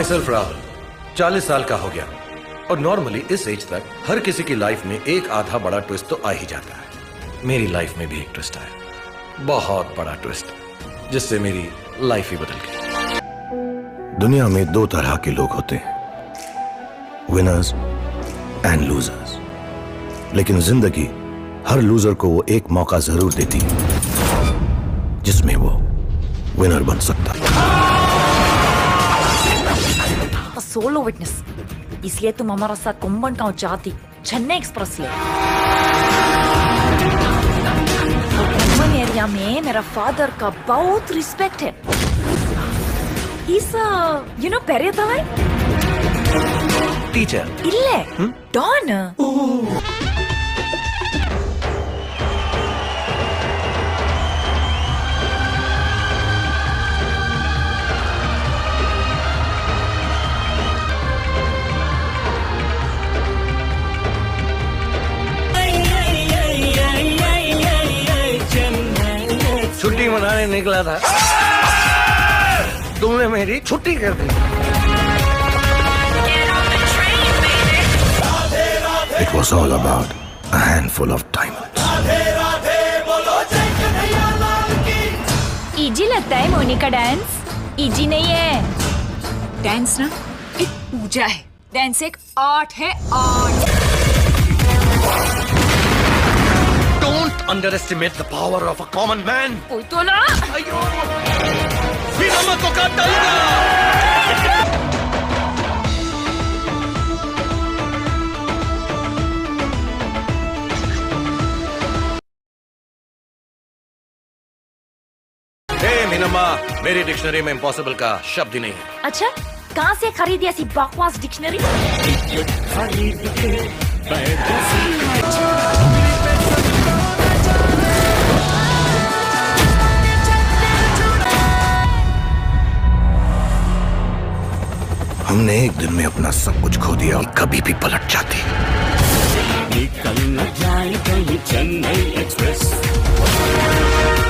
My self Rahul चालीस साल का हो गया और नॉर्मली इस एज तक हर किसी की लाइफ में एक आधा बड़ा ट्विस्ट तो आ ही जाता है मेरी लाइफ में भी एक ट्विस्ट आया बहुत बड़ा ट्विस्ट जिससे मेरी लाइफ ही बदल गई दुनिया में दो तरह के लोग होते हैं विनर्स एंड लूजर्स लेकिन जिंदगी हर लूजर को वो एक मौका जरूर देती है जिसमें वो विनर बन सकता है सोलो विटनेस इसलिए तुम हमारा साथ कुंभन गांव जाती चेन्नई एक्सप्रेस ले कुंभन एरिया में मेरा फादर का बहुत रिस्पेक्ट है इस यू नो पेरिय तवाई टीचर इल्ले डॉन मैं निकला था तुमने मेरी छुट्टी कर दी it was all about a of time easy लगता है मोनिका डांस इजी नहीं है डांस ना एक पूजा है डांस एक आर्ट है art underestimate the power of a common man. तो ना अयो फिर हम तो काट डालेगा मीनम्मा मेरी डिक्शनरी में इम्पॉसिबल का शब्द ही नहीं है अच्छा कहाँ से खरीदी ऐसी बकवास डिक्शनरी हमने एक दिन में अपना सब कुछ खो दिया और कभी भी पलट जाती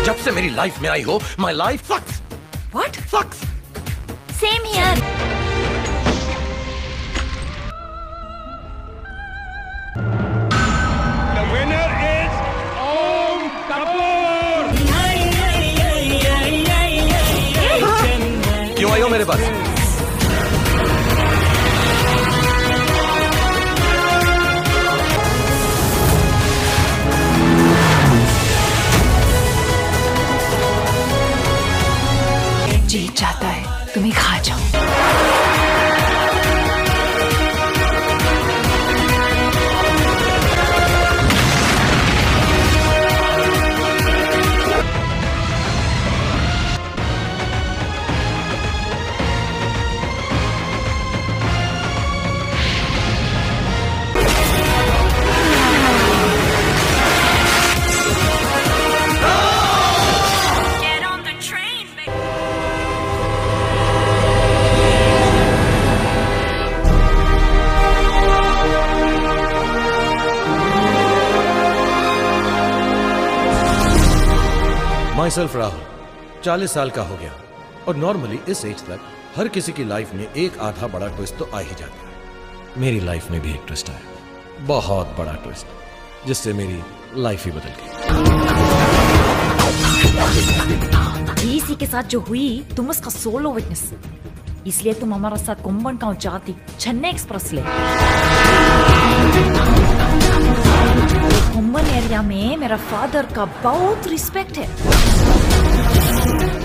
जब से मेरी लाइफ में आई हो my life sucks what sucks same here क्यों आई हो मेरे पास माई सेल्फ राहुल चालीस साल का हो गया और नॉर्मली इस एज तक हर किसी की लाइफ में एक आधा बड़ा ट्विस्ट तो आ ही जाता है मेरी लाइफ में भी एक ट्विस्ट आया बहुत बड़ा ट्विस्ट जिससे मेरी लाइफ ही बदल गई इसी के साथ जो हुई तुम उसका सोलो विटनेस इसलिए तुम हमारा साथ कुंभन गांव जाती छन्ने एक्सप्रेस ले कोम्बन एरिया में मेरा फादर का बहुत रिस्पेक्ट है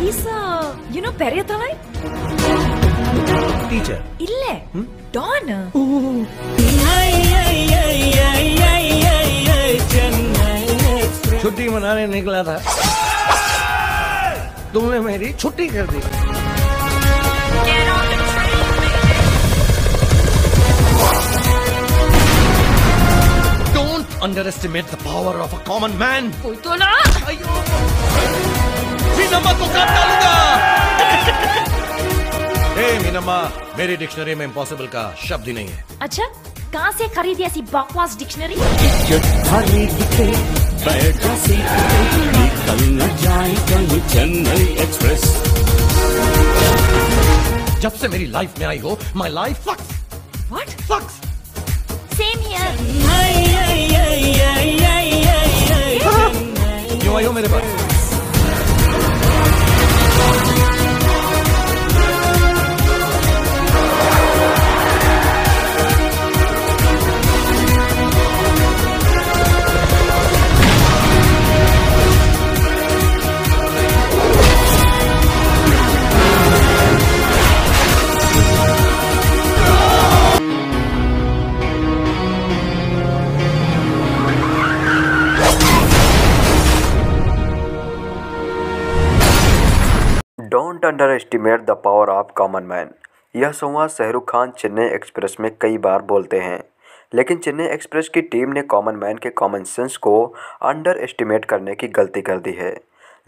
you know you know, Periathalai? Hmm? छुट्टी मनाने निकला था तुमने मेरी छुट्टी कर दी underestimate the power of a common man. कोई तो ना आयो। मिनमा को काट डालूँगा। हे मिनमा, मेरी डिक्शनरी में impossible का शब्द ही नहीं है अच्छा कहाँ से खरीदी ऐसी बकवास डिक्शनरी बैठा न जाए कहीं एक्सप्रेस जब से मेरी लाइफ में आई हो my life fucks What? Fucks! क्यों आई हो मेरे पास don't underestimate the power of common man यह संवाद शाहरुख खान चेन्नई एक्सप्रेस में कई बार बोलते हैं लेकिन चेन्नई एक्सप्रेस की टीम ने कॉमन मैन के कॉमन सेंस को अंडर एस्टिमेट करने की गलती कर दी है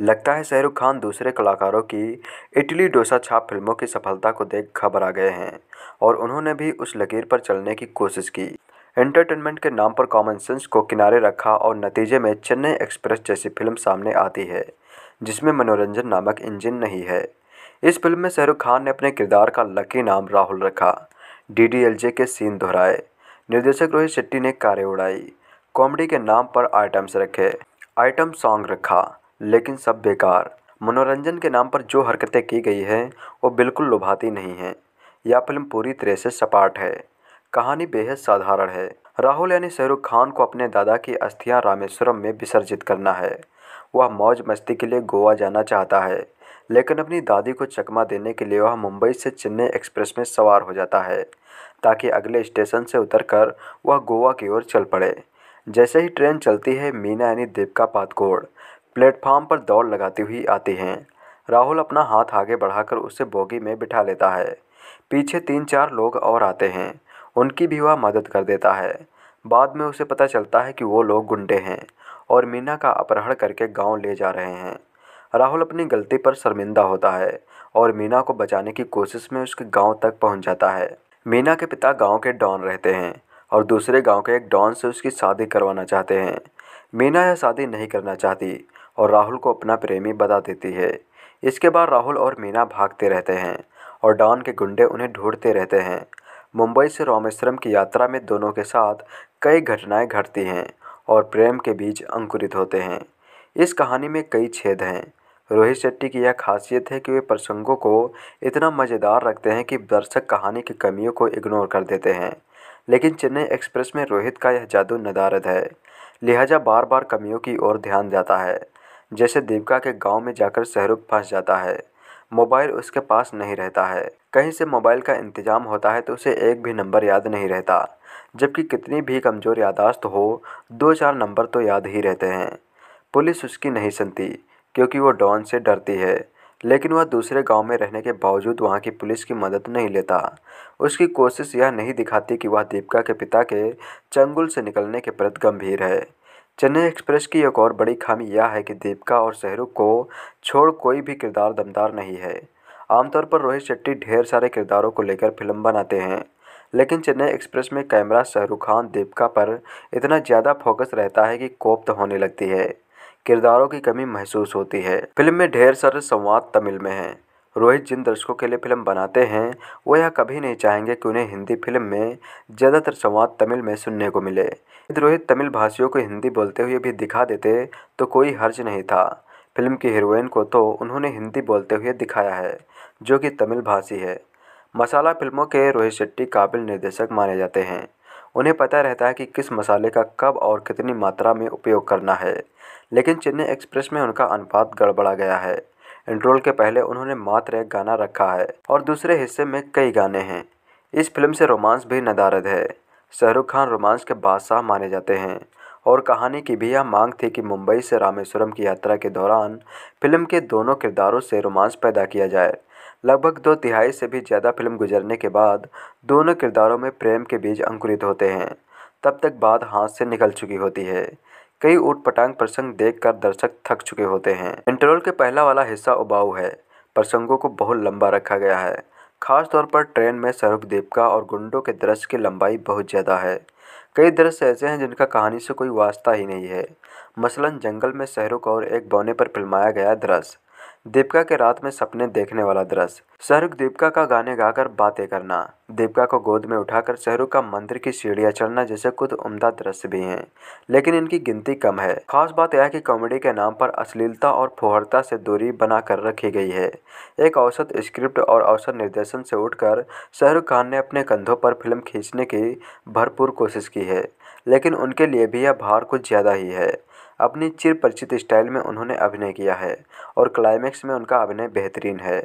लगता है शाहरुख खान दूसरे कलाकारों की इटली डोसा छाप फिल्मों की सफलता को देख घबरा गए हैं और उन्होंने भी उस लकीर पर चलने की कोशिश की एंटरटेनमेंट के नाम पर कॉमन सेंस को किनारे रखा और नतीजे में चेन्नई एक्सप्रेस जैसी फिल्म सामने आती है जिसमें मनोरंजन नामक इंजन नहीं है इस फिल्म में शाहरुख खान ने अपने किरदार का लकी नाम राहुल रखा डी डी एल जे के सीन दोहराए निर्देशक रोहित शेट्टी ने कारें उड़ाई कॉमेडी के नाम पर आइटम्स रखे आइटम सॉन्ग रखा लेकिन सब बेकार मनोरंजन के नाम पर जो हरकतें की गई हैं वो बिल्कुल लुभाती नहीं हैं यह फिल्म पूरी तरह से सपाट है कहानी बेहद साधारण है राहुल यानी शाहरुख खान को अपने दादा की अस्थियां रामेश्वरम में विसर्जित करना है वह मौज मस्ती के लिए गोवा जाना चाहता है लेकिन अपनी दादी को चकमा देने के लिए वह मुंबई से चेन्नई एक्सप्रेस में सवार हो जाता है ताकि अगले स्टेशन से उतरकर वह गोवा की ओर चल पड़े जैसे ही ट्रेन चलती है मीना यानी देवका पातकोड़ प्लेटफार्म पर दौड़ लगाती हुई आती हैं राहुल अपना हाथ आगे बढ़ाकर उसे बोगी में बिठा लेता है पीछे तीन चार लोग और आते हैं उनकी भी वह मदद कर देता है बाद में उसे पता चलता है कि वो लोग गुंडे हैं और मीना का अपहरण करके गांव ले जा रहे हैं राहुल अपनी गलती पर शर्मिंदा होता है और मीना को बचाने की कोशिश में उसके गांव तक पहुंच जाता है मीना के पिता गांव के डॉन रहते हैं और दूसरे गांव के एक डॉन से उसकी शादी करवाना चाहते हैं मीना यह शादी नहीं करना चाहती और राहुल को अपना प्रेमी बता देती है इसके बाद राहुल और मीना भागते रहते हैं और डॉन के गुंडे उन्हें ढूंढते रहते हैं मुंबई से रामेश्वरम की यात्रा में दोनों के साथ कई घटनाएं घटती हैं और प्रेम के बीच अंकुरित होते हैं इस कहानी में कई छेद हैं रोहित शेट्टी की यह खासियत है कि वे प्रसंगों को इतना मज़ेदार रखते हैं कि दर्शक कहानी की कमियों को इग्नोर कर देते हैं लेकिन चेन्नई एक्सप्रेस में रोहित का यह जादू नदारद है लिहाजा बार बार कमियों की ओर ध्यान जाता है जैसे देविका के गांव में जाकर शहरुख फंस जाता है मोबाइल उसके पास नहीं रहता है कहीं से मोबाइल का इंतजाम होता है तो उसे एक भी नंबर याद नहीं रहता जबकि कितनी भी कमज़ोर यादाश्त हो दो चार नंबर तो याद ही रहते हैं पुलिस उसकी नहीं सुनती क्योंकि वो डॉन से डरती है लेकिन वह दूसरे गांव में रहने के बावजूद वहां की पुलिस की मदद नहीं लेता उसकी कोशिश यह नहीं दिखाती कि वह दीपिका के पिता के चंगुल से निकलने के प्रति गंभीर है चेन्नई एक्सप्रेस की एक और बड़ी खामी यह है कि दीपिका और शहरुख को छोड़ कोई भी किरदार दमदार नहीं है आमतौर पर रोहित शेट्टी ढेर सारे किरदारों को लेकर फिल्म बनाते हैं लेकिन चेन्नई एक्सप्रेस में कैमरा शाहरुख खान दीपिका पर इतना ज़्यादा फोकस रहता है कि कोप्त होने लगती है किरदारों की कमी महसूस होती है फिल्म में ढेर सारे संवाद तमिल में हैं रोहित जिन दर्शकों के लिए फिल्म बनाते हैं वो यह कभी नहीं चाहेंगे कि उन्हें हिंदी फिल्म में ज़्यादातर संवाद तमिल में सुनने को मिले यदि रोहित तमिल भाषियों को हिंदी बोलते हुए भी दिखा देते तो कोई हर्ज नहीं था फिल्म की हीरोइन को तो उन्होंने हिंदी बोलते हुए दिखाया है जो कि तमिल भाषी है मसाला फिल्मों के रोहित शेट्टी काबिल निर्देशक माने जाते हैं उन्हें पता रहता है कि किस मसाले का कब और कितनी मात्रा में उपयोग करना है लेकिन चेन्नई एक्सप्रेस में उनका अनुपात गड़बड़ा गया है इंट्रोल के पहले उन्होंने मात्र एक गाना रखा है और दूसरे हिस्से में कई गाने हैं इस फिल्म से रोमांस भी नदारद है शाहरुख खान रोमांस के बादशाह माने जाते हैं और कहानी की भी यह मांग थी कि मुंबई से रामेश्वरम की यात्रा के दौरान फिल्म के दोनों किरदारों से रोमांस पैदा किया जाए लगभग दो तिहाई से भी ज़्यादा फिल्म गुजरने के बाद दोनों किरदारों में प्रेम के बीज अंकुरित होते हैं तब तक बात हाथ से निकल चुकी होती है कई ऊट पटांग प्रसंग देखकर दर्शक थक चुके होते हैं इंटरवल के पहला वाला हिस्सा उबाऊ है प्रसंगों को बहुत लंबा रखा गया है खासतौर पर ट्रेन में शाहरुख देवका और गुंडों के दृश्य की लंबाई बहुत ज़्यादा है कई दृश्य ऐसे हैं जिनका कहानी से कोई वास्ता ही नहीं है मसलन जंगल में शहरुख और एक बौने पर फिल्माया गया दृश्य दीपिका के रात में सपने देखने वाला दृश्य शाहरुख दीपिका का गाने गाकर बातें करना दीपिका को गोद में उठाकर शाहरुख का मंदिर की सीढ़ियां चढ़ना जैसे कुछ उम्दा दृश्य भी हैं लेकिन इनकी गिनती कम है खास बात यह कि कॉमेडी के नाम पर अश्लीलता और फुहरता से दूरी बनाकर रखी गई है एक औसत स्क्रिप्ट और औसत निर्देशन से उठकर शाहरुख खान ने अपने कंधों पर फिल्म खींचने की भरपूर कोशिश की है लेकिन उनके लिए भी यह भार कुछ ज़्यादा ही है अपनी चिरपरिचित स्टाइल में उन्होंने अभिनय किया है और क्लाइमैक्स में उनका अभिनय बेहतरीन है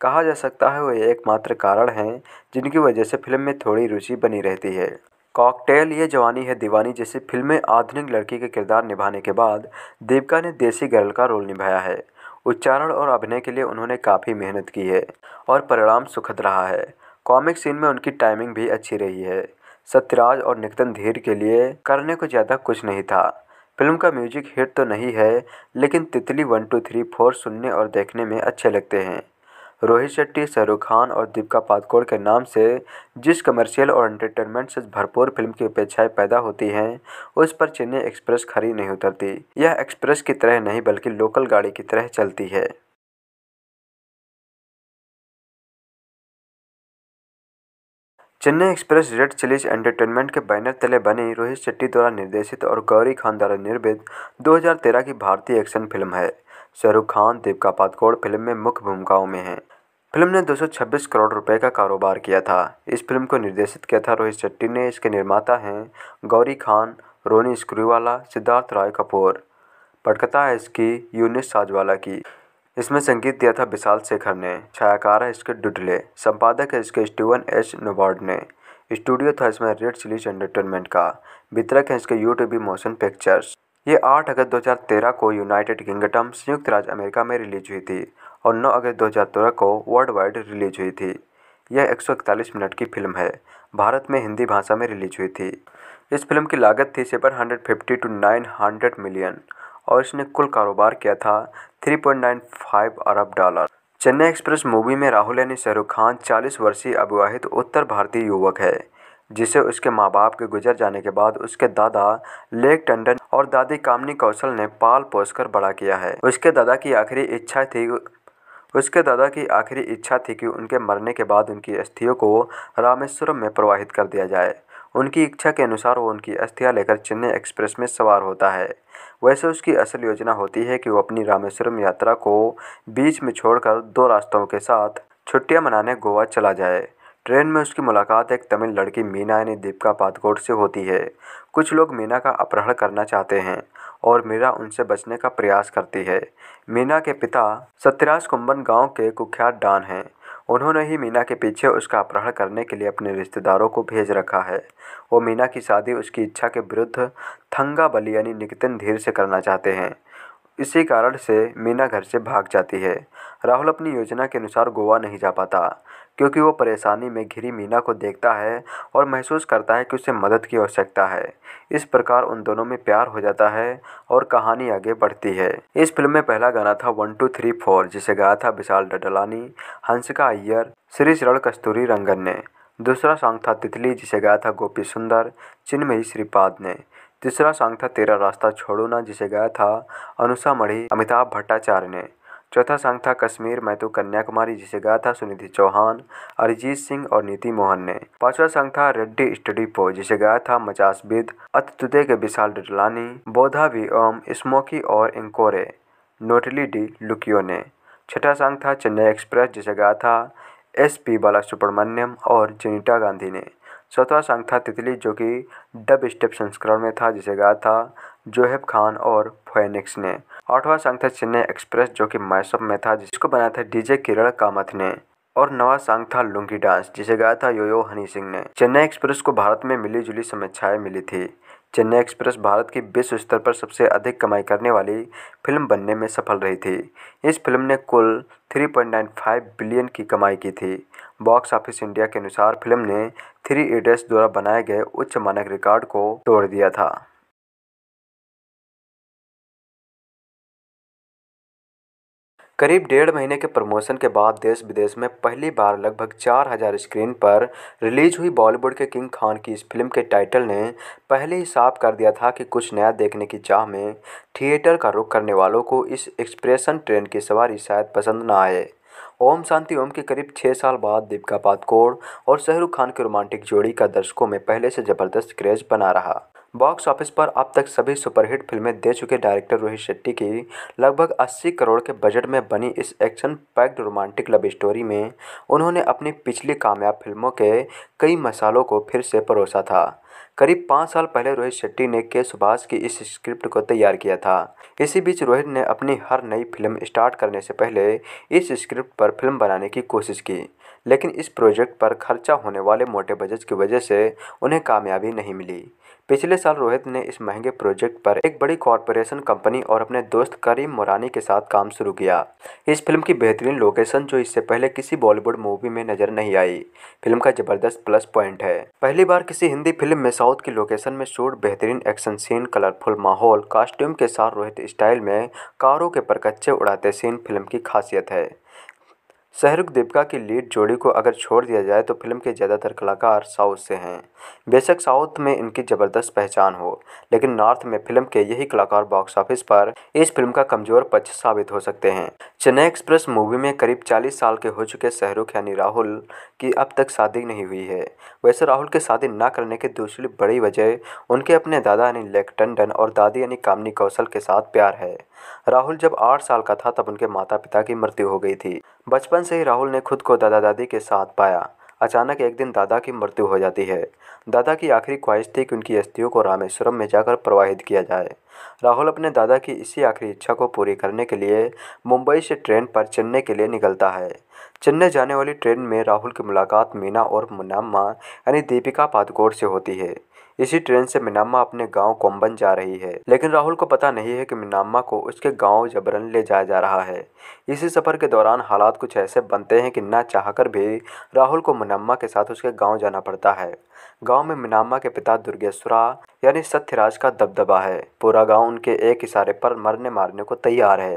कहा जा सकता है वह एकमात्र कारण हैं जिनकी वजह से फिल्म में थोड़ी रुचि बनी रहती है कॉकटेल ये जवानी है दीवानी जैसी में आधुनिक लड़की के किरदार निभाने के बाद देविका ने देसी गर्ल का रोल निभाया है उच्चारण और अभिनय के लिए उन्होंने काफ़ी मेहनत की है और परिणाम सुखद रहा है कॉमिक सीन में उनकी टाइमिंग भी अच्छी रही है सत्यराज और निकतन धीर के लिए करने को ज़्यादा कुछ नहीं था फिल्म का म्यूजिक हिट तो नहीं है लेकिन तितली वन टू थ्री फोर सुनने और देखने में अच्छे लगते हैं रोहित शेट्टी शाहरुख खान और दीपिका पादुकोण के नाम से जिस कमर्शियल और एंटरटेनमेंट से भरपूर फिल्म की अपेक्षाएं पैदा होती हैं उस पर चेन्नई एक्सप्रेस खरी नहीं उतरती यह एक्सप्रेस की तरह नहीं बल्कि लोकल गाड़ी की तरह चलती है Chennai express red chillies entertainment के बैनर तले बनी रोहित शेट्टी द्वारा निर्देशित और गौरी खान द्वारा निर्मित 2013 की भारतीय एक्शन फिल्म है शाहरुख खान दीपिका पादुकोण फिल्म में मुख्य भूमिकाओं में हैं फिल्म ने 226 करोड़ रुपए का कारोबार किया था इस फिल्म को निर्देशित किया था रोहित शेट्टी ने इसके निर्माता हैं गौरी खान रोनी स्क्रूवाला सिद्धार्थ राय कपूर पटकथा है इसकी यूनिस साजवाला की इसमें संगीत दिया था विशाल शेखर ने छायाकार है इसके डुडले संपादक है इसके स्टीवन एच नोबार्ड ने स्टूडियो था इसमें रेड चिलीज एंटरटेनमेंट का वितरक है इसके यूट्यूब मोशन पिक्चर्स ये 8 अगस्त 2013 को यूनाइटेड किंगडम संयुक्त राज्य अमेरिका में रिलीज हुई थी और 9 अगस्त 2013 को वर्ल्ड वाइड रिलीज हुई थी यह एक मिनट की फिल्म है भारत में हिंदी भाषा में रिलीज हुई थी इस फिल्म की लागत थी seven hundred fifty to nine hundred million और इसने कुल कारोबार किया था 3.95 अरब डॉलर चेन्नई एक्सप्रेस मूवी में राहुल यानी शाहरुख खान 40 वर्षीय अविवाहित उत्तर भारतीय युवक है जिसे उसके माँ बाप के गुजर जाने के बाद उसके दादा लेक टंडन और दादी कामनी कौशल ने पाल पोस कर बड़ा किया है उसके दादा की आखिरी इच्छा थी उसके दादा की आखिरी इच्छा थी कि उनके मरने के बाद उनकी अस्थियों को रामेश्वरम में प्रवाहित कर दिया जाए उनकी इच्छा के अनुसार वो उनकी अस्थियां लेकर चेन्नई एक्सप्रेस में सवार होता है वैसे उसकी असल योजना होती है कि वो अपनी रामेश्वरम यात्रा को बीच में छोड़कर दो रास्तों के साथ छुट्टियां मनाने गोवा चला जाए ट्रेन में उसकी मुलाकात एक तमिल लड़की मीना यानी दीपिका पादकोट से होती है कुछ लोग मीना का अपहरण करना चाहते हैं और मीरा उनसे बचने का प्रयास करती है मीना के पिता सत्यराज कुंबन गांव के कुख्यात डान हैं उन्होंने ही मीना के पीछे उसका अपहरण करने के लिए अपने रिश्तेदारों को भेज रखा है वो मीना की शादी उसकी इच्छा के विरुद्ध थंगा बली यानी निकतन धीर से करना चाहते हैं इसी कारण से मीना घर से भाग जाती है राहुल अपनी योजना के अनुसार गोवा नहीं जा पाता क्योंकि वो परेशानी में घिरी मीना को देखता है और महसूस करता है कि उसे मदद की आवश्यकता है इस प्रकार उन दोनों में प्यार हो जाता है और कहानी आगे बढ़ती है इस फिल्म में पहला गाना था वन टू थ्री फोर जिसे गाया था विशाल डडलानी हंसिका अय्यर श्री शरण कस्तूरी रंगन ने दूसरा सॉन्ग था तितली जिसे गाया था गोपी सुंदर चिन्मयी श्रीपाद ने तीसरा सॉन्ग था तेरा रास्ता छोड़ो ना जिसे गाया था अनुषा मढ़ी अमिताभ भट्टाचार्य ने चौथा सॉन्ग था कश्मीर मैं तो कन्याकुमारी जिसे गाया था सुनिधि चौहान अरिजीत सिंह और नीति मोहन ने पांचवा सॉन्ग था रेड्डी स्टडी पो जिसे गाया था मचास बिद अतुदे के विशाल डटलानी बोधा वी ओम स्मोकी और इंकोरे नोटली डी लुकियो ने छठा सॉन्ग था चेन्नई एक्सप्रेस जिसे गाया था एस पी बाला सुब्रमण्यम और जेनिटा गांधी ने चौथा सॉन्ग था तितली जो कि डब स्टेप संस्करण में था जिसे गाया था जोहेब खान और फोनिक्स ने आठवां सॉन्ग था चेन्नई एक्सप्रेस जो कि मैसअप में था जिसको बनाया था डीजे किरण कामत ने और नवा सॉन्ग था लुंगी डांस जिसे गाया था योयो हनी सिंह ने चेन्नई एक्सप्रेस को भारत में मिली जुली समीक्षाएँ मिली थी चेन्नई एक्सप्रेस भारत की विश्व स्तर पर सबसे अधिक कमाई करने वाली फिल्म बनने में सफल रही थी इस फिल्म ने कुल 3.95 बिलियन की कमाई की थी बॉक्स ऑफिस इंडिया के अनुसार फिल्म ने थ्री इडियट्स द्वारा बनाए गए उच्च मानक रिकॉर्ड को तोड़ दिया था करीब डेढ़ महीने के प्रमोशन के बाद देश विदेश में पहली बार लगभग चार हजार स्क्रीन पर रिलीज हुई बॉलीवुड के किंग खान की इस फिल्म के टाइटल ने पहले ही साफ कर दिया था कि कुछ नया देखने की चाह में थिएटर का रुख करने वालों को इस एक्सप्रेशन ट्रेन की सवारी शायद पसंद न आए ओम शांति ओम के करीब छः साल बाद दीपिका पादकोड़ और शाहरुख खान की रोमांटिक जोड़ी का दर्शकों में पहले से जबरदस्त क्रेज बना रहा बॉक्स ऑफिस पर अब तक सभी सुपरहिट फिल्में दे चुके डायरेक्टर रोहित शेट्टी की लगभग 80 करोड़ के बजट में बनी इस action packed romantic love story में उन्होंने अपनी पिछली कामयाब फिल्मों के कई मसालों को फिर से परोसा था करीब पाँच साल पहले रोहित शेट्टी ने के सुभाष की इस स्क्रिप्ट को तैयार किया था इसी बीच रोहित ने अपनी हर नई फिल्म स्टार्ट करने से पहले इस स्क्रिप्ट पर फिल्म बनाने की कोशिश की लेकिन इस प्रोजेक्ट पर खर्चा होने वाले मोटे बजट की वजह से उन्हें कामयाबी नहीं मिली पिछले साल रोहित ने इस महंगे प्रोजेक्ट पर एक बड़ी कॉरपोरेशन कंपनी और अपने दोस्त करीम मुरानी के साथ काम शुरू किया इस फिल्म की बेहतरीन लोकेशन जो इससे पहले किसी बॉलीवुड मूवी में नजर नहीं आई फिल्म का जबरदस्त प्लस पॉइंट है पहली बार किसी हिंदी फिल्म में साउथ की लोकेशन में शूट बेहतरीन एक्शन सीन कलरफुल माहौल कॉस्ट्यूम के साथ रोहित स्टाइल में कारों के परकच्चे उड़ाते सीन फिल्म की खासियत है शाहरुख दीपिका की लीड जोड़ी को अगर छोड़ दिया जाए तो फिल्म के ज़्यादातर कलाकार साउथ से हैं बेशक साउथ में इनकी ज़बरदस्त पहचान हो लेकिन नॉर्थ में फिल्म के यही कलाकार बॉक्स ऑफिस पर इस फिल्म का कमज़ोर पक्ष साबित हो सकते हैं चेन्नई एक्सप्रेस मूवी में करीब 40 साल के हो चुके शाहरुख यानी राहुल की अब तक शादी नहीं हुई है वैसे राहुल की शादी ना करने की दूसरी बड़ी वजह उनके अपने दादा यानी लेक टंडन और दादी यानी कामनी कौशल के साथ प्यार है राहुल जब आठ साल का था तब उनके माता पिता की मृत्यु हो गई थी बचपन से ही राहुल ने खुद को दादा दादी के साथ पाया अचानक एक दिन दादा की मृत्यु हो जाती है दादा की आखिरी ख्वाहिश थी कि उनकी अस्थियों को रामेश्वरम में जाकर प्रवाहित किया जाए राहुल अपने दादा की इसी आखिरी इच्छा को पूरी करने के लिए मुंबई से ट्रेन पर चेन्नई के लिए निकलता है चेन्नई जाने वाली ट्रेन में राहुल की मुलाकात मीना और मुनाम्मा यानी दीपिका पादुकोण से होती है इसी ट्रेन से मिनाम्मा अपने गांव कोम्बन जा रही है लेकिन राहुल को पता नहीं है कि मिनाम्मा को उसके गांव जबरन ले जाया जा रहा है इसी सफर के दौरान हालात कुछ ऐसे बनते हैं कि ना चाहकर भी राहुल को मिनाम्मा के साथ उसके गाँव जाना पड़ता है गाँव में मिनाम्मा के पिता दुर्गेश्वरा यानी सत्यराज का दबदबा है पूरा गाँव उनके एक इशारे पर मरने मारने को तैयार है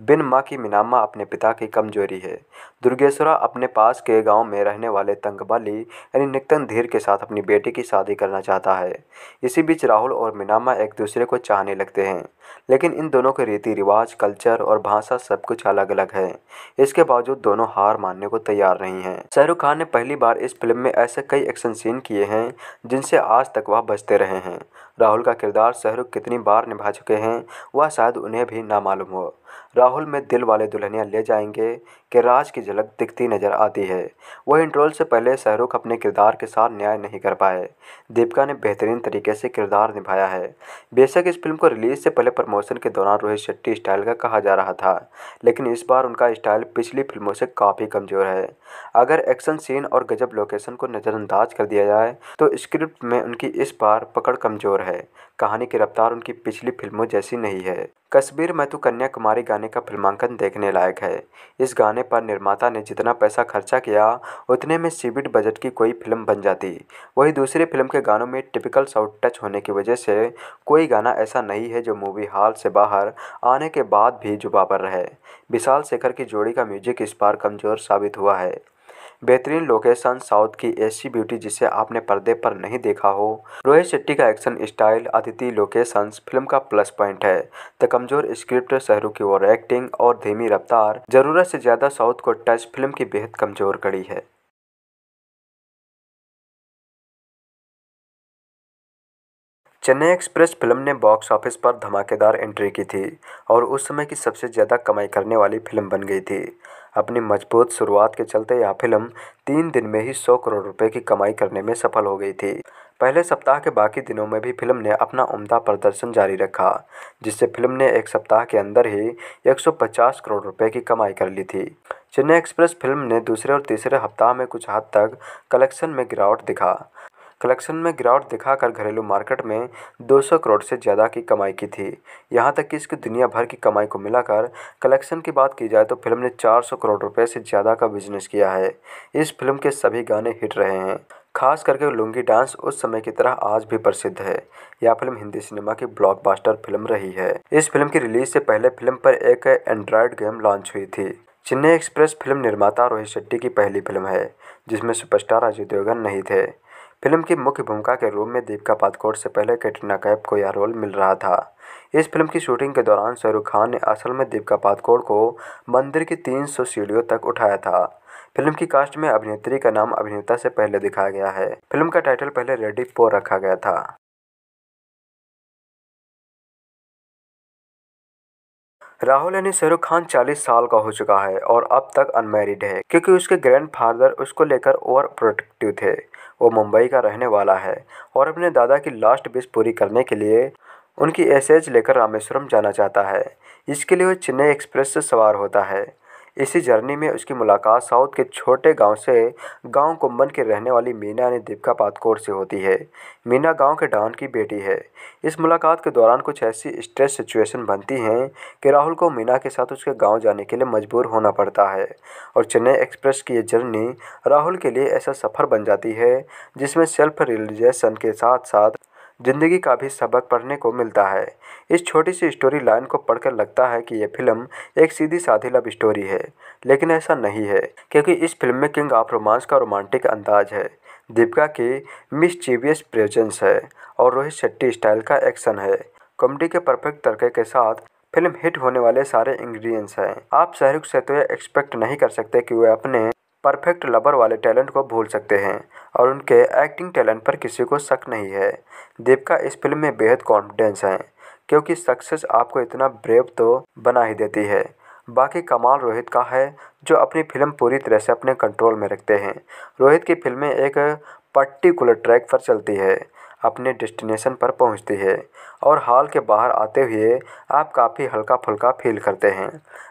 बिन माँ की मिनामा अपने पिता की कमजोरी है दुर्गेश्वरा अपने पास के गांव में रहने वाले तंगबाली यानी निकतन धीर के साथ अपनी बेटी की शादी करना चाहता है इसी बीच राहुल और मिनामा एक दूसरे को चाहने लगते हैं लेकिन इन दोनों के रीति रिवाज कल्चर और भाषा सब कुछ अलग अलग है इसके बावजूद दोनों हार मानने को तैयार नहीं हैं शाहरुख खान ने पहली बार इस फिल्म में ऐसे कई एक्शन सीन किए हैं जिनसे आज तक वह बचते रहे हैं राहुल का किरदार शाहरुख कितनी बार निभा चुके हैं वह शायद उन्हें भी ना मालूम हो राहुल में दिल वाले दुल्हनिया ले जाएंगे कि राज की झलक दिखती नजर आती है वह इंट्रोल से पहले शाहरुख अपने किरदार के साथ न्याय नहीं कर पाए दीपिका ने बेहतरीन तरीके से किरदार निभाया है बेशक इस फिल्म को रिलीज से पहले प्रमोशन के दौरान रोहित शेट्टी स्टाइल का कहा जा रहा था लेकिन इस बार उनका स्टाइल पिछली फिल्मों से काफ़ी कमज़ोर है अगर एक्शन सीन और गजब लोकेशन को नज़रअंदाज कर दिया जाए तो स्क्रिप्ट में उनकी इस बार पकड़ कमज़ोर है है कहानी की रफ्तार उनकी पिछली फिल्मों जैसी नहीं है कश्मीर में तो कन्याकुमारी गाने का फिल्मांकन देखने लायक है इस गाने पर निर्माता ने जितना पैसा खर्चा किया उतने में सीबिट बजट की कोई फिल्म बन जाती वही दूसरी फिल्म के गानों में टिपिकल साउट टच होने की वजह से कोई गाना ऐसा नहीं है जो मूवी हॉल से बाहर आने के बाद भी जुबा पर रहे विशाल शेखर की जोड़ी का म्यूजिक इस बार कमज़ोर साबित हुआ है बेहतरीन लोकेशन साउथ की ऐसी ब्यूटी जिसे आपने पर्दे पर नहीं देखा हो रोहित शेट्टी का एक्शन स्टाइल अतिथि लोकेशंस फिल्म का प्लस पॉइंट है द कमजोर स्क्रिप्ट शहरों की ओवर एक्टिंग और धीमी रफ्तार जरूरत से ज्यादा साउथ को टच फिल्म की बेहद कमजोर कड़ी है चेन्नई एक्सप्रेस फिल्म ने बॉक्स ऑफिस पर धमाकेदार एंट्री की थी और उस समय की सबसे ज़्यादा कमाई करने वाली फिल्म बन गई थी अपनी मजबूत शुरुआत के चलते यह फिल्म तीन दिन में ही सौ करोड़ रुपए की कमाई करने में सफल हो गई थी पहले सप्ताह के बाकी दिनों में भी फिल्म ने अपना उम्दा प्रदर्शन जारी रखा जिससे फिल्म ने एक सप्ताह के अंदर ही 150 करोड़ रुपए की कमाई कर ली थी चेन्नई एक्सप्रेस फिल्म ने दूसरे और तीसरे हफ्ताह में कुछ हद तक कलेक्शन में गिरावट दिखा कलेक्शन में गिरावट दिखाकर घरेलू मार्केट में 200 करोड़ से ज़्यादा की कमाई की थी यहां तक कि इसकी दुनिया भर की कमाई को मिलाकर कलेक्शन की बात की जाए तो फिल्म ने 400 करोड़ रुपए से ज़्यादा का बिजनेस किया है इस फिल्म के सभी गाने हिट रहे हैं खास करके लुंगी डांस उस समय की तरह आज भी प्रसिद्ध है यह फिल्म हिंदी सिनेमा की ब्लॉकबस्टर फिल्म रही है इस फिल्म की रिलीज से पहले फिल्म पर एक एंड्रॉयड गेम लॉन्च हुई थी चेन्नई एक्सप्रेस फिल्म निर्माता रोहित शेट्टी की पहली फिल्म है जिसमें सुपरस्टार अजय देवगन नहीं थे फिल्म की मुख्य भूमिका के रूप में दीपिका पादकोट से पहले कैटरीना कैफ को यह रोल मिल रहा था इस फिल्म की शूटिंग के दौरान शाहरुख खान ने असल में दीपिका पादकोट को मंदिर की 300 सीढ़ियों तक उठाया था फिल्म की कास्ट में अभिनेत्री का नाम अभिनेता से पहले दिखाया गया है फिल्म का टाइटल पहले रेडी फोर रखा गया था राहुल यानी शाहरुख खान 40 साल का हो चुका है और अब तक अनमेरिड है क्योंकि उसके ग्रैंडफादर उसको लेकर ओवर प्रोटेक्टिव थे वो मुंबई का रहने वाला है और अपने दादा की लास्ट विश पूरी करने के लिए उनकी एसेज लेकर रामेश्वरम जाना चाहता है इसके लिए वो चेन्नई एक्सप्रेस से सवार होता है इसी जर्नी में उसकी मुलाकात साउथ के छोटे गांव से गांव कुंबन के रहने वाली मीना यानी दीपिका पातकोर से होती है मीना गांव के डॉन की बेटी है इस मुलाकात के दौरान कुछ ऐसी स्ट्रेस सिचुएशन बनती हैं कि राहुल को मीना के साथ उसके गाँव जाने के लिए मजबूर होना पड़ता है और चेन्नई एक्सप्रेस की ये जर्नी राहुल के लिए ऐसा सफ़र बन जाती है जिसमें सेल्फ रियलाइजेशन के साथ साथ ज़िंदगी का भी सबक पढ़ने को मिलता है इस छोटी सी स्टोरी लाइन को पढ़कर लगता है कि यह फिल्म एक सीधी साधी लव स्टोरी है लेकिन ऐसा नहीं है क्योंकि इस फिल्म में किंग ऑफ रोमांस का रोमांटिक अंदाज है दीपिका की मिसचिवियस प्रेजेंस है और रोहित शेट्टी स्टाइल का एक्शन है कॉमेडी के परफेक्ट तरके के साथ फिल्म हिट होने वाले सारे इंग्रेडिएंट्स हैं आप शाहरुख से तो यह एक्सपेक्ट नहीं कर सकते कि वे अपने परफेक्ट लवर वाले टैलेंट को भूल सकते हैं और उनके एक्टिंग टैलेंट पर किसी को शक नहीं है दीपिका इस फिल्म में बेहद कॉन्फिडेंस हैं क्योंकि सक्सेस आपको इतना ब्रेव तो बना ही देती है बाकी कमाल रोहित का है जो अपनी फिल्म पूरी तरह से अपने कंट्रोल में रखते हैं रोहित की फिल्में एक पर्टिकुलर ट्रैक पर चलती है अपने डेस्टिनेशन पर पहुंचती है और हॉल के बाहर आते हुए आप काफ़ी हल्का फुल्का फील करते हैं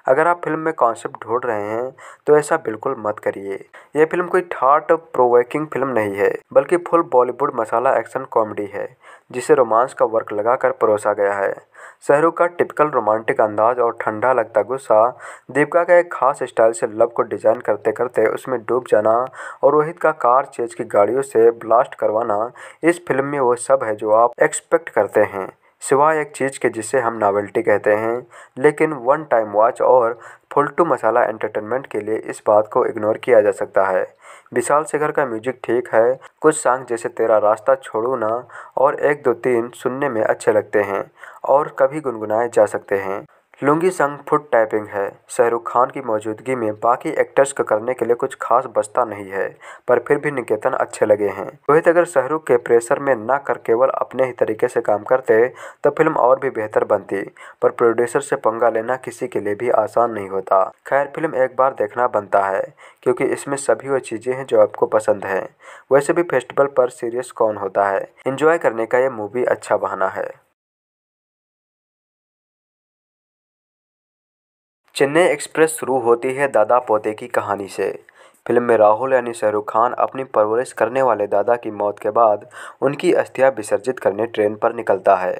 अगर आप फिल्म में कॉन्सेप्ट ढूंढ रहे हैं तो ऐसा बिल्कुल मत करिए यह फिल्म कोई ठाट प्रोवोकिंग फिल्म नहीं है बल्कि full Bollywood masala action comedy है जिसे रोमांस का वर्क लगाकर परोसा गया है शहरों का टिपिकल रोमांटिक अंदाज और ठंडा लगता गुस्सा दीपिका का एक खास स्टाइल से लव को डिजाइन करते करते उसमें डूब जाना और रोहित का कार चेज की गाड़ियों से ब्लास्ट करवाना इस फिल्म में वो सब है जो आप एक्सपेक्ट करते हैं सिवाय एक चीज़ के जिसे हम नावल्टी कहते हैं लेकिन वन टाइम वॉच और फुलटू मसाला एंटरटेनमेंट के लिए इस बात को इग्नोर किया जा सकता है विशाल शेखर का म्यूजिक ठीक है कुछ सॉन्ग जैसे तेरा रास्ता छोड़ो ना और एक दो तीन सुनने में अच्छे लगते हैं और कभी गुनगुनाए जा सकते हैं लुंगी संग फुट टाइपिंग है शाहरुख खान की मौजूदगी में बाकी एक्टर्स को करने के लिए कुछ खास बचता नहीं है पर फिर भी निकेतन अच्छे लगे हैं रोहित अगर शाहरुख के प्रेशर में ना कर केवल अपने ही तरीके से काम करते तो फिल्म और भी बेहतर बनती पर प्रोड्यूसर से पंगा लेना किसी के लिए भी आसान नहीं होता खैर फिल्म एक बार देखना बनता है क्योंकि इसमें सभी वो चीज़ें हैं जो आपको पसंद हैं वैसे भी फेस्टिवल पर सीरियस कौन होता है इंजॉय करने का यह मूवी अच्छा बहाना है चेन्नई एक्सप्रेस शुरू होती है दादा पोते की कहानी से फिल्म में राहुल यानी शाहरुख खान अपनी परवरिश करने वाले दादा की मौत के बाद उनकी अस्थियां विसर्जित करने ट्रेन पर निकलता है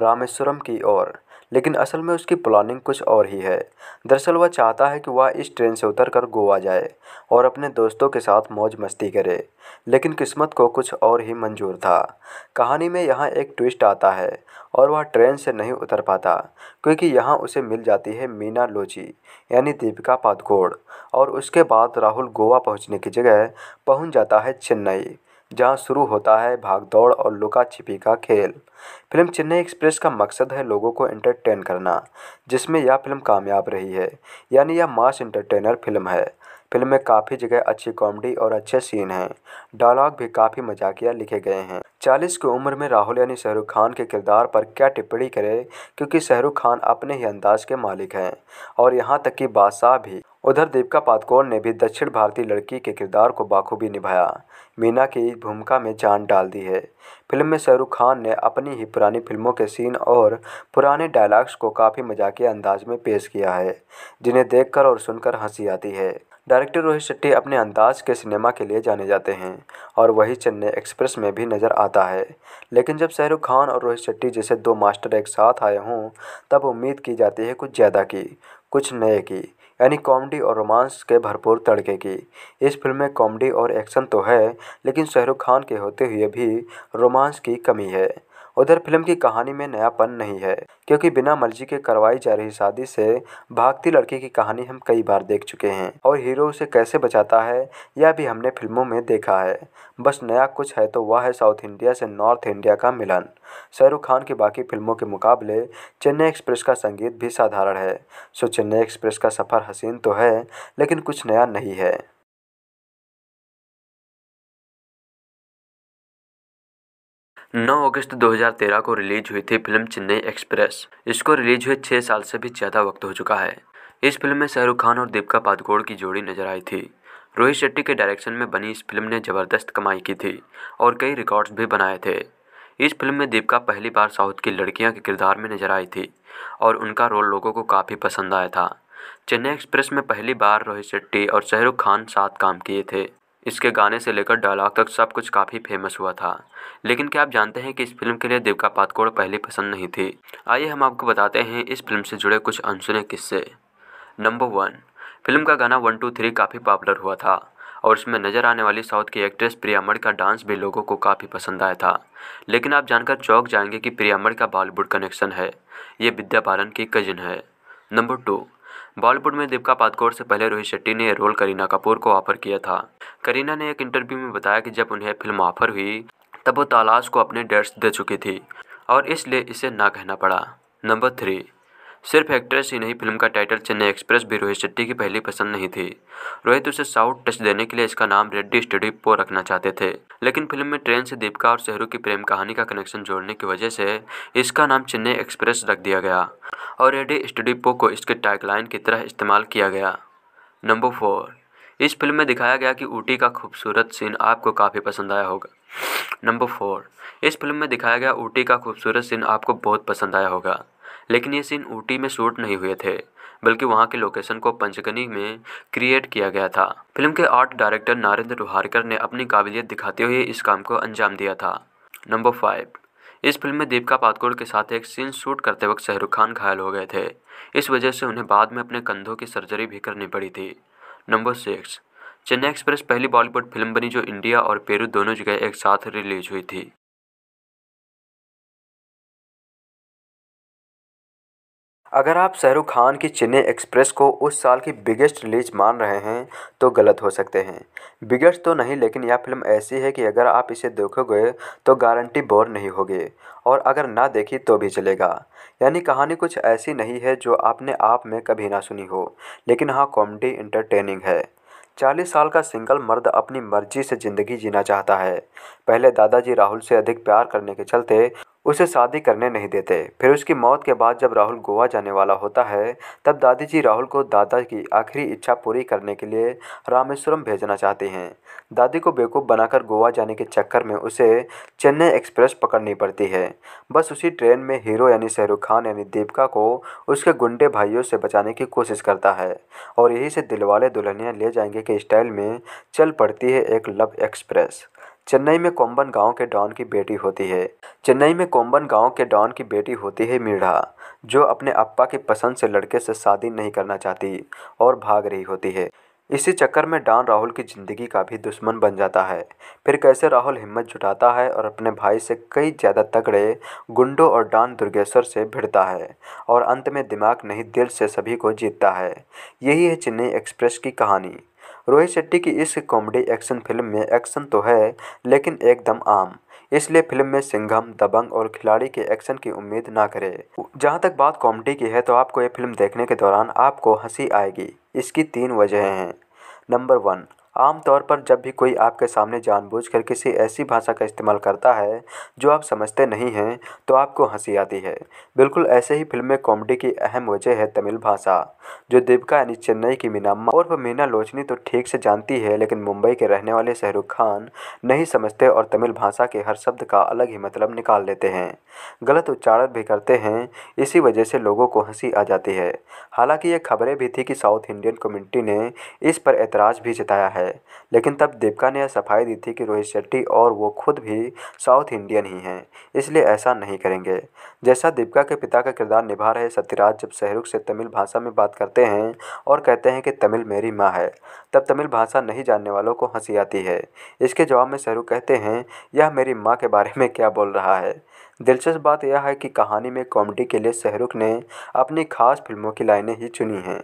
रामेश्वरम की ओर लेकिन असल में उसकी प्लानिंग कुछ और ही है दरअसल वह चाहता है कि वह इस ट्रेन से उतरकर गोवा जाए और अपने दोस्तों के साथ मौज मस्ती करे लेकिन किस्मत को कुछ और ही मंजूर था कहानी में यहाँ एक ट्विस्ट आता है और वह ट्रेन से नहीं उतर पाता क्योंकि यहाँ उसे मिल जाती है मीना लोची यानी दीपिका पादकोड़ और उसके बाद राहुल गोवा पहुँचने की जगह पहुँच जाता है चेन्नई जहाँ शुरू होता है भाग दौड़ और लुका छिपी का खेल फिल्म चेन्नई एक्सप्रेस का मकसद है लोगों को एंटरटेन करना जिसमें यह फिल्म कामयाब रही है यानी यह मास इंटरटेनर फिल्म है फिल्म में काफ़ी जगह अच्छी कॉमेडी और अच्छे सीन हैं डायलॉग भी काफ़ी मजाकिया लिखे गए हैं चालीस की उम्र में राहुल यानी शाहरुख खान के किरदार पर क्या टिप्पणी करें क्योंकि शाहरुख खान अपने ही अंदाज के मालिक हैं और यहाँ तक कि बादशाह भी उधर दीपिका पादुकोण ने भी दक्षिण भारतीय लड़की के किरदार को बाखूबी निभाया मीना की भूमिका में जान डाल दी है फिल्म में शाहरुख खान ने अपनी ही पुरानी फिल्मों के सीन और पुराने डायलॉग्स को काफ़ी मजाकिया अंदाज में पेश किया है जिन्हें देखकर और सुनकर हंसी आती है डायरेक्टर रोहित शेट्टी अपने अंदाज के सिनेमा के लिए जाने जाते हैं और वही चेन्नई एक्सप्रेस में भी नज़र आता है लेकिन जब शाहरुख खान और रोहित शेट्टी जैसे दो मास्टर एक साथ आए हों तब उम्मीद की जाती है कुछ ज़्यादा की कुछ नए की यानी कॉमेडी और रोमांस के भरपूर तड़के की इस फिल्म में कॉमेडी और एक्शन तो है लेकिन शाहरुख खान के होते हुए भी रोमांस की कमी है उधर फिल्म की कहानी में नयापन नहीं है क्योंकि बिना मर्जी के करवाई जा रही शादी से भागती लड़की की कहानी हम कई बार देख चुके हैं और हीरो उसे कैसे बचाता है यह भी हमने फिल्मों में देखा है बस नया कुछ है तो वह है साउथ इंडिया से नॉर्थ इंडिया का मिलन शाहरुख खान की बाकी फिल्मों के मुकाबले चेन्नई एक्सप्रेस का संगीत भी साधारण है सो चेन्नई एक्सप्रेस का सफ़र हसीन तो है लेकिन कुछ नया नहीं है 9 अगस्त 2013 को रिलीज हुई थी फिल्म चेन्नई एक्सप्रेस इसको रिलीज हुए छः साल से भी ज़्यादा वक्त हो चुका है इस फिल्म में शाहरुख खान और दीपिका पादुकोण की जोड़ी नजर आई थी रोहित शेट्टी के डायरेक्शन में बनी इस फिल्म ने ज़बरदस्त कमाई की थी और कई रिकॉर्ड्स भी बनाए थे इस फिल्म में दीपिका पहली बार साउथ की लड़कियां के किरदार में नजर आई थी और उनका रोल लोगों को काफ़ी पसंद आया था चेन्नई एक्सप्रेस में पहली बार रोहित शेट्टी और शाहरुख खान साथ काम किए थे इसके गाने से लेकर डायलॉग तक सब कुछ काफ़ी फेमस हुआ था लेकिन क्या आप जानते हैं कि इस फिल्म के लिए दीपिका पातकोड़ पहले पसंद नहीं थी आइए हम आपको बताते हैं इस फिल्म से जुड़े कुछ अनसुने किस्से नंबर वन फिल्म का गाना वन टू थ्री काफ़ी पॉपुलर हुआ था और इसमें नज़र आने वाली साउथ की एक्ट्रेस प्रियामण का डांस भी लोगों को काफ़ी पसंद आया था लेकिन आप जानकर चौंक जाएंगे कि प्रियामण का बॉलीवुड कनेक्शन है ये विद्या बालन की कजिन है नंबर टू बॉलीवुड में दीपिका पादकोर से पहले रोहित शेट्टी ने रोल करीना कपूर को ऑफर किया था करीना ने एक इंटरव्यू में बताया कि जब उन्हें फिल्म ऑफर हुई तब वो तलाश को अपने डेट्स दे चुकी थी और इसलिए इसे ना कहना पड़ा नंबर थ्री सिर्फ एक्ट्रेस ही नहीं फिल्म का टाइटल चेन्नई एक्सप्रेस भी रोहित शेट्टी की पहली पसंद नहीं थी रोहित उसे साउथ टच देने के लिए इसका नाम रेड्डी स्टडी पो रखना चाहते थे लेकिन फिल्म में ट्रेन से दीपिका और सेहरू की प्रेम कहानी का कनेक्शन जोड़ने की वजह से इसका नाम चेन्नई एक्सप्रेस रख दिया गया और रेड्डी स्टडी पो को इसके टैगलाइन की तरह इस्तेमाल किया गया नंबर फोर इस फिल्म में दिखाया गया कि ऊटी का खूबसूरत सीन आपको काफ़ी पसंद आया होगा नंबर फोर इस फिल्म में दिखाया गया ऊटी का खूबसूरत सीन आपको बहुत पसंद आया होगा लेकिन ये सीन ऊटी में शूट नहीं हुए थे बल्कि वहाँ के लोकेशन को पंचगनी में क्रिएट किया गया था फिल्म के आर्ट डायरेक्टर नरेंद्र रुहारकर ने अपनी काबिलियत दिखाते हुए इस काम को अंजाम दिया था नंबर फाइव इस फिल्म में दीपिका पादकोड़ के साथ एक सीन शूट करते वक्त शाहरुख खान घायल हो गए थे इस वजह से उन्हें बाद में अपने कंधों की सर्जरी भी करनी पड़ी थी नंबर सिक्स चेन्नई एक्सप्रेस पहली बॉलीवुड फिल्म बनी जो इंडिया और पेरू दोनों जगह एक साथ रिलीज हुई थी अगर आप शाहरुख खान की चेन्नई एक्सप्रेस को उस साल की बिगेस्ट रिलीज मान रहे हैं तो गलत हो सकते हैं बिगेस्ट तो नहीं लेकिन यह फिल्म ऐसी है कि अगर आप इसे देखोगे तो गारंटी बोर नहीं होगी और अगर ना देखी तो भी चलेगा यानी कहानी कुछ ऐसी नहीं है जो आपने आप में कभी ना सुनी हो लेकिन हाँ कॉमेडी इंटरटेनिंग है चालीस साल का सिंगल मर्द अपनी मर्जी से ज़िंदगी जीना चाहता है पहले दादाजी राहुल से अधिक प्यार करने के चलते उसे शादी करने नहीं देते फिर उसकी मौत के बाद जब राहुल गोवा जाने वाला होता है तब दादी जी राहुल को दादा की आखिरी इच्छा पूरी करने के लिए रामेश्वरम भेजना चाहती हैं दादी को बेवकूफ़ बनाकर गोवा जाने के चक्कर में उसे चेन्नई एक्सप्रेस पकड़नी पड़ती है बस उसी ट्रेन में हीरो यानी शाहरुख खान यानी दीपिका को उसके गुंडे भाइयों से बचाने की कोशिश करता है और यही से दिलवाले दुल्हनिया ले जाएंगे के स्टाइल में चल पड़ती है एक लव एक्सप्रेस चेन्नई में कोम्बन गांव के डॉन की बेटी होती है चेन्नई में कोम्बन गांव के डॉन की बेटी होती है मीढ़ा जो अपने अप्पा की पसंद से लड़के से शादी नहीं करना चाहती और भाग रही होती है इसी चक्कर में डॉन राहुल की ज़िंदगी का भी दुश्मन बन जाता है फिर कैसे राहुल हिम्मत जुटाता है और अपने भाई से कई ज़्यादा तगड़े गुंडों और डॉन दुर्गेश्वर से भिड़ता है और अंत में दिमाग नहीं दिल से सभी को जीतता है यही है चेन्नई एक्सप्रेस की कहानी रोहित शेट्टी की इस कॉमेडी एक्शन फिल्म में एक्शन तो है लेकिन एकदम आम इसलिए फिल्म में सिंघम दबंग और खिलाड़ी के एक्शन की उम्मीद ना करें जहाँ तक बात कॉमेडी की है तो आपको ये फिल्म देखने के दौरान आपको हंसी आएगी इसकी तीन वजहें हैं नंबर वन आमतौर पर जब भी कोई आपके सामने जानबूझकर किसी ऐसी भाषा का इस्तेमाल करता है जो आप समझते नहीं हैं तो आपको हंसी आती है बिल्कुल ऐसे ही फिल्म में कॉमेडी की अहम वजह है तमिल भाषा जो देविका यानी चेन्नई की और उर्फ मीना लोचनी तो ठीक से जानती है लेकिन मुंबई के रहने वाले शाहरुख खान नहीं समझते और तमिल भाषा के हर शब्द का अलग ही मतलब निकाल लेते हैं गलत उच्चारण भी करते हैं इसी वजह से लोगों को हंसी आ जाती है हालांकि ये खबरें भी थी कि साउथ इंडियन कम्युनिटी ने इस पर ऐतराज़ भी जताया है है लेकिन तब दीपिका ने यह सफाई दी थी कि रोहित शेट्टी और वो खुद भी साउथ इंडियन ही हैं इसलिए ऐसा नहीं करेंगे जैसा दीपिका के पिता का किरदार निभा रहे सत्यराज जब शहरुख से तमिल भाषा में बात करते हैं और कहते हैं कि तमिल मेरी माँ है तब तमिल भाषा नहीं जानने वालों को हंसी आती है इसके जवाब में शहरुख कहते हैं यह मेरी माँ के बारे में क्या बोल रहा है दिलचस्प बात यह है कि कहानी में कॉमेडी के लिए शहरुख ने अपनी खास फिल्मों की लाइनें ही चुनी हैं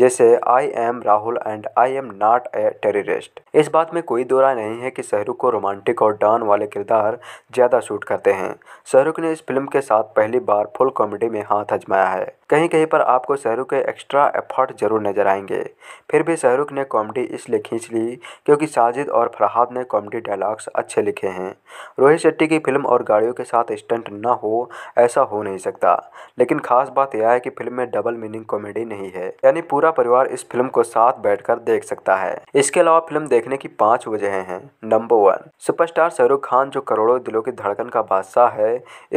जैसे I am Rahul and I am not a terrorist इस बात में कोई दो राय नहीं है कि शाहरुख को रोमांटिक और डॉन वाले किरदार ज़्यादा सूट करते हैं शाहरुख ने इस फिल्म के साथ पहली बार फुल कॉमेडी में हाथ अजमाया है कहीं कहीं पर आपको शाहरुख के एक्स्ट्रा एफर्ट जरूर नजर आएंगे फिर भी शाहरुख ने कॉमेडी इसलिए खींच ली क्योंकि साजिद और फरहाद ने कॉमेडी डायलॉग्स अच्छे लिखे हैं रोहित शेट्टी की फिल्म और गाड़ियों के साथ स्टंट ना हो ऐसा हो नहीं सकता लेकिन खास बात यह है कि फिल्म में डबल मीनिंग कॉमेडी नहीं है यानी पूरा परिवार इस फिल्म को साथ बैठ देख सकता है इसके अलावा फिल्म देख देखने की पांच वजह हैं number one superstar Shahrukh Khan जो करोड़ों दिलों की धड़कन का बादशाह है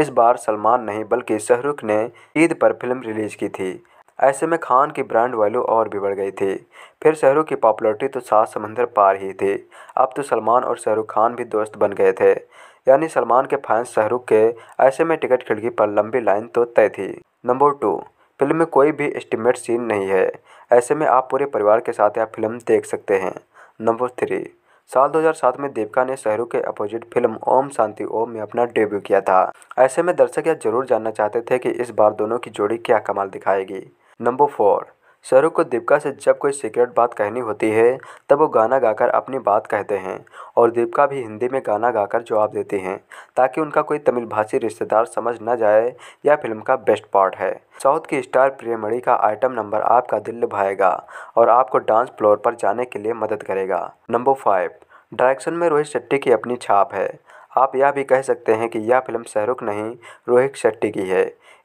इस बार सलमान नहीं बल्कि शाहरुख ने ईद पर फिल्म रिलीज की थी ऐसे में खान की ब्रांड वैल्यू और भी बढ़ गई थी फिर शाहरुख की पॉपुलरिटी तो सात समंदर पार ही थी अब तो सलमान और शाहरुख खान भी दोस्त बन गए थे यानी सलमान के फैंस शाहरुख के ऐसे में टिकट खिड़की पर लंबी लाइन तो तय थी नंबर टू फिल्म में कोई भी एस्टिमेट सीन नहीं है ऐसे में आप पूरे परिवार के साथ यह फिल्म देख सकते हैं नंबर थ्री साल 2007 में देविका ने शहरू के अपोजिट फिल्म ओम शांति ओम में अपना डेब्यू किया था ऐसे में दर्शक यह जरूर जानना चाहते थे कि इस बार दोनों की जोड़ी क्या कमाल दिखाएगी नंबर फोर शाहरुख को दीपिका से जब कोई सीक्रेट बात कहनी होती है तब वो गाना गाकर अपनी बात कहते हैं और दीपिका भी हिंदी में गाना गाकर जवाब देती हैं ताकि उनका कोई तमिल भाषी रिश्तेदार समझ न जाए यह फिल्म का बेस्ट पार्ट है साउथ की स्टार प्रियमणि का आइटम नंबर आपका दिल लुभाएगा और आपको डांस फ्लोर पर जाने के लिए मदद करेगा नंबर फाइव डायरेक्शन में रोहित शेट्टी की अपनी छाप है आप यह भी कह सकते हैं कि यह फिल्म शाहरुख नहीं रोहित शेट्टी की है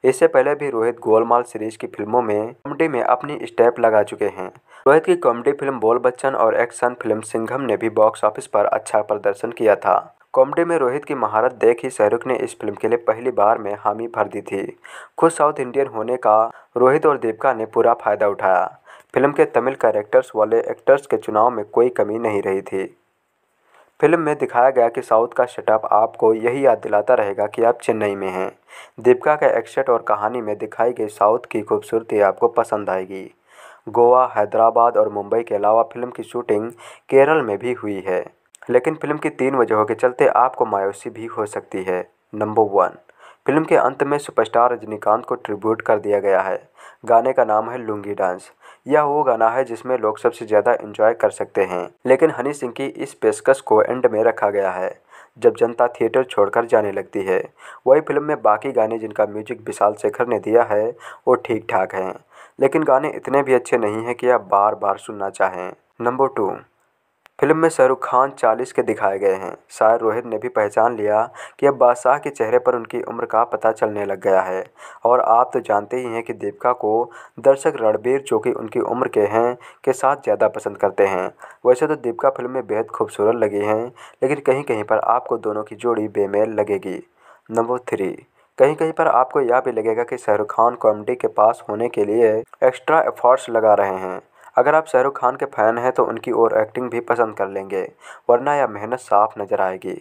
इससे पहले भी रोहित गोलमाल सीरीज की फिल्मों में कॉमेडी में अपनी स्टेप लगा चुके हैं रोहित की कॉमेडी फिल्म बोल बच्चन और एक्शन फिल्म सिंघम ने भी बॉक्स ऑफिस पर अच्छा प्रदर्शन किया था कॉमेडी में रोहित की महारत देख ही शाहरुख ने इस फिल्म के लिए पहली बार में हामी भर दी थी खुद साउथ इंडियन होने का रोहित और दीपिका ने पूरा फायदा उठाया फिल्म के तमिल कैरेक्टर्स वाले एक्टर्स के चुनाव में कोई कमी नहीं रही थी फिल्म में दिखाया गया कि साउथ का सेटअप आपको यही याद दिलाता रहेगा कि आप चेन्नई में हैं दीपिका के एक्शट और कहानी में दिखाई गई साउथ की खूबसूरती आपको पसंद आएगी गोवा हैदराबाद और मुंबई के अलावा फिल्म की शूटिंग केरल में भी हुई है लेकिन फिल्म की तीन वजहों के चलते आपको मायूसी भी हो सकती है नंबर वन फिल्म के अंत में सुपरस्टार रजनीकांत को ट्रिब्यूट कर दिया गया है गाने का नाम है लुंगी डांस यह वो गाना है जिसमें लोग सबसे ज़्यादा इंजॉय कर सकते हैं लेकिन हनी सिंह की इस पेशकश को एंड में रखा गया है जब जनता थिएटर छोड़कर जाने लगती है वही फिल्म में बाकी गाने जिनका म्यूजिक विशाल शेखर ने दिया है वो ठीक ठाक हैं लेकिन गाने इतने भी अच्छे नहीं हैं कि आप बार बार सुनना चाहें नंबर टू फिल्म में शाहरुख खान चालीस के दिखाए गए हैं शायद रोहित ने भी पहचान लिया कि अब बादशाह के चेहरे पर उनकी उम्र का पता चलने लग गया है और आप तो जानते ही हैं कि दीपिका को दर्शक रणबीर जो कि उनकी उम्र के हैं के साथ ज़्यादा पसंद करते हैं वैसे तो दीपिका फिल्म में बेहद खूबसूरत लगी हैं लेकिन कहीं कहीं पर आपको दोनों की जोड़ी बेमेल लगेगी नंबर थ्री कहीं कहीं पर आपको यह भी लगेगा कि शाहरुख खान कॉमेडी के पास होने के लिए एक्स्ट्रा एफर्ट्स लगा रहे हैं अगर आप शाहरुख खान के फ़ैन हैं तो उनकी और एक्टिंग भी पसंद कर लेंगे वरना यह मेहनत साफ नज़र आएगी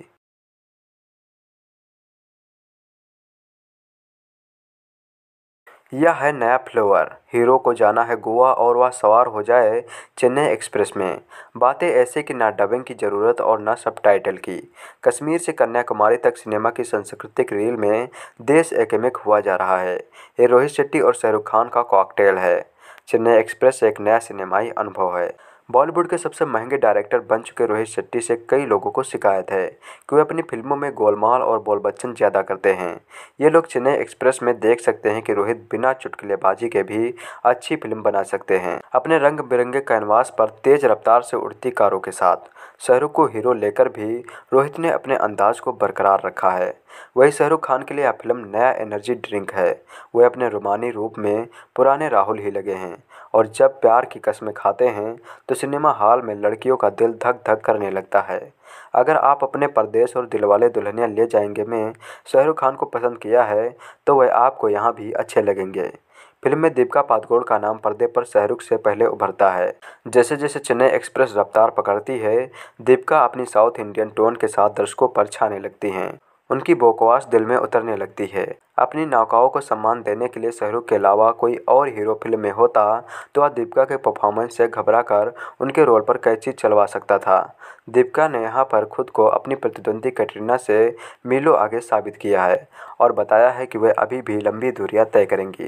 यह है नया फ्लेवर हीरो को जाना है गोवा और वह सवार हो जाए चेन्नई एक्सप्रेस में बातें ऐसे कि ना डबिंग की ज़रूरत और ना सब टाइटल की कश्मीर से कन्याकुमारी तक सिनेमा की सांस्कृतिक रील में देश एकेमिक हुआ जा रहा है ये रोहित शेट्टी और शाहरुख खान का कॉकटेल है चेन्नई एक्सप्रेस एक नया सिनेमाई अनुभव है बॉलीवुड के सबसे महंगे डायरेक्टर बन चुके रोहित शेट्टी से कई लोगों को शिकायत है कि वे अपनी फिल्मों में गोलमाल और बोल बच्चन ज़्यादा करते हैं ये लोग चेन्नई एक्सप्रेस में देख सकते हैं कि रोहित बिना चुटकुलेबाजी के भी अच्छी फिल्म बना सकते हैं अपने रंग बिरंगे कैनवास पर तेज रफ्तार से उड़ती कारों के साथ शाहरुख को हीरो लेकर भी रोहित ने अपने अंदाज को बरकरार रखा है वही शाहरुख खान के लिए यह फिल्म नया एनर्जी ड्रिंक है वे अपने रोमानी रूप में पुराने राहुल ही लगे हैं और जब प्यार की कस्में खाते हैं तो सिनेमा हॉल में लड़कियों का दिल धक धक करने लगता है अगर आप अपने परदेस और दिलवाले दुल्हनिया ले जाएंगे में शाहरुख खान को पसंद किया है तो वह आपको यहाँ भी अच्छे लगेंगे फिल्म में दीपिका पादुकोण का नाम पर्दे पर शाहरुख से पहले उभरता है जैसे जैसे चेन्नई एक्सप्रेस रफ्तार पकड़ती है दीपिका अपनी साउथ इंडियन टोन के साथ दर्शकों पर छाने लगती हैं उनकी बोकवास दिल में उतरने लगती है अपनी नौकाओं को सम्मान देने के लिए शाहरुख के अलावा कोई और हीरो फिल्म में होता तो वह दीपिका के परफॉर्मेंस से घबराकर उनके रोल पर कैची चलवा सकता था दीपिका ने यहाँ पर खुद को अपनी प्रतिद्वंदी कैटरीना से मिलो आगे साबित किया है और बताया है कि वह अभी भी लंबी दूरियां तय करेंगी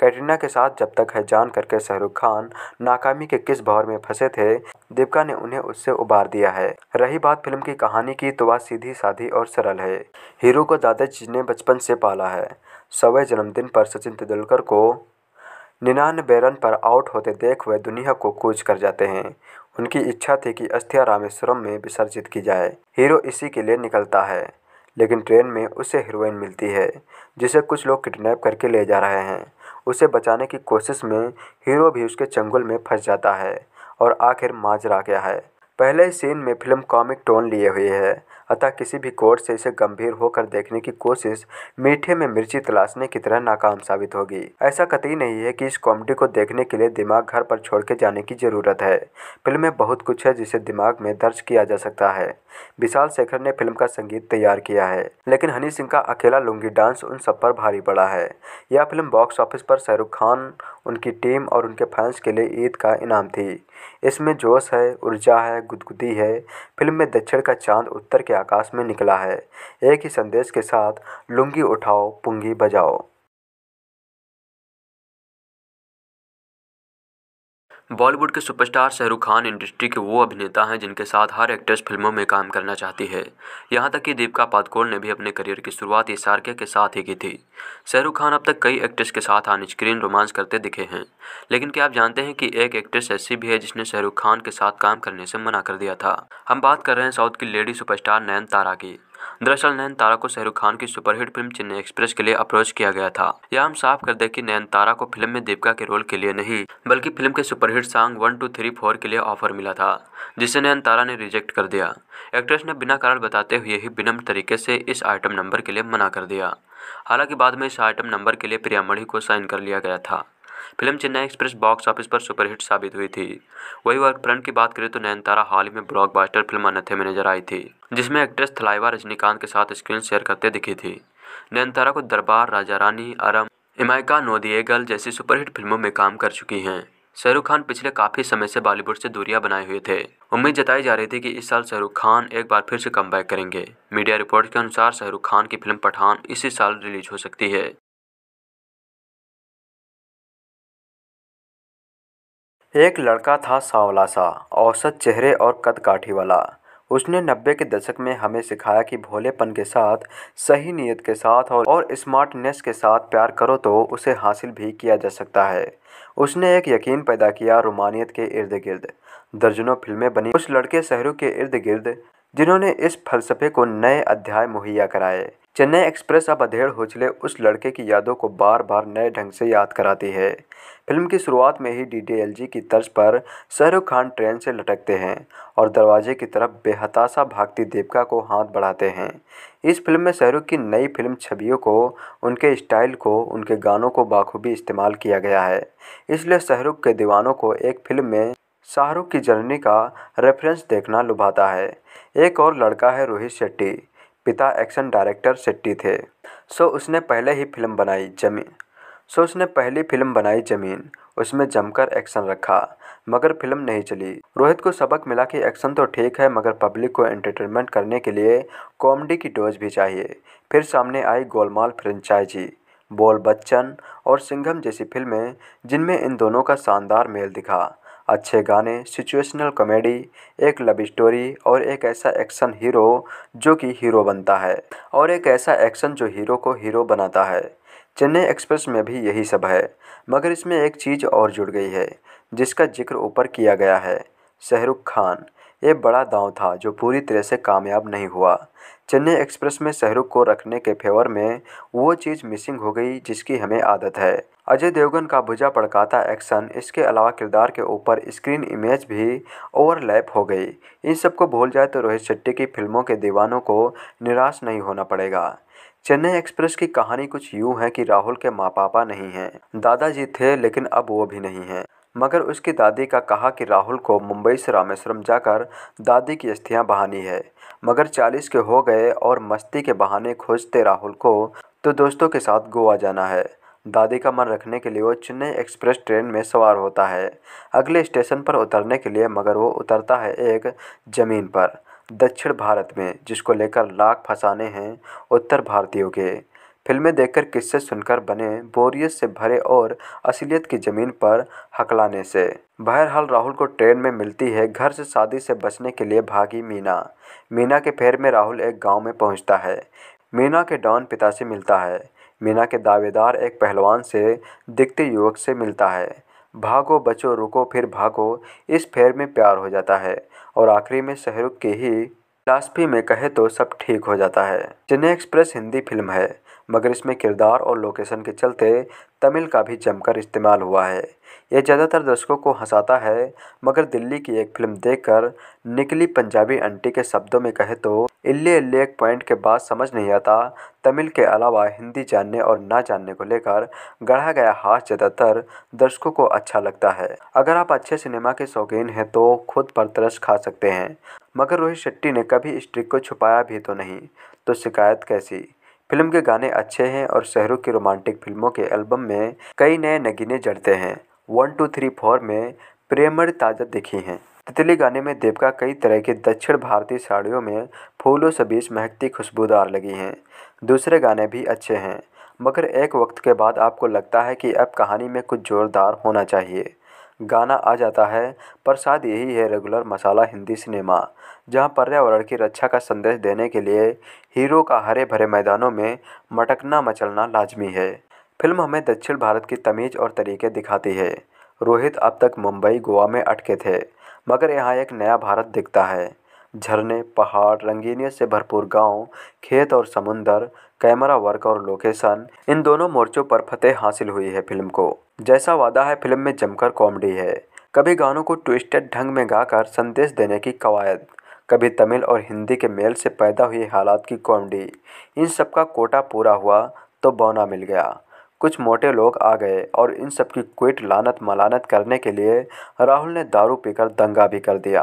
कैटरीना के साथ जब तक है जान करके शाहरुख खान नाकामी के किस भौर में फंसे थे दीपिका ने उन्हें उससे उबार दिया है रही बात फिल्म की कहानी की तो वह सीधी साधी और सरल है हीरो को दादाजी ने बचपन से पाला है है सवे जन्मदिन पर सचिन तेंदुलकर को निन्यानबे रन पर आउट होते देख वह दुनिया को कूच कर जाते हैं उनकी इच्छा थी कि अस्थिया रामेश्वरम में विसर्जित की जाए हीरो इसी के लिए निकलता है लेकिन ट्रेन में उसे हीरोइन मिलती है जिसे कुछ लोग किडनैप करके ले जा रहे हैं उसे बचाने की कोशिश में हीरो भी उसके चंगुल में फंस जाता है और आखिर माजरा क्या है पहले सीन में फिल्म कॉमिक टोन लिए हुए है अतः किसी भी कोर्ट से इसे गंभीर होकर देखने की कोशिश मीठे में मिर्ची तलाशने की तरह नाकाम साबित होगी ऐसा कतई नहीं है कि इस कॉमेडी को देखने के लिए दिमाग घर पर छोड़ के जाने की जरूरत है फिल्म में बहुत कुछ है जिसे दिमाग में दर्ज किया जा सकता है विशाल शेखर ने फिल्म का संगीत तैयार किया है लेकिन हनी सिंह का अकेला लुंगी डांस उन सब पर भारी पड़ा है यह फिल्म बॉक्स ऑफिस पर शाहरुख खान उनकी टीम और उनके फैंस के लिए ईद का इनाम थी इसमें जोश है ऊर्जा है गुदगुदी है फिल्म में दक्षिण का चांद उत्तर के आकाश में निकला है एक ही संदेश के साथ लुंगी उठाओ पुंगी बजाओ बॉलीवुड के सुपरस्टार शाहरुख खान इंडस्ट्री के वो अभिनेता हैं जिनके साथ हर एक्ट्रेस फिल्मों में काम करना चाहती है यहाँ तक कि दीपिका पादुकोण ने भी अपने करियर की शुरुआत एस आर के साथ ही की थी शाहरुख खान अब तक कई एक्ट्रेस के साथ ऑन स्क्रीन रोमांस करते दिखे हैं लेकिन क्या आप जानते हैं कि एक एक्ट्रेस ऐसी भी है जिसने शाहरुख खान के साथ काम करने से मना कर दिया था हम बात कर रहे हैं साउथ की लेडी सुपरस्टार नयन तारा की दरअसल नयनतारा को शाहरुख खान की सुपरहिट फिल्म चेन्नई एक्सप्रेस के लिए अप्रोच किया गया था यह हम साफ कर दे कि नयनतारा को फिल्म में दीपिका के रोल के लिए नहीं बल्कि फिल्म के superhit song one two three four के लिए ऑफर मिला था जिसे नयनतारा ने रिजेक्ट कर दिया एक्ट्रेस ने बिना कारण बताते हुए ही विनम्र तरीके से इस आइटम नंबर के लिए मना कर दिया हालांकि बाद में इस आइटम नंबर के लिए प्रियामणि को साइन कर लिया गया था film Chennai express box office पर सुपरहिट साबित हुई थी वही फ्रंट की बात करें तो नयनतारा हाल ही में बास्टर फिल्म अनथे में नजर आई थी जिसमें एक्ट्रेस थलाइवा रजनीकांत के साथ स्क्रीन शेयर करते दिखी थी नयनतारा को दरबार राजा रानी अरम इमायका नोदियेगल जैसी सुपरहिट फिल्मों में काम कर चुकी हैं शाहरुख खान पिछले काफी समय से बॉलीवुड से दूरिया बनाए हुए थे उम्मीद जताई जा रही थी कि इस साल शाहरुख खान एक बार फिर से कम करेंगे मीडिया रिपोर्ट के अनुसार शाहरुख खान की फिल्म पठान इसी साल रिलीज हो सकती है एक लड़का था सांवला सा औसत चेहरे और कद काठी वाला उसने नब्बे के दशक में हमें सिखाया कि भोलेपन के साथ सही नीयत के साथ और, और स्मार्टनेस के साथ प्यार करो तो उसे हासिल भी किया जा सकता है उसने एक यकीन पैदा किया रोमानियत के इर्द गिर्द दर्जनों फिल्में बनी उस लड़के शहरों के इर्द गिर्द जिन्होंने इस फलसफे को नए अध्याय मुहैया कराए चेन्नई एक्सप्रेस अब अधेड़ चले उस लड़के की यादों को बार बार नए ढंग से याद कराती है फिल्म की शुरुआत में ही डी की तर्ज पर शाहरुख खान ट्रेन से लटकते हैं और दरवाजे की तरफ बेहताशा भागती देविका को हाथ बढ़ाते हैं इस फिल्म में शाहरुख की नई फिल्म छवियों को उनके स्टाइल को उनके गानों को बाखूबी इस्तेमाल किया गया है इसलिए शाहरुख के दीवानों को एक फिल्म में शाहरुख की जर्नी का रेफरेंस देखना लुभाता है एक और लड़का है रोहित शेट्टी पिता एक्शन डायरेक्टर सेट्टी थे सो उसने पहले ही फिल्म बनाई जमीन सो उसने पहली फिल्म बनाई जमीन उसमें जमकर एक्शन रखा मगर फिल्म नहीं चली रोहित को सबक मिला कि एक्शन तो ठीक है मगर पब्लिक को एंटरटेनमेंट करने के लिए कॉमेडी की डोज भी चाहिए फिर सामने आई गोलमाल फ्रेंचाइजी बोल बच्चन और सिंघम जैसी फिल्में जिनमें इन दोनों का शानदार मेल दिखा अच्छे गाने सिचुएशनल कॉमेडी एक लव स्टोरी और एक ऐसा एक्शन हीरो जो कि हीरो बनता है और एक ऐसा एक्शन जो हीरो को हीरो बनाता है चेन्नई एक्सप्रेस में भी यही सब है मगर इसमें एक चीज़ और जुड़ गई है जिसका जिक्र ऊपर किया गया है शाहरुख खान एक बड़ा दांव था जो पूरी तरह से कामयाब नहीं हुआ चेन्नई एक्सप्रेस में शहरुख को रखने के फेवर में वो चीज़ मिसिंग हो गई जिसकी हमें आदत है अजय देवगन का भुजा पड़काता एक्शन इसके अलावा किरदार के ऊपर स्क्रीन इमेज भी ओवरलैप हो गई इन सबको भूल जाए तो रोहित शेट्टी की फिल्मों के दीवानों को निराश नहीं होना पड़ेगा चेन्नई एक्सप्रेस की कहानी कुछ यूं है कि राहुल के माँ पापा नहीं हैं दादाजी थे लेकिन अब वो भी नहीं हैं मगर उसकी दादी का कहा कि राहुल को मुंबई से रामेश्वरम जाकर दादी की अस्थियां बहानी है मगर चालीस के हो गए और मस्ती के बहाने खोजते राहुल को तो दोस्तों के साथ गोवा जाना है दादी का मन रखने के लिए वो चेन्नई एक्सप्रेस ट्रेन में सवार होता है अगले स्टेशन पर उतरने के लिए मगर वो उतरता है एक ज़मीन पर दक्षिण भारत में जिसको लेकर लाख फंसाने हैं उत्तर भारतीयों के फिल्में देखकर किस्से सुनकर बने बोरियत से भरे और असलियत की ज़मीन पर हकलाने से बहरहाल राहुल को ट्रेन में मिलती है घर से शादी से बचने के लिए भागी मीना मीना के फेर में राहुल एक गांव में पहुंचता है मीना के डॉन पिता से मिलता है मीना के दावेदार एक पहलवान से दिखते युवक से मिलता है भागो बचो रुको फिर भागो इस फेर में प्यार हो जाता है और आखिरी में शहरुख के ही फिलासफी में कहे तो सब ठीक हो जाता है चेन्नई एक्सप्रेस हिंदी फिल्म है मगर इसमें किरदार और लोकेशन के चलते तमिल का भी जमकर इस्तेमाल हुआ है यह ज़्यादातर दर्शकों को हंसाता है मगर दिल्ली की एक फिल्म देखकर निकली पंजाबी अंटी के शब्दों में कहे तो इल्ले इल्ले एक पॉइंट के बाद समझ नहीं आता तमिल के अलावा हिंदी जानने और ना जानने को लेकर गढ़ा गया हाथ ज़्यादातर दर्शकों को अच्छा लगता है अगर आप अच्छे सिनेमा के शौकीन हैं तो खुद पर तरस खा सकते हैं मगर रोहित शेट्टी ने कभी इस ट्रिक को छुपाया भी तो नहीं तो शिकायत कैसी फिल्म के गाने अच्छे हैं और शहरों की रोमांटिक फिल्मों के एल्बम में कई नए नगीने जड़ते हैं वन टू थ्री फोर में प्रेमर ताजा दिखी हैं तितली गाने में देवका कई तरह के दक्षिण भारतीय साड़ियों में फूलों बीच महकती खुशबूदार लगी हैं दूसरे गाने भी अच्छे हैं मगर एक वक्त के बाद आपको लगता है कि अब कहानी में कुछ जोरदार होना चाहिए गाना आ जाता है पर शायद यही है रेगुलर मसाला हिंदी सिनेमा जहां पर्यावरण की रक्षा का संदेश देने के लिए हीरो का हरे भरे मैदानों में मटकना मचलना लाजमी है फिल्म हमें दक्षिण भारत की तमीज और तरीके दिखाती है रोहित अब तक मुंबई गोवा में अटके थे मगर यहाँ एक नया भारत दिखता है झरने पहाड़ रंगीनियत से भरपूर गांव, खेत और समुंदर कैमरा वर्क और लोकेशन इन दोनों मोर्चों पर फतेह हासिल हुई है फिल्म को जैसा वादा है फिल्म में जमकर कॉमेडी है कभी गानों को ट्विस्टेड ढंग में गाकर संदेश देने की कवायद कभी तमिल और हिंदी के मेल से पैदा हुई हालात की कॉमेडी इन सब का कोटा पूरा हुआ तो बौना मिल गया कुछ मोटे लोग आ गए और इन सब की क्विट लानत मलानत करने के लिए राहुल ने दारू पीकर दंगा भी कर दिया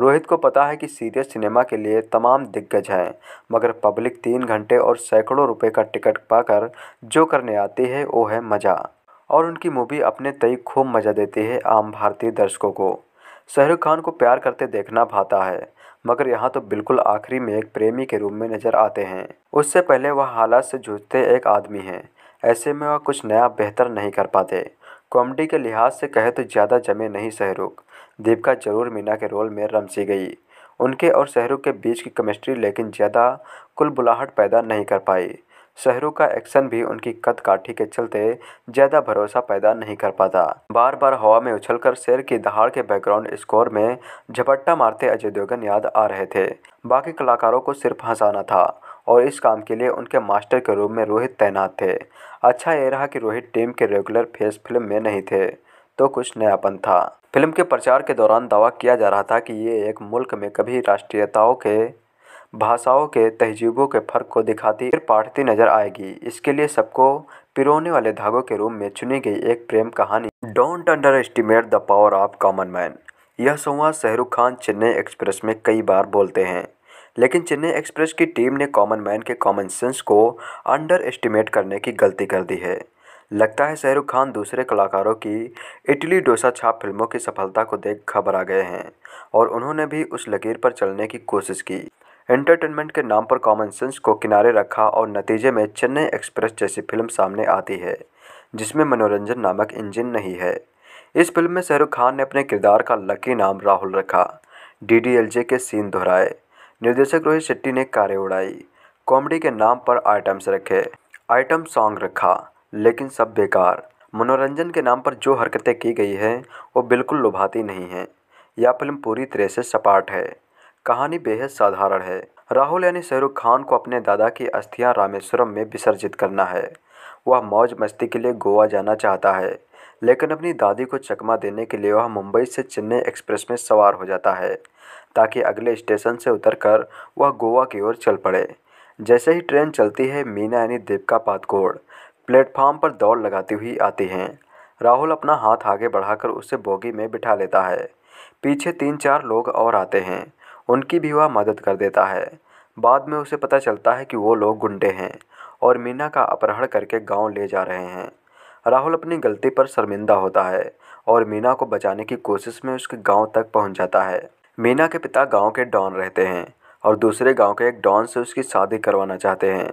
रोहित को पता है कि सीरियस सिनेमा के लिए तमाम दिग्गज हैं मगर पब्लिक तीन घंटे और सैकड़ों रुपए का टिकट पाकर जो करने आती है वो है मज़ा और उनकी मूवी अपने तई खूब मज़ा देती है आम भारतीय दर्शकों को शाहरुख खान को प्यार करते देखना भाता है मगर यहाँ तो बिल्कुल आखिरी में एक प्रेमी के रूप में नजर आते हैं उससे पहले वह हालात से जूझते एक आदमी हैं ऐसे में वह कुछ नया बेहतर नहीं कर पाते कॉमेडी के लिहाज से कहे तो ज़्यादा जमे नहीं शहरुख दीपिका जरूर मीना के रोल में रमसी गई उनके और शहरुख के बीच की केमिस्ट्री लेकिन ज़्यादा कुल बुलाहट पैदा नहीं कर पाई शहरों का एक्शन भी उनकी कद काठी के चलते ज्यादा भरोसा पैदा नहीं कर पाता बार बार हवा में उछलकर शेर की दहाड़ के बैकग्राउंड स्कोर में झपट्टा मारते अजय देवगन याद आ रहे थे बाकी कलाकारों को सिर्फ हंसाना था और इस काम के लिए उनके मास्टर के रूप में रोहित तैनात थे अच्छा यह रहा कि रोहित टीम के रेगुलर फेस फिल्म में नहीं थे तो कुछ नयापन था फिल्म के प्रचार के दौरान दावा किया जा रहा था कि ये एक मुल्क में कभी राष्ट्रीयताओं के भाषाओं के तहज़ीबों के फ़र्क़ को दिखाती फिर पाठती नज़र आएगी इसके लिए सबको पिरोने वाले धागों के रूप में चुनी गई एक प्रेम कहानी don't underestimate the power of common man यह संवाद शाहरुख खान चेन्नई एक्सप्रेस में कई बार बोलते हैं लेकिन चेन्नई एक्सप्रेस की टीम ने कॉमन मैन के कॉमन सेंस को अंडर एस्टिमेट करने की गलती कर दी है लगता है शाहरुख खान दूसरे कलाकारों की इटली डोसा छाप फिल्मों की सफलता को देख घबरा गए हैं और उन्होंने भी उस लकीर पर चलने की कोशिश की एंटरटेनमेंट के नाम पर कॉमन सेंस को किनारे रखा और नतीजे में चेन्नई एक्सप्रेस जैसी फिल्म सामने आती है जिसमें मनोरंजन नामक इंजन नहीं है इस फिल्म में शाहरुख खान ने अपने किरदार का लकी नाम राहुल रखा डी के सीन दोहराए निर्देशक रोहित शेट्टी ने कारें उड़ाई कॉमेडी के नाम पर आइटम्स रखे आइटम सॉन्ग रखा लेकिन सब बेकार मनोरंजन के नाम पर जो हरकतें की गई हैं वो बिल्कुल लुभाती नहीं हैं यह फिल्म पूरी तरह से सपाट है कहानी बेहद साधारण है राहुल यानी शाहरुख खान को अपने दादा की अस्थियां रामेश्वरम में विसर्जित करना है वह मौज मस्ती के लिए गोवा जाना चाहता है लेकिन अपनी दादी को चकमा देने के लिए वह मुंबई से चेन्नई एक्सप्रेस में सवार हो जाता है ताकि अगले स्टेशन से उतरकर वह गोवा की ओर चल पड़े जैसे ही ट्रेन चलती है मीना यानी दीपिका पातकोड़ प्लेटफार्म पर दौड़ लगाती हुई आती हैं राहुल अपना हाथ आगे बढ़ाकर उसे बोगी में बिठा लेता है पीछे तीन चार लोग और आते हैं उनकी भी वह मदद कर देता है बाद में उसे पता चलता है कि वो लोग गुंडे हैं और मीना का अपहरण करके गांव ले जा रहे हैं राहुल अपनी गलती पर शर्मिंदा होता है और मीना को बचाने की कोशिश में उसके गांव तक पहुंच जाता है मीना के पिता गांव के डॉन रहते हैं और दूसरे गांव के एक डॉन से उसकी शादी करवाना चाहते हैं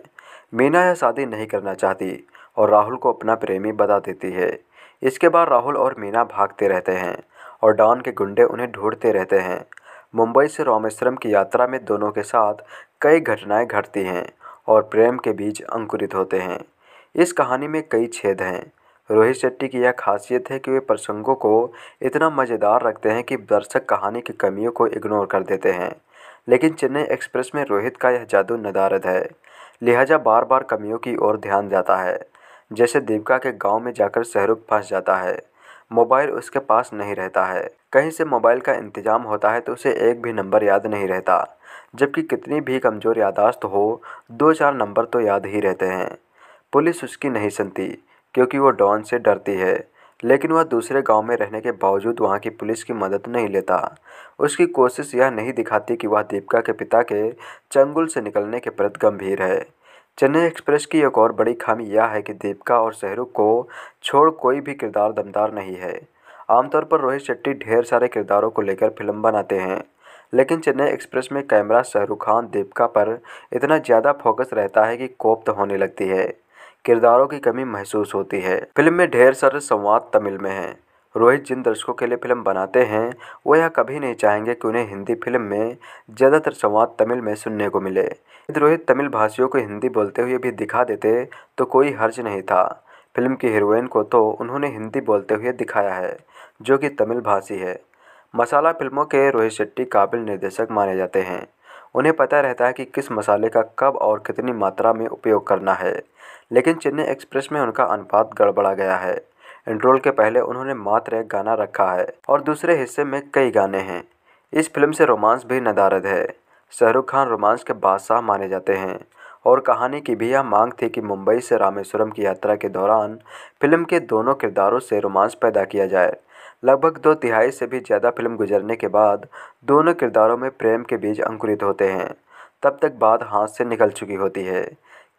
मीना यह शादी नहीं करना चाहती और राहुल को अपना प्रेमी बता देती है इसके बाद राहुल और मीना भागते रहते हैं और डॉन के गुंडे उन्हें ढूंढते रहते हैं मुंबई से रामेश्वरम की यात्रा में दोनों के साथ कई घटनाएँ घटती हैं और प्रेम के बीच अंकुरित होते हैं इस कहानी में कई छेद हैं रोहित शेट्टी की यह खासियत है कि वे प्रसंगों को इतना मज़ेदार रखते हैं कि दर्शक कहानी की कमियों को इग्नोर कर देते हैं लेकिन चेन्नई एक्सप्रेस में रोहित का यह जादू नदारद है लिहाजा बार बार कमियों की ओर ध्यान जाता है जैसे दीपिका के गांव में जाकर शहरुख फंस जाता है मोबाइल उसके पास नहीं रहता है कहीं से मोबाइल का इंतज़ाम होता है तो उसे एक भी नंबर याद नहीं रहता जबकि कितनी भी कमज़ोर यादाश्त हो दो चार नंबर तो याद ही रहते हैं पुलिस उसकी नहीं सुनती क्योंकि वो डॉन से डरती है लेकिन वह दूसरे गांव में रहने के बावजूद वहां की पुलिस की मदद नहीं लेता उसकी कोशिश यह नहीं दिखाती कि वह दीपिका के पिता के चंगुल से निकलने के प्रति गंभीर है चेन्नई एक्सप्रेस की एक और बड़ी खामी यह है कि दीपिका और शहरुख को छोड़ कोई भी किरदार दमदार नहीं है आमतौर पर रोहित शेट्टी ढेर सारे किरदारों को लेकर फिल्म बनाते हैं लेकिन चेन्नई एक्सप्रेस में कैमरा शाहरुख खान दीपिका पर इतना ज़्यादा फोकस रहता है कि कोप्त होने लगती है किरदारों की कमी महसूस होती है फिल्म में ढेर सारे संवाद तमिल में हैं रोहित जिन दर्शकों के लिए फिल्म बनाते हैं वो यह कभी नहीं चाहेंगे कि उन्हें हिंदी फिल्म में ज़्यादातर संवाद तमिल में सुनने को मिले यदि रोहित तमिल भाषियों को हिंदी बोलते हुए भी दिखा देते तो कोई हर्ज नहीं था फिल्म की हीरोइन को तो उन्होंने हिंदी बोलते हुए दिखाया है जो कि तमिल भाषी है मसाला फिल्मों के रोहित शेट्टी काबिल निर्देशक माने जाते हैं उन्हें पता रहता है कि किस मसाले का कब और कितनी मात्रा में उपयोग करना है लेकिन चेन्नई एक्सप्रेस में उनका अनुपात गड़बड़ा गया है इंट्रोल के पहले उन्होंने मात्र एक गाना रखा है और दूसरे हिस्से में कई गाने हैं इस फिल्म से रोमांस भी नदारद है शाहरुख खान रोमांस के बादशाह माने जाते हैं और कहानी की भी यह मांग थी कि मुंबई से रामेश्वरम की यात्रा के दौरान फिल्म के दोनों किरदारों से रोमांस पैदा किया जाए लगभग दो तिहाई से भी ज़्यादा फिल्म गुजरने के बाद दोनों किरदारों में प्रेम के बीज अंकुरित होते हैं तब तक बात हाथ से निकल चुकी होती है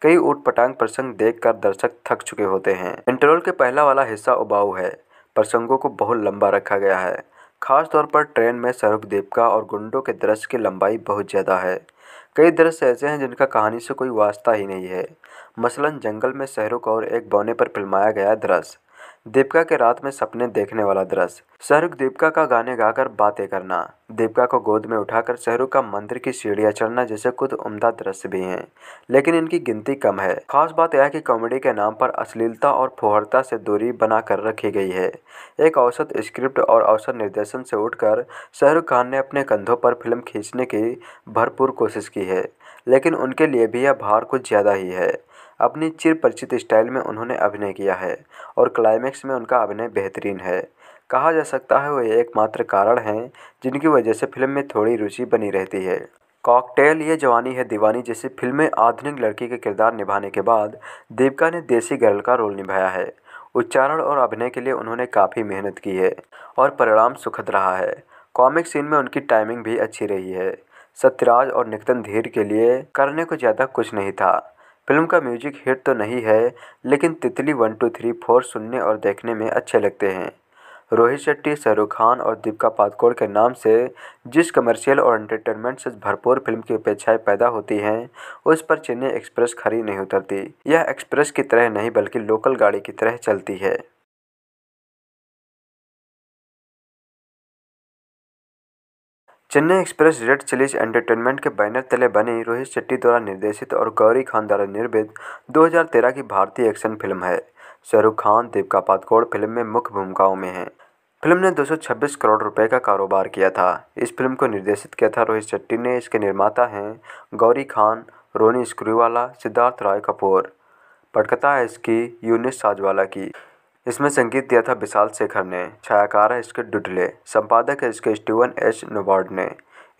कई ऊट पटांग प्रसंग देखकर दर्शक थक चुके होते हैं इंटरवल के पहला वाला हिस्सा उबाऊ है प्रसंगों को बहुत लंबा रखा गया है खास तौर पर ट्रेन में शाहरुख देवका और गुंडों के दृश्य की लंबाई बहुत ज़्यादा है कई दृश्य ऐसे हैं जिनका कहानी से कोई वास्ता ही नहीं है मसलन जंगल में शहरों को और एक बौने पर फिल्माया गया दृश्य दीपिका के रात में सपने देखने वाला दृश्य शाहरुख दीपिका का गाने गाकर बातें करना दीपिका को गोद में उठाकर शाहरुख का मंदिर की सीढ़ियां चढ़ना जैसे कुछ उम्दा दृश्य भी हैं लेकिन इनकी गिनती कम है खास बात यह कि कॉमेडी के नाम पर अश्लीलता और फोहरता से दूरी बनाकर रखी गई है एक औसत स्क्रिप्ट और औसत निर्देशन से उठकर शाहरुख खान ने अपने कंधों पर फिल्म खींचने की भरपूर कोशिश की है लेकिन उनके लिए भी यह भार कुछ ज़्यादा ही है अपनी चिरपरिचित स्टाइल में उन्होंने अभिनय किया है और क्लाइमेक्स में उनका अभिनय बेहतरीन है कहा जा सकता है वह एकमात्र कारण हैं जिनकी वजह से फिल्म में थोड़ी रुचि बनी रहती है कॉकटेल ये जवानी है दीवानी जैसी में आधुनिक लड़की के किरदार निभाने के बाद देविका ने देसी गर्ल का रोल निभाया है उच्चारण और अभिनय के लिए उन्होंने काफ़ी मेहनत की है और परिणाम सुखद रहा है कॉमिक सीन में उनकी टाइमिंग भी अच्छी रही है सत्यराज और निकतन धीर के लिए करने को ज़्यादा कुछ नहीं था फिल्म का म्यूजिक हिट तो नहीं है लेकिन तितली वन टू थ्री फोर सुनने और देखने में अच्छे लगते हैं रोहित शेट्टी शाहरुख खान और दीपिका पादुकोण के नाम से जिस कमर्शियल और एंटरटेनमेंट से भरपूर फिल्म की अपेक्षाएं पैदा होती हैं उस पर चेन्नई एक्सप्रेस खरी नहीं उतरती यह एक्सप्रेस की तरह नहीं बल्कि लोकल गाड़ी की तरह चलती है Chennai express red chillies entertainment के बैनर तले बनी रोहित शेट्टी द्वारा निर्देशित और गौरी खान द्वारा निर्मित 2013 की भारतीय एक्शन फिल्म है शाहरुख खान दीपिका पादकोड़ फिल्म में मुख्य भूमिकाओं में हैं फिल्म ने 226 करोड़ रुपए का कारोबार किया था इस फिल्म को निर्देशित किया था रोहित शेट्टी ने इसके निर्माता हैं गौरी खान रोनी स्क्रूवाला सिद्धार्थ राय कपूर पटकथा है इसकी यूनिस साजवाला की इसमें संगीत दिया था विशाल शेखर ने छायाकार है इसके डुडले संपादक है इसके स्टीवन एच नोबार्ड ने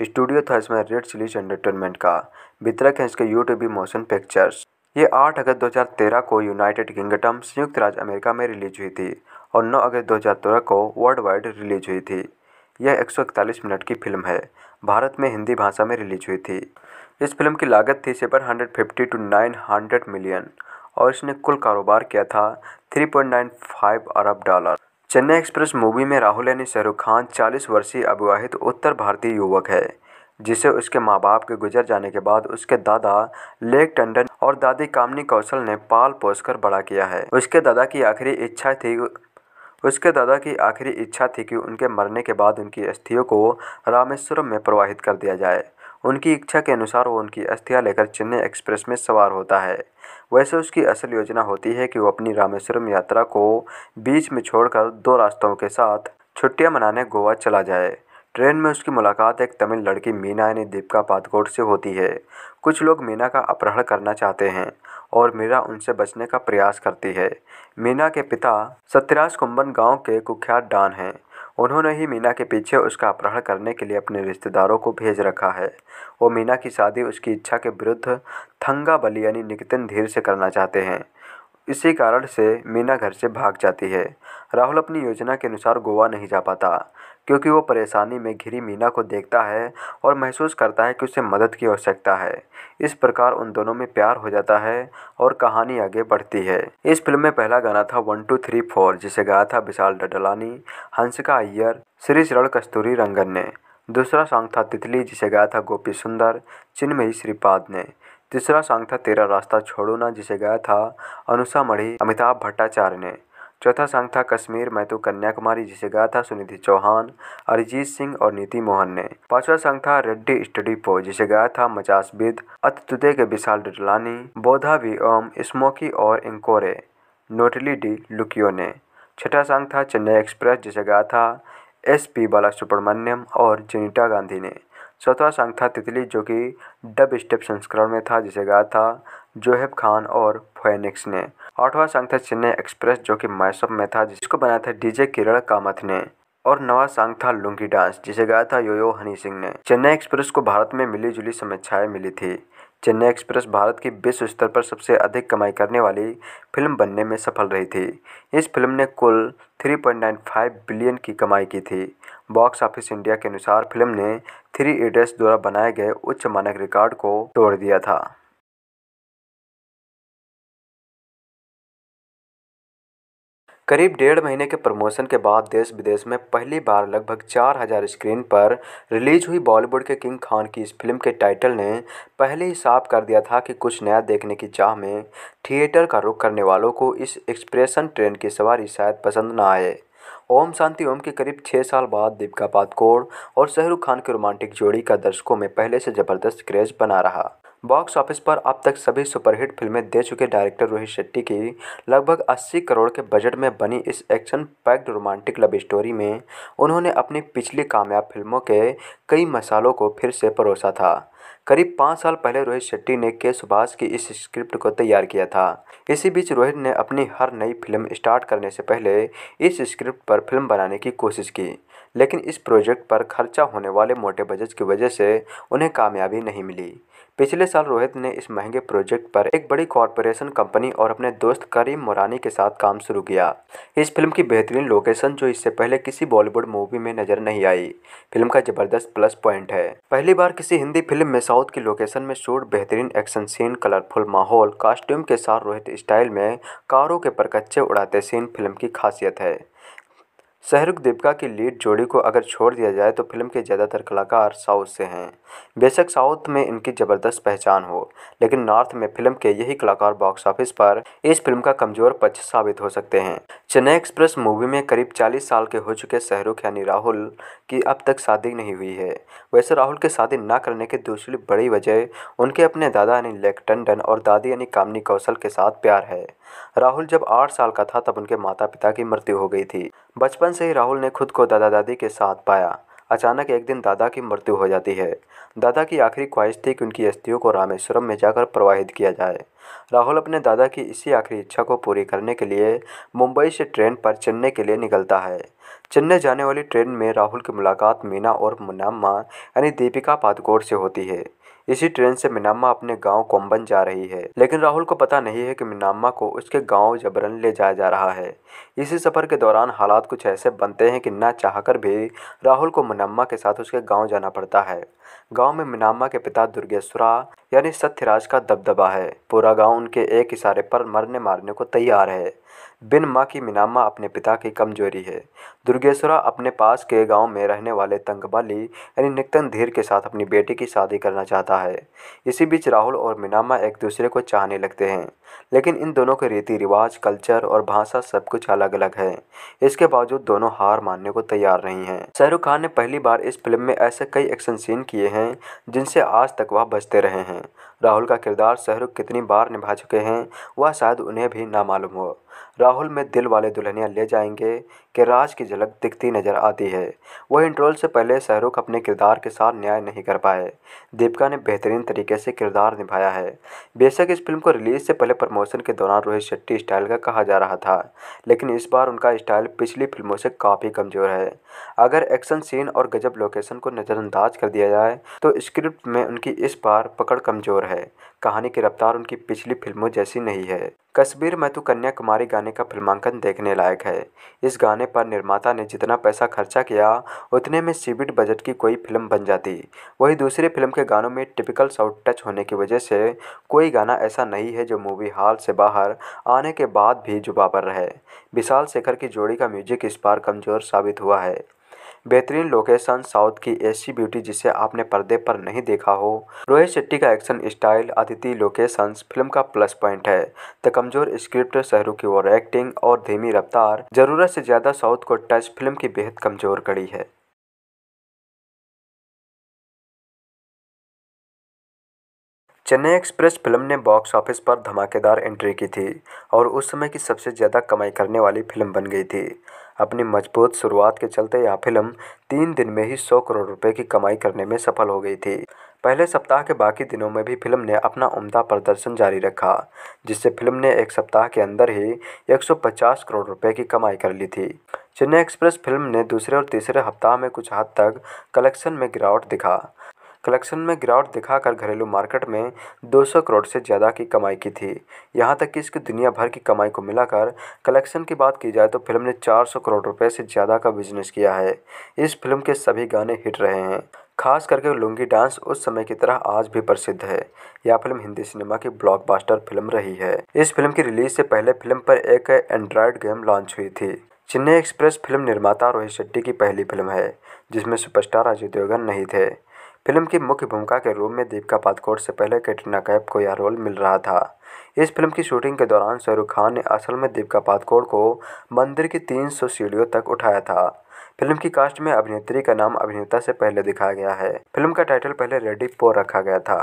स्टूडियो था इसमें रेड चिलीज एंटरटेनमेंट का वितरक है इसके यूट्यूब मोशन पिक्चर्स ये 8 अगस्त 2013 को यूनाइटेड किंगडम संयुक्त राज्य अमेरिका में रिलीज हुई थी और 9 अगस्त 2013 को वर्ल्ड वाइड रिलीज हुई थी यह एक मिनट की फिल्म है भारत में हिंदी भाषा में रिलीज हुई थी इस फिल्म की लागत थी सिपर hundred fifty to nine hundred million और इसने कुल कारोबार किया था 3.95 अरब डॉलर चेन्नई एक्सप्रेस मूवी में राहुल यानी शाहरुख खान 40 वर्षीय अविवाहित उत्तर भारतीय युवक है जिसे उसके माँ बाप के गुजर जाने के बाद उसके दादा लेक टंडन और दादी कामनी कौशल ने पाल पोस कर बड़ा किया है उसके दादा की आखिरी इच्छा थी उसके दादा की आखिरी इच्छा थी कि उनके मरने के बाद उनकी अस्थियों को रामेश्वरम में प्रवाहित कर दिया जाए उनकी इच्छा के अनुसार वो उनकी अस्थियां लेकर चेन्नई एक्सप्रेस में सवार होता है वैसे उसकी असल योजना होती है कि वो अपनी रामेश्वरम यात्रा को बीच में छोड़कर दो रास्तों के साथ छुट्टियां मनाने गोवा चला जाए ट्रेन में उसकी मुलाकात एक तमिल लड़की मीना यानी दीपिका पादकोट से होती है कुछ लोग मीना का अपहरण करना चाहते हैं और मीरा उनसे बचने का प्रयास करती है मीना के पिता सत्यराज कुंभन गांव के कुख्यात डान हैं उन्होंने ही मीना के पीछे उसका अपहरण करने के लिए अपने रिश्तेदारों को भेज रखा है वो मीना की शादी उसकी इच्छा के विरुद्ध थंगा बली यानी निकतन धीर से करना चाहते हैं इसी कारण से मीना घर से भाग जाती है राहुल अपनी योजना के अनुसार गोवा नहीं जा पाता क्योंकि वो परेशानी में घिरी मीना को देखता है और महसूस करता है कि उसे मदद की आवश्यकता है इस प्रकार उन दोनों में प्यार हो जाता है और कहानी आगे बढ़ती है इस फिल्म में पहला गाना था वन टू थ्री फोर जिसे गाया था विशाल डडलानी हंसिका अय्यर श्री शरण कस्तूरी रंगन ने दूसरा सॉन्ग था तितली जिसे गाया था गोपी सुंदर चिन्मयी श्रीपाद ने तीसरा सॉन्ग था तेरा रास्ता छोड़ो ना जिसे गाया था अनुषा मढ़ी अमिताभ भट्टाचार्य ने चौथा सॉन्ग था कश्मीर मैं तो कन्याकुमारी जिसे गाया था सुनिधि चौहान अरिजीत सिंह और नीति मोहन ने पांचवा सॉन्ग था रेड्डी स्टडी फो जिसे गाया था मचासबिद अत तुदे के विशाल डटलानी बोधा वी ओम स्मोकी और इंकोरे नोटली डी लुकियो ने छठा सॉन्ग था चेन्नई एक्सप्रेस जिसे गाया था एस पी बाला सुब्रमण्यम और जेनिटा गांधी ने चौथा सॉन्ग था तितली जो कि डब स्टेप संस्करण में था जिसे गाया था जोहेब खान और फोनिक्स ने आठवां सॉन्ग था चेन्नई एक्सप्रेस जो कि मैसअप में था जिसको बनाया था डीजे किरण कामत ने और नवा सॉन्ग था लुंगी डांस जिसे गाया था योयो हनी सिंह ने चेन्नई एक्सप्रेस को भारत में मिली जुली समीक्षाएं मिली थी चेन्नई एक्सप्रेस भारत की विश्व स्तर पर सबसे अधिक कमाई करने वाली फिल्म बनने में सफल रही थी इस फिल्म ने कुल 3.95 बिलियन की कमाई की थी बॉक्स ऑफिस इंडिया के अनुसार फिल्म ने थ्री इडियट्स द्वारा बनाए गए उच्च मानक रिकॉर्ड को तोड़ दिया था करीब डेढ़ महीने के प्रमोशन के बाद देश विदेश में पहली बार लगभग चार हजार स्क्रीन पर रिलीज हुई बॉलीवुड के किंग खान की इस फिल्म के टाइटल ने पहले ही साफ कर दिया था कि कुछ नया देखने की चाह में थिएटर का रुख करने वालों को इस एक्सप्रेशन ट्रेन की सवारी शायद पसंद ना आए ओम शांति ओम के करीब छः साल बाद दीपिका पादकोड़ और शाहरुख खान की रोमांटिक जोड़ी का दर्शकों में पहले से ज़बरदस्त क्रेज बना रहा बॉक्स ऑफिस पर अब तक सभी सुपरहिट फिल्में दे चुके डायरेक्टर रोहित शेट्टी की लगभग 80 करोड़ के बजट में बनी इस action packed romantic love story में उन्होंने अपनी पिछली कामयाब फिल्मों के कई मसालों को फिर से परोसा था करीब पाँच साल पहले रोहित शेट्टी ने के सुभाष की इस स्क्रिप्ट को तैयार किया था इसी बीच रोहित ने अपनी हर नई फिल्म स्टार्ट करने से पहले इस स्क्रिप्ट पर फिल्म बनाने की कोशिश की लेकिन इस प्रोजेक्ट पर खर्चा होने वाले मोटे बजट की वजह से उन्हें कामयाबी नहीं मिली पिछले साल रोहित ने इस महंगे प्रोजेक्ट पर एक बड़ी कॉरपोरेशन कंपनी और अपने दोस्त करीम मोरानी के साथ काम शुरू किया इस फिल्म की बेहतरीन लोकेशन जो इससे पहले किसी बॉलीवुड मूवी में नजर नहीं आई फिल्म का जबरदस्त प्लस पॉइंट है पहली बार किसी हिंदी फिल्म में साउथ की लोकेशन में शूट बेहतरीन एक्शन सीन कलरफुल माहौल कॉस्ट्यूम के साथ रोहित स्टाइल में कारों के परकच्चे उड़ाते सीन फिल्म की खासियत है शाहरुख देबका की लीड जोड़ी को अगर छोड़ दिया जाए तो फिल्म के ज़्यादातर कलाकार साउथ से हैं बेशक साउथ में इनकी ज़बरदस्त पहचान हो लेकिन नॉर्थ में फिल्म के यही कलाकार बॉक्स ऑफिस पर इस फिल्म का कमज़ोर पक्ष साबित हो सकते हैं चेन्नई एक्सप्रेस मूवी में करीब 40 साल के हो चुके शाहरुख यानी राहुल की अब तक शादी नहीं हुई है वैसे राहुल की शादी ना करने की दूसरी बड़ी वजह उनके अपने दादा यानी लेक टंडन और दादी यानी कामनी कौशल के साथ प्यार है राहुल जब आठ साल का था तब उनके माता पिता की मृत्यु हो गई थी बचपन से ही राहुल ने खुद को दादा दादी के साथ पाया अचानक एक दिन दादा की मृत्यु हो जाती है दादा की आखिरी ख्वाहिश थी कि उनकी अस्थियों को रामेश्वरम में जाकर प्रवाहित किया जाए राहुल अपने दादा की इसी आखिरी इच्छा को पूरी करने के लिए मुंबई से ट्रेन पर चेन्नई के लिए निकलता है चेन्नई जाने वाली ट्रेन में राहुल की मुलाकात मीना और मुनाम्मा यानी दीपिका पादुकोण से होती है इसी ट्रेन से मिनाम्मा अपने गांव कोम्बन जा रही है लेकिन राहुल को पता नहीं है कि मिनाम्मा को उसके गांव जबरन ले जाया जा रहा है इसी सफर के दौरान हालात कुछ ऐसे बनते हैं कि ना चाहकर भी राहुल को मिनाम्मा के साथ उसके गाँव जाना पड़ता है गाँव में मिनाम्मा के पिता दुर्गेश्वरा यानी सत्यराज का दबदबा है पूरा गाँव उनके एक इशारे पर मरने मारने को तैयार है बिन माँ की मिनामा अपने पिता की कमजोरी है दुर्गेश्वरा अपने पास के गांव में रहने वाले तंगबाली यानी निकतन धीर के साथ अपनी बेटी की शादी करना चाहता है इसी बीच राहुल और मिनामा एक दूसरे को चाहने लगते हैं लेकिन इन दोनों के रीति रिवाज कल्चर और भाषा सब कुछ अलग अलग है इसके बावजूद दोनों हार मानने को तैयार नहीं हैं शाहरुख खान ने पहली बार इस फिल्म में ऐसे कई एक्शन सीन किए हैं जिनसे आज तक वह बचते रहे हैं राहुल का किरदार शाहरुख कितनी बार निभा चुके हैं वह शायद उन्हें भी ना मालूम हो राहुल में दिल वाले दुल्हनिया ले जाएंगे के राज की झलक दिखती नजर आती है वहीं ट्रोल से पहले शाहरुख अपने किरदार के साथ न्याय नहीं कर पाए दीपिका ने बेहतरीन तरीके से किरदार निभाया है बेशक इस फिल्म को रिलीज से पहले प्रमोशन के दौरान रोहित शेट्टी स्टाइल का कहा जा रहा था लेकिन इस बार उनका स्टाइल पिछली फिल्मों से काफ़ी कमज़ोर है अगर एक्शन सीन और गजब लोकेशन को नज़रअंदाज कर दिया जाए तो स्क्रिप्ट में उनकी इस बार पकड़ कमज़ोर है कहानी की रफ्तार उनकी पिछली फिल्मों जैसी नहीं है कश्मीर में तो कन्याकुमारी गाने का फिल्मांकन देखने लायक है इस गाने पर निर्माता ने जितना पैसा खर्चा किया उतने में सीबिट बजट की कोई फिल्म बन जाती वहीं दूसरी फिल्म के गानों में टिपिकल साउट टच होने की वजह से कोई गाना ऐसा नहीं है जो मूवी हॉल से बाहर आने के बाद भी जुबा पर रहे विशाल शेखर की जोड़ी का म्यूजिक इस बार कमज़ोर साबित हुआ है बेहतरीन लोकेशन साउथ की ऐसी ब्यूटी जिसे आपने पर्दे पर नहीं देखा हो रोहित शेट्टी का एक्शन स्टाइल अतिथि लोकेशंस फिल्म का प्लस पॉइंट है द कमजोर स्क्रिप्ट शहरू की ओर एक्टिंग और धीमी रफ्तार जरूरत से ज्यादा साउथ को टच फिल्म की बेहद कमजोर कड़ी है चेन्नई एक्सप्रेस फिल्म ने बॉक्स ऑफिस पर धमाकेदार एंट्री की थी और उस समय की सबसे ज़्यादा कमाई करने वाली फिल्म बन गई थी अपनी मजबूत शुरुआत के चलते यह फिल्म तीन दिन में ही सौ करोड़ रुपए की कमाई करने में सफल हो गई थी पहले सप्ताह के बाकी दिनों में भी फिल्म ने अपना उम्दा प्रदर्शन जारी रखा जिससे फिल्म ने एक सप्ताह के अंदर ही 150 करोड़ रुपए की कमाई कर ली थी चेन्नई एक्सप्रेस फिल्म ने दूसरे और तीसरे हफ्ताह में कुछ हद तक कलेक्शन में गिरावट दिखा कलेक्शन में गिरावट दिखाकर घरेलू मार्केट में 200 करोड़ से ज़्यादा की कमाई की थी यहां तक कि इसकी दुनिया भर की कमाई को मिलाकर कलेक्शन की बात की जाए तो फिल्म ने 400 करोड़ रुपए से ज़्यादा का बिजनेस किया है इस फिल्म के सभी गाने हिट रहे हैं खास करके लुंगी डांस उस समय की तरह आज भी प्रसिद्ध है यह फिल्म हिंदी सिनेमा की ब्लॉकबास्टर फिल्म रही है इस फिल्म की रिलीज से पहले फिल्म पर एक एंड्रॉयड गेम लॉन्च हुई थी चेन्नई एक्सप्रेस फिल्म निर्माता रोहित शेट्टी की पहली फिल्म है जिसमें सुपरस्टार अजय देवगन नहीं थे फिल्म की मुख्य भूमिका के रूप में दीपिका पादकोट से पहले कैटरीना कैफ को यह रोल मिल रहा था इस फिल्म की शूटिंग के दौरान शाहरुख खान ने असल में दीपिका पादकोट को मंदिर की 300 सीढ़ियों तक उठाया था फिल्म की कास्ट में अभिनेत्री का नाम अभिनेता से पहले दिखाया गया है फिल्म का टाइटल पहले रेडी पोर रखा गया था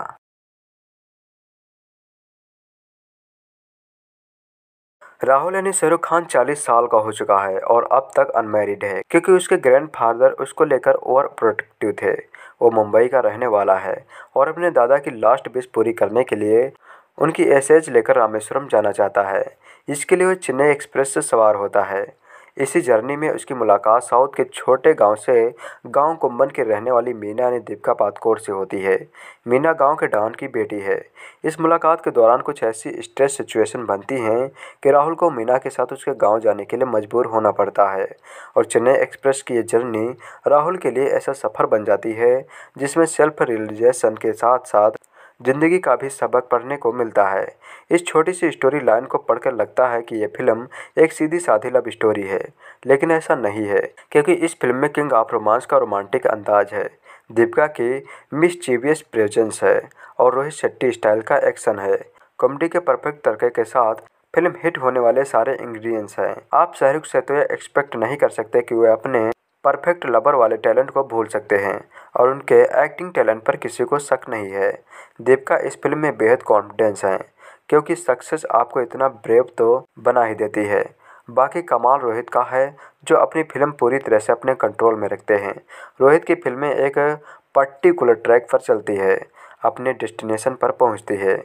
राहुल यानी शाहरुख खान 40 साल का हो चुका है और अब तक अनमैरिड है क्योंकि उसके ग्रैंडफादर उसको लेकर ओवर प्रोटेक्टिव थे वो मुंबई का रहने वाला है और अपने दादा की लास्ट विश पूरी करने के लिए उनकी एसेज लेकर रामेश्वरम जाना चाहता है इसके लिए वह चेन्नई एक्सप्रेस से सवार होता है इसी जर्नी में उसकी मुलाकात साउथ के छोटे गांव से गांव कुंबन के रहने वाली मीना यानी दीपिका पातकोर से होती है मीना गांव के डॉन की बेटी है इस मुलाकात के दौरान कुछ ऐसी स्ट्रेस सिचुएशन बनती हैं कि राहुल को मीना के साथ उसके गांव जाने के लिए मजबूर होना पड़ता है और चेन्नई एक्सप्रेस की ये जर्नी राहुल के लिए ऐसा सफ़र बन जाती है जिसमें सेल्फ रियलाइजेशन के साथ साथ ज़िंदगी का भी सबक पढ़ने को मिलता है इस छोटी सी स्टोरी लाइन को पढ़कर लगता है कि यह फिल्म एक सीधी साधी लव स्टोरी है लेकिन ऐसा नहीं है क्योंकि इस फिल्म में किंग ऑफ रोमांस का रोमांटिक अंदाज है दीपिका की चीवियस प्रेजेंस है और रोहित शेट्टी स्टाइल का एक्शन है कॉमेडी के परफेक्ट तरके के साथ फिल्म हिट होने वाले सारे इंग्रेडिएंट्स हैं आप शाहरुख से तो यह एक्सपेक्ट नहीं कर सकते कि वे अपने परफेक्ट लबर वाले टैलेंट को भूल सकते हैं और उनके एक्टिंग टैलेंट पर किसी को शक नहीं है दीपिका इस फिल्म में बेहद कॉन्फिडेंस हैं क्योंकि सक्सेस आपको इतना ब्रेव तो बना ही देती है बाकी कमाल रोहित का है जो अपनी फिल्म पूरी तरह से अपने कंट्रोल में रखते हैं रोहित की फिल्में एक पर्टिकुलर ट्रैक पर चलती है अपने डेस्टिनेशन पर पहुंचती है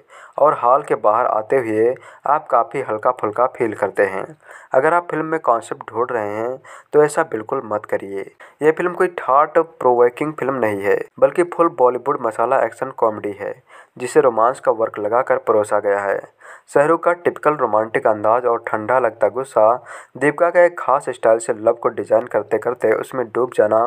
और हॉल के बाहर आते हुए आप काफ़ी हल्का फुल्का फील करते हैं अगर आप फिल्म में कॉन्सेप्ट ढूंढ रहे हैं तो ऐसा बिल्कुल मत करिए यह फिल्म कोई ठाट प्रोवोकिंग फिल्म नहीं है बल्कि full Bollywood masala action comedy है जिसे रोमांस का वर्क लगाकर परोसा गया है शहरों का टिपिकल रोमांटिक अंदाज और ठंडा लगता गुस्सा दीपिका का एक खास स्टाइल से लव को डिजाइन करते करते उसमें डूब जाना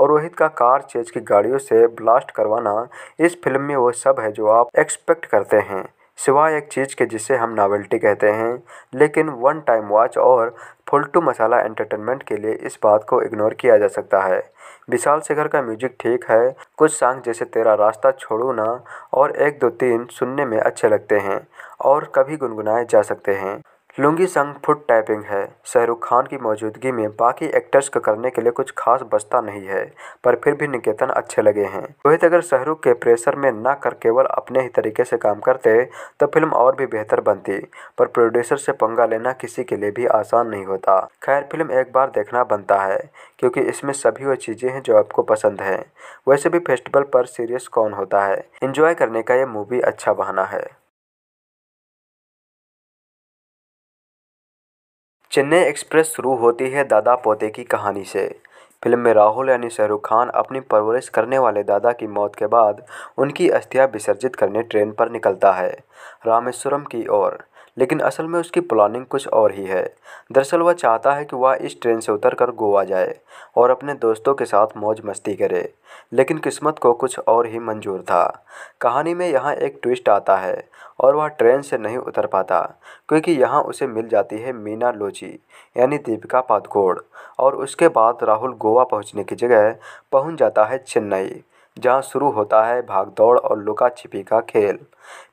और रोहित का कार चेज की गाड़ियों से ब्लास्ट करवाना इस फिल्म में वो सब है जो आप एक्सपेक्ट करते हैं सिवाय एक चीज़ के जिसे हम नावल्टी कहते हैं लेकिन वन टाइम वॉच और फुलटू मसाला एंटरटेनमेंट के लिए इस बात को इग्नोर किया जा सकता है विशाल शेखर का म्यूजिक ठीक है कुछ सॉन्ग जैसे तेरा रास्ता छोड़ू ना और एक दो तीन सुनने में अच्छे लगते हैं और कभी गुनगुनाए जा सकते हैं लुंगी संग फुट टाइपिंग है शाहरुख खान की मौजूदगी में बाकी एक्टर्स को करने के लिए कुछ खास बचता नहीं है पर फिर भी निकेतन अच्छे लगे हैं रोहित अगर शाहरुख के प्रेशर में ना कर केवल अपने ही तरीके से काम करते तो फिल्म और भी बेहतर बनती पर प्रोड्यूसर से पंगा लेना किसी के लिए भी आसान नहीं होता खैर फिल्म एक बार देखना बनता है क्योंकि इसमें सभी वो चीज़ें हैं जो आपको पसंद हैं वैसे भी फेस्टिवल पर सीरियस कौन होता है इंजॉय करने का यह मूवी अच्छा बहाना है चेन्नई एक्सप्रेस शुरू होती है दादा पोते की कहानी से फिल्म में राहुल यानी शाहरुख खान अपनी परवरिश करने वाले दादा की मौत के बाद उनकी अस्थियां विसर्जित करने ट्रेन पर निकलता है रामेश्वरम की ओर लेकिन असल में उसकी प्लानिंग कुछ और ही है दरअसल वह चाहता है कि वह इस ट्रेन से उतर कर गोवा जाए और अपने दोस्तों के साथ मौज मस्ती करे लेकिन किस्मत को कुछ और ही मंजूर था कहानी में यहाँ एक ट्विस्ट आता है और वह ट्रेन से नहीं उतर पाता क्योंकि यहाँ उसे मिल जाती है मीना लोची यानी दीपिका पादकोड़ और उसके बाद राहुल गोवा पहुँचने की जगह पहुँच जाता है चेन्नई जहाँ शुरू होता है भाग दौड़ और लुका छिपी का खेल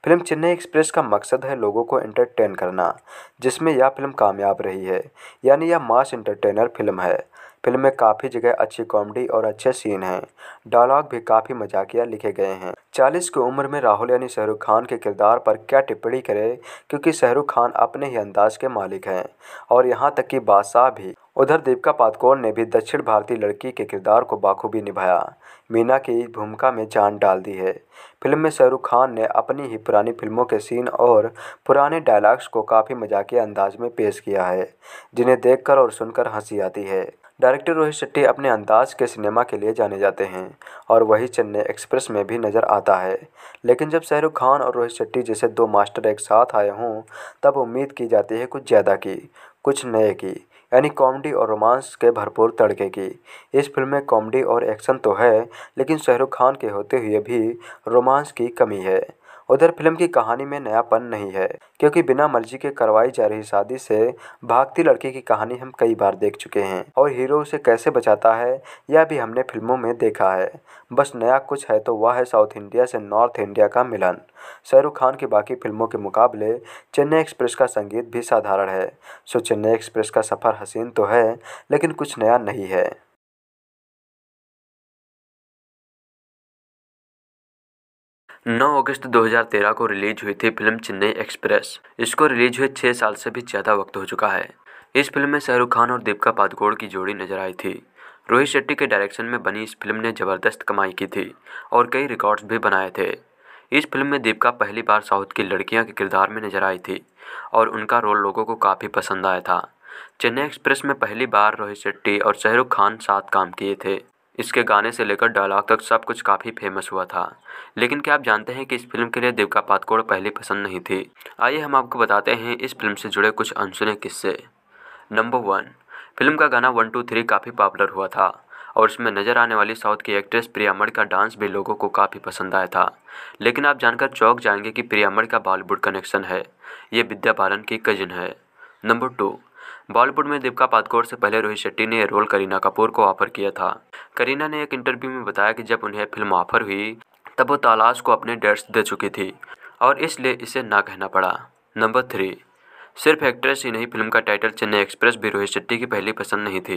फिल्म चेन्नई एक्सप्रेस का मकसद है लोगों को एंटरटेन करना जिसमें यह फिल्म कामयाब रही है यानी यह मास एंटरटेनर फिल्म है फिल्म में काफ़ी जगह अच्छी कॉमेडी और अच्छे सीन हैं डायलॉग भी काफ़ी मजाकिया लिखे गए हैं चालीस की उम्र में राहुल यानी शाहरुख खान के किरदार पर क्या टिप्पणी करें क्योंकि शाहरुख खान अपने ही अंदाज के मालिक हैं और यहाँ तक कि बादशाह भी उधर दीपिका पादुकोण ने भी दक्षिण भारतीय लड़की के किरदार को बाखूबी निभाया मीना की भूमिका में जान डाल दी है फिल्म में शाहरुख खान ने अपनी ही पुरानी फिल्मों के सीन और पुराने डायलॉग्स को काफ़ी मजाकिया अंदाज में पेश किया है जिन्हें देखकर और सुनकर हंसी आती है डायरेक्टर रोहित शेट्टी अपने अंदाज के सिनेमा के लिए जाने जाते हैं और वही चेन्नई एक्सप्रेस में भी नज़र आता है लेकिन जब शाहरुख खान और रोहित शेट्टी जैसे दो मास्टर एक साथ आए हों तब उम्मीद की जाती है कुछ ज़्यादा की कुछ नए की यानी कॉमेडी और रोमांस के भरपूर तड़के की इस फिल्म में कॉमेडी और एक्शन तो है लेकिन शाहरुख खान के होते हुए भी रोमांस की कमी है उधर फिल्म की कहानी में नयापन नहीं है क्योंकि बिना मर्जी के करवाई जा रही शादी से भागती लड़की की कहानी हम कई बार देख चुके हैं और हीरो उसे कैसे बचाता है यह भी हमने फिल्मों में देखा है बस नया कुछ है तो वह है साउथ इंडिया से नॉर्थ इंडिया का मिलन शाहरुख खान की बाकी फिल्मों के मुकाबले चेन्नई एक्सप्रेस का संगीत भी साधारण है सो चेन्नई एक्सप्रेस का सफ़र हसीन तो है लेकिन कुछ नया नहीं है 9 अगस्त 2013 को रिलीज हुई थी फिल्म चेन्नई एक्सप्रेस इसको रिलीज हुए छः साल से भी ज़्यादा वक्त हो चुका है इस फिल्म में शाहरुख खान और दीपिका पादुकोण की जोड़ी नजर आई थी रोहित शेट्टी के डायरेक्शन में बनी इस फिल्म ने ज़बरदस्त कमाई की थी और कई रिकॉर्ड्स भी बनाए थे इस फिल्म में दीपिका पहली बार साउथ की लड़कियां के किरदार में नजर आई थी और उनका रोल लोगों को काफ़ी पसंद आया था चेन्नई एक्सप्रेस में पहली बार रोहित शेट्टी और शाहरुख खान साथ काम किए थे इसके गाने से लेकर डायलॉग तक सब कुछ काफ़ी फेमस हुआ था लेकिन क्या आप जानते हैं कि इस फिल्म के लिए देविका पातकोड़ पहली पसंद नहीं थी आइए हम आपको बताते हैं इस फिल्म से जुड़े कुछ अनसुने किस्से नंबर वन फिल्म का गाना वन टू थ्री काफ़ी पॉपुलर हुआ था और इसमें नजर आने वाली साउथ की एक्ट्रेस प्रियामण का डांस भी लोगों को काफ़ी पसंद आया था लेकिन आप जानकर चौंक जाएंगे कि प्रियामण का बॉलीवुड कनेक्शन है ये विद्या बालन की कजिन है नंबर टू बॉलीवुड में दीपिका पादकोर से पहले रोहित शेट्टी ने रोल करीना कपूर को ऑफर किया था करीना ने एक इंटरव्यू में बताया कि जब उन्हें फिल्म ऑफर हुई तब वो तलाश को अपने डेट्स दे चुकी थी और इसलिए इसे ना कहना पड़ा नंबर थ्री सिर्फ एक्ट्रेस ही नहीं फिल्म का टाइटल चेन्नई एक्सप्रेस भी रोहित शेट्टी की पहली पसंद नहीं थी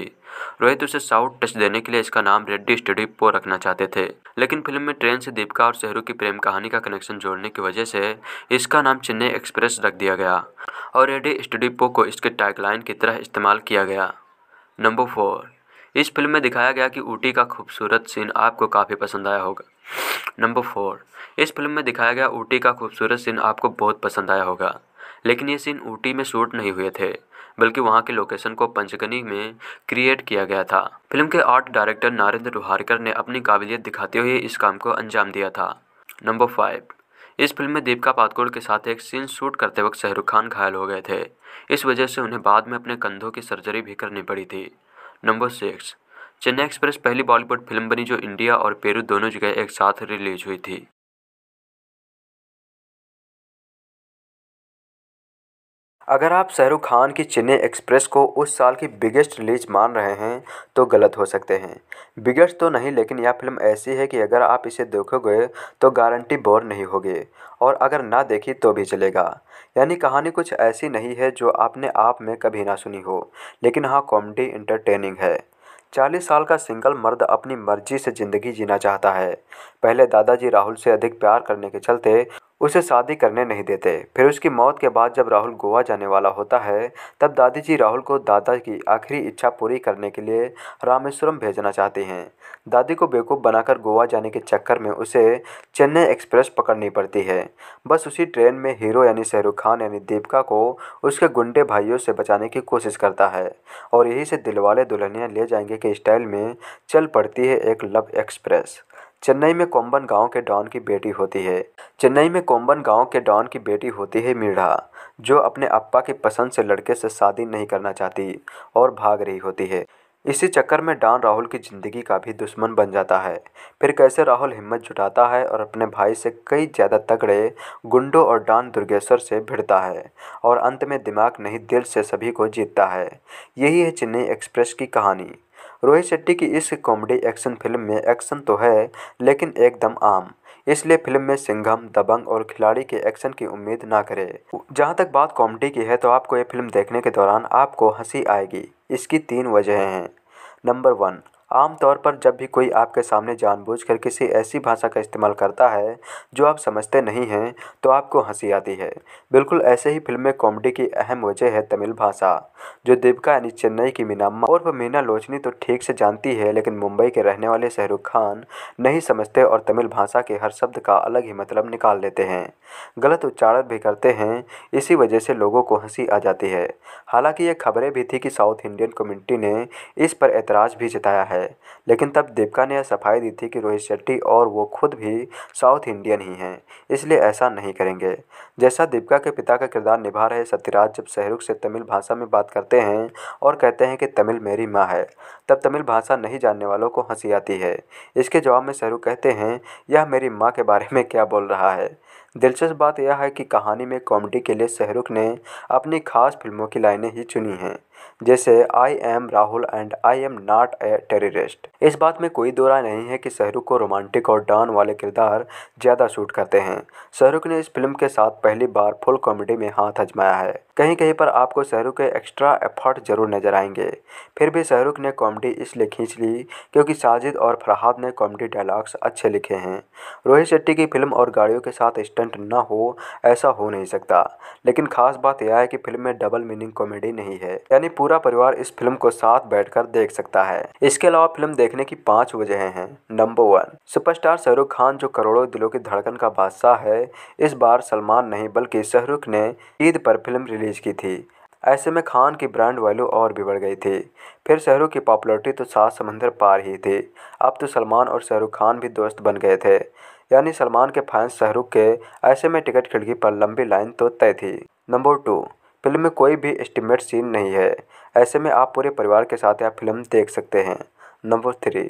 रोहित उसे साउथ टच देने के लिए इसका नाम रेड्डी स्टडी पो रखना चाहते थे लेकिन फिल्म में ट्रेन से दीपिका और शहरू की प्रेम कहानी का कनेक्शन जोड़ने की वजह से इसका नाम चेन्नई एक्सप्रेस रख दिया गया और रेड्डी स्टडी पो को इसके टैगलाइन की तरह इस्तेमाल किया गया नंबर फोर इस फिल्म में दिखाया गया कि ऊटी का खूबसूरत सीन आपको काफ़ी पसंद आया होगा नंबर फोर इस फिल्म में दिखाया गया ऊटी का खूबसूरत सीन आपको बहुत पसंद आया होगा लेकिन ये सीन ऊटी में शूट नहीं हुए थे बल्कि वहाँ के लोकेशन को पंचकनी में क्रिएट किया गया था फिल्म के आर्ट डायरेक्टर नरेंद्र लोहारकर ने अपनी काबिलियत दिखाते हुए इस काम को अंजाम दिया था नंबर फाइव इस फिल्म में दीपिका पादुकोण के साथ एक सीन शूट करते वक्त शाहरुख खान घायल हो गए थे इस वजह से उन्हें बाद में अपने कंधों की सर्जरी भी करनी पड़ी थी नंबर सिक्स चेन्नई एक्सप्रेस पहली बॉलीवुड फिल्म बनी जो इंडिया और पेरू दोनों जगह एक साथ रिलीज हुई थी अगर आप शाहरुख खान की चेन्नई एक्सप्रेस को उस साल की बिगेस्ट रिलीज मान रहे हैं तो गलत हो सकते हैं बिगेस्ट तो नहीं लेकिन यह फिल्म ऐसी है कि अगर आप इसे देखोगे तो गारंटी बोर नहीं होगे और अगर ना देखी तो भी चलेगा यानी कहानी कुछ ऐसी नहीं है जो आपने आप में कभी ना सुनी हो लेकिन हाँ कॉमेडी इंटरटेनिंग है चालीस साल का सिंगल मर्द अपनी मर्जी से ज़िंदगी जीना चाहता है पहले दादाजी राहुल से अधिक प्यार करने के चलते उसे शादी करने नहीं देते फिर उसकी मौत के बाद जब राहुल गोवा जाने वाला होता है तब दादी जी राहुल को दादा की आखिरी इच्छा पूरी करने के लिए रामेश्वरम भेजना चाहती हैं दादी को बेवकूफ़ बनाकर गोवा जाने के चक्कर में उसे चेन्नई एक्सप्रेस पकड़नी पड़ती है बस उसी ट्रेन में हीरो यानी शाहरुख खान यानी दीपिका को उसके गुंडे भाइयों से बचाने की कोशिश करता है और यही से दिलवाले दुल्हनिया ले जाएंगे के स्टाइल में चल पड़ती है एक लव एक्सप्रेस चेन्नई में कोम्बन गांव के डॉन की बेटी होती है चेन्नई में कोम्बन गांव के डॉन की बेटी होती है मीढ़ा जो अपने अप्पा की पसंद से लड़के से शादी नहीं करना चाहती और भाग रही होती है इसी चक्कर में डॉन राहुल की ज़िंदगी का भी दुश्मन बन जाता है फिर कैसे राहुल हिम्मत जुटाता है और अपने भाई से कई ज़्यादा तगड़े गुंडों और डॉन दुर्गेश्वर से भिड़ता है और अंत में दिमाग नहीं दिल से सभी को जीतता है यही है चेन्नई एक्सप्रेस की कहानी रोहित शेट्टी की इस कॉमेडी एक्शन फिल्म में एक्शन तो है लेकिन एकदम आम इसलिए फिल्म में सिंघम दबंग और खिलाड़ी के एक्शन की उम्मीद ना करें जहाँ तक बात कॉमेडी की है तो आपको ये फिल्म देखने के दौरान आपको हंसी आएगी इसकी तीन वजहें हैं नंबर वन आमतौर पर जब भी कोई आपके सामने जानबूझकर किसी ऐसी भाषा का इस्तेमाल करता है जो आप समझते नहीं हैं तो आपको हंसी आती है बिल्कुल ऐसे ही फिल्म में कॉमेडी की अहम वजह है तमिल भाषा जो देविका यानी चेन्नई की मीनामा और मीना लोचनी तो ठीक से जानती है लेकिन मुंबई के रहने वाले शाहरुख खान नहीं समझते और तमिल भाषा के हर शब्द का अलग ही मतलब निकाल लेते हैं गलत उच्चारण भी करते हैं इसी वजह से लोगों को हंसी आ जाती है हालांकि ये खबरें भी थी कि साउथ इंडियन कम्युनिटी ने इस पर ऐतराज़ भी जताया है है लेकिन तब देवका ने यह सफाई दी थी कि रोहित शेट्टी और वो खुद भी साउथ इंडियन ही हैं इसलिए ऐसा नहीं करेंगे जैसा दीपिका के पिता का किरदार निभा रहे सत्यराज जब शहरुख से तमिल भाषा में बात करते हैं और कहते हैं कि तमिल मेरी माँ है तब तमिल भाषा नहीं जानने वालों को हंसी आती है इसके जवाब में शहरुख कहते हैं यह मेरी माँ के बारे में क्या बोल रहा है दिलचस्प बात यह है कि कहानी में कॉमेडी के लिए शहरुख ने अपनी खास फिल्मों की लाइनें ही चुनी हैं जैसे I am Rahul and I am not a terrorist इस बात में कोई दो राय नहीं है कि शाहरुख को रोमांटिक और डॉन वाले किरदार ज़्यादा सूट करते हैं शाहरुख ने इस फिल्म के साथ पहली बार फुल कॉमेडी में हाथ अजमाया है कहीं कहीं पर आपको शाहरुख के एक्स्ट्रा एफर्ट जरूर नजर आएंगे फिर भी शाहरुख ने कॉमेडी इसलिए खींच ली क्योंकि साजिद और फरहाद ने कॉमेडी डायलॉग्स अच्छे लिखे हैं रोहित शेट्टी की फिल्म और गाड़ियों के साथ स्टंट ना हो ऐसा हो नहीं सकता लेकिन खास बात यह है कि फिल्म में डबल मीनिंग कॉमेडी नहीं है यानी पूरा परिवार इस फिल्म को साथ बैठकर देख सकता है इसके अलावा फिल्म देखने की पांच वजहें हैं number one superstar Shahrukh Khan जो करोड़ों दिलों की धड़कन का बादशाह है इस बार सलमान नहीं बल्कि शाहरुख ने ईद पर फिल्म रिलीज की थी ऐसे में खान की ब्रांड वैल्यू और भी बढ़ गई थी फिर शाहरुख की पॉपुलरिटी तो सात समंदर पार ही थी अब तो सलमान और शाहरुख खान भी दोस्त बन गए थे यानी सलमान के फैंस शाहरुख के ऐसे में टिकट खिड़की पर लंबी लाइन तो तय थी नंबर टू फिल्म में कोई भी एस्टिमेट सीन नहीं है ऐसे में आप पूरे परिवार के साथ यह फिल्म देख सकते हैं नंबर थ्री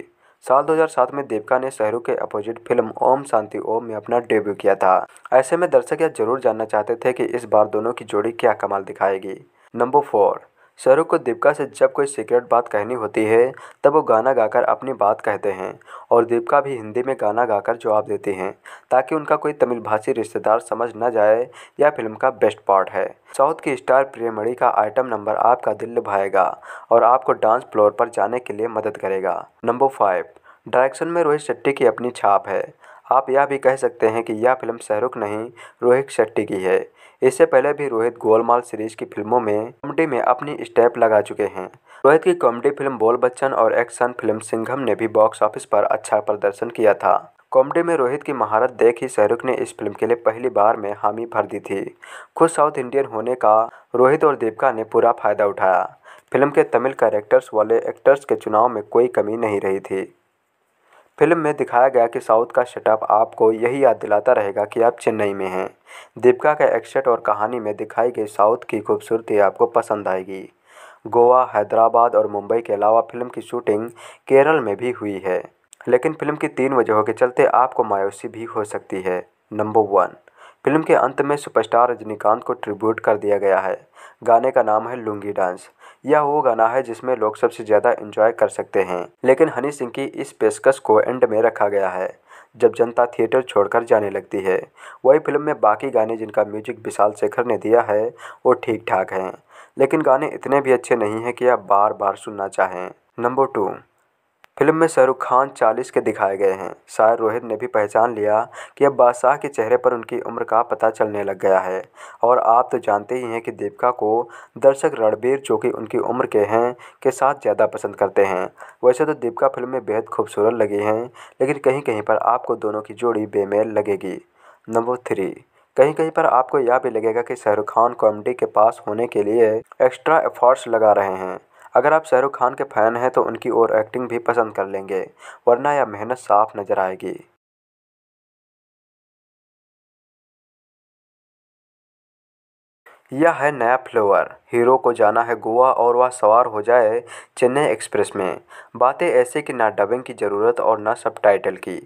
साल 2007 में देवका ने शहरू के अपोजिट फिल्म ओम शांति ओम में अपना डेब्यू किया था ऐसे में दर्शक यह जरूर जानना चाहते थे कि इस बार दोनों की जोड़ी क्या कमाल दिखाएगी नंबर फोर शाहरुख को दीपिका से जब कोई सीक्रेट बात कहनी होती है तब वो गाना गाकर अपनी बात कहते हैं और दीपिका भी हिंदी में गाना गाकर जवाब देती हैं ताकि उनका कोई तमिल भाषी रिश्तेदार समझ न जाए यह फिल्म का बेस्ट पार्ट है साउथ की स्टार प्रियमणि का आइटम नंबर आपका दिल लुभाएगा और आपको डांस फ्लोर पर जाने के लिए मदद करेगा नंबर फाइव डायरेक्शन में रोहित शेट्टी की अपनी छाप है आप यह भी कह सकते हैं कि यह फिल्म शाहरुख नहीं रोहित शेट्टी की है इससे पहले भी रोहित गोलमाल सीरीज की फिल्मों में कॉमेडी में अपनी स्टेप लगा चुके हैं रोहित की कॉमेडी फिल्म बोल बच्चन और एक्शन फिल्म सिंघम ने भी बॉक्स ऑफिस पर अच्छा प्रदर्शन किया था कॉमेडी में रोहित की महारत देख ही शाहरुख ने इस फिल्म के लिए पहली बार में हामी भर दी थी खुद साउथ इंडियन होने का रोहित और दीपिका ने पूरा फायदा उठाया फिल्म के तमिल कैरेक्टर्स वाले एक्टर्स के चुनाव में कोई कमी नहीं रही थी फिल्म में दिखाया गया कि साउथ का सेटअप आपको यही याद दिलाता रहेगा कि आप चेन्नई में हैं दीपिका के एक्शट और कहानी में दिखाई गई साउथ की खूबसूरती आपको पसंद आएगी गोवा हैदराबाद और मुंबई के अलावा फिल्म की शूटिंग केरल में भी हुई है लेकिन फिल्म की तीन वजहों के चलते आपको मायूसी भी हो सकती है नंबर वन फिल्म के अंत में सुपरस्टार रजनीकांत को ट्रिब्यूट कर दिया गया है गाने का नाम है लुंगी डांस यह वो गाना है जिसमें लोग सबसे ज़्यादा इंजॉय कर सकते हैं लेकिन हनी सिंह की इस पेशकश को एंड में रखा गया है जब जनता थिएटर छोड़कर जाने लगती है वही फिल्म में बाकी गाने जिनका म्यूजिक विशाल शेखर ने दिया है वो ठीक ठाक हैं लेकिन गाने इतने भी अच्छे नहीं हैं कि आप बार बार सुनना चाहें नंबर टू फिल्म में शाहरुख खान चालीस के दिखाए गए हैं शायद रोहित ने भी पहचान लिया कि अब बादशाह के चेहरे पर उनकी उम्र का पता चलने लग गया है और आप तो जानते ही हैं कि दीपिका को दर्शक रणबीर जो कि उनकी उम्र के हैं के साथ ज़्यादा पसंद करते हैं वैसे तो दीपिका फिल्म में बेहद खूबसूरत लगी हैं लेकिन कहीं कहीं पर आपको दोनों की जोड़ी बेमेल लगेगी नंबर थ्री कहीं कहीं पर आपको यह भी लगेगा कि शाहरुख खान कॉमेडी के पास होने के लिए एक्स्ट्रा एफर्ट्स लगा रहे हैं अगर आप शाहरुख खान के फ़ैन हैं तो उनकी और एक्टिंग भी पसंद कर लेंगे वरना यह मेहनत साफ नज़र आएगी यह है नया फ्लेवर हीरो को जाना है गोवा और वह सवार हो जाए चेन्नई एक्सप्रेस में बातें ऐसे कि ना डबिंग की ज़रूरत और ना सब टाइटल की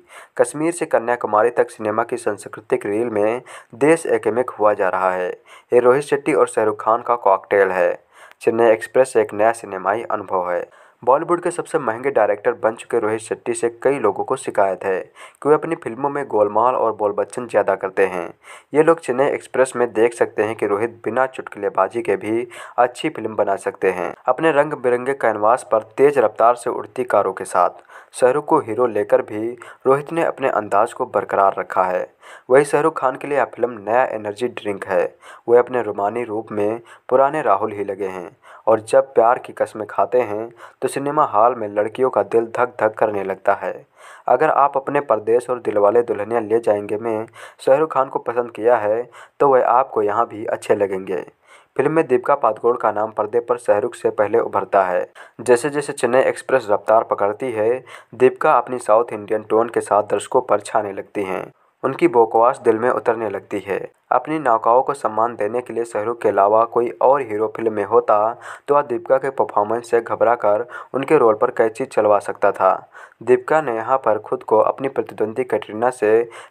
कश्मीर से कन्याकुमारी तक सिनेमा की सांस्कृतिक रील में देश एकेमिक हुआ जा रहा है ये रोहित शेट्टी और शाहरुख खान का कॉकटेल है चेन्नई एक्सप्रेस एक नया सिनेमाई अनुभव है बॉलीवुड के सबसे महंगे डायरेक्टर बन चुके रोहित शेट्टी से कई लोगों को शिकायत है कि वे अपनी फिल्मों में गोलमाल और बोल बच्चन ज़्यादा करते हैं ये लोग चेन्नई एक्सप्रेस में देख सकते हैं कि रोहित बिना चुटकलेबाजी के भी अच्छी फिल्म बना सकते हैं अपने रंग बिरंगे कैनवास पर तेज रफ्तार से उड़ती कारों के साथ शाहरुख को हीरो लेकर भी रोहित ने अपने अंदाज को बरकरार रखा है वही शाहरुख खान के लिए यह फिल्म नया एनर्जी ड्रिंक है वह अपने रोमानी रूप में पुराने राहुल ही लगे हैं और जब प्यार की कस्में खाते हैं तो सिनेमा हॉल में लड़कियों का दिल धक धक करने लगता है अगर आप अपने परदेश और दिलवाले दुल्हनिया ले जाएंगे में शाहरुख खान को पसंद किया है तो वह आपको यहाँ भी अच्छे लगेंगे फिल्म में दीपिका पादुकोण का नाम पर्दे पर शाहरुख से पहले उभरता है जैसे जैसे चेन्नई एक्सप्रेस रफ्तार पकड़ती है दीपिका अपनी साउथ इंडियन टोन के साथ दर्शकों पर छाने लगती हैं उनकी बोकवास दिल में उतरने लगती है अपनी नौकाओं को सम्मान देने के लिए शाहरुख के अलावा कोई और हीरो फिल्म में होता तो वह दीपिका के परफॉर्मेंस से घबराकर उनके रोल पर कैची चलवा सकता था दीपिका ने यहाँ पर खुद को अपनी प्रतिद्वंदी कैटरीना से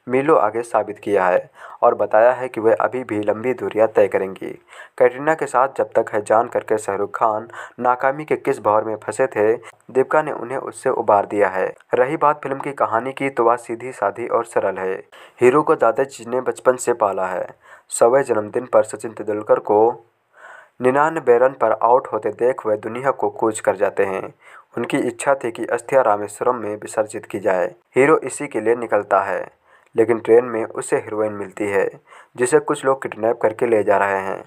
मिलो आगे साबित किया है और बताया है कि वह अभी भी लंबी दूरियाँ तय करेंगी कैटरीना के साथ जब तक है जान करके शाहरुख खान नाकामी के किस भौर में फंसे थे दीपिका ने उन्हें उससे उबार दिया है रही बात फिल्म की कहानी की तो वह सीधी साधी और सरल है हीरो को दादा जी ने बचपन से पाला है सवे जन्मदिन पर सचिन तेंदुलकर को निन्यानवे रन पर आउट होते देख वे दुनिया को कूच कर जाते हैं उनकी इच्छा थी कि अस्थिया रामेश्वरम में विसर्जित की जाए हीरो इसी के लिए निकलता है लेकिन ट्रेन में उसे हीरोइन मिलती है जिसे कुछ लोग किडनैप करके ले जा रहे हैं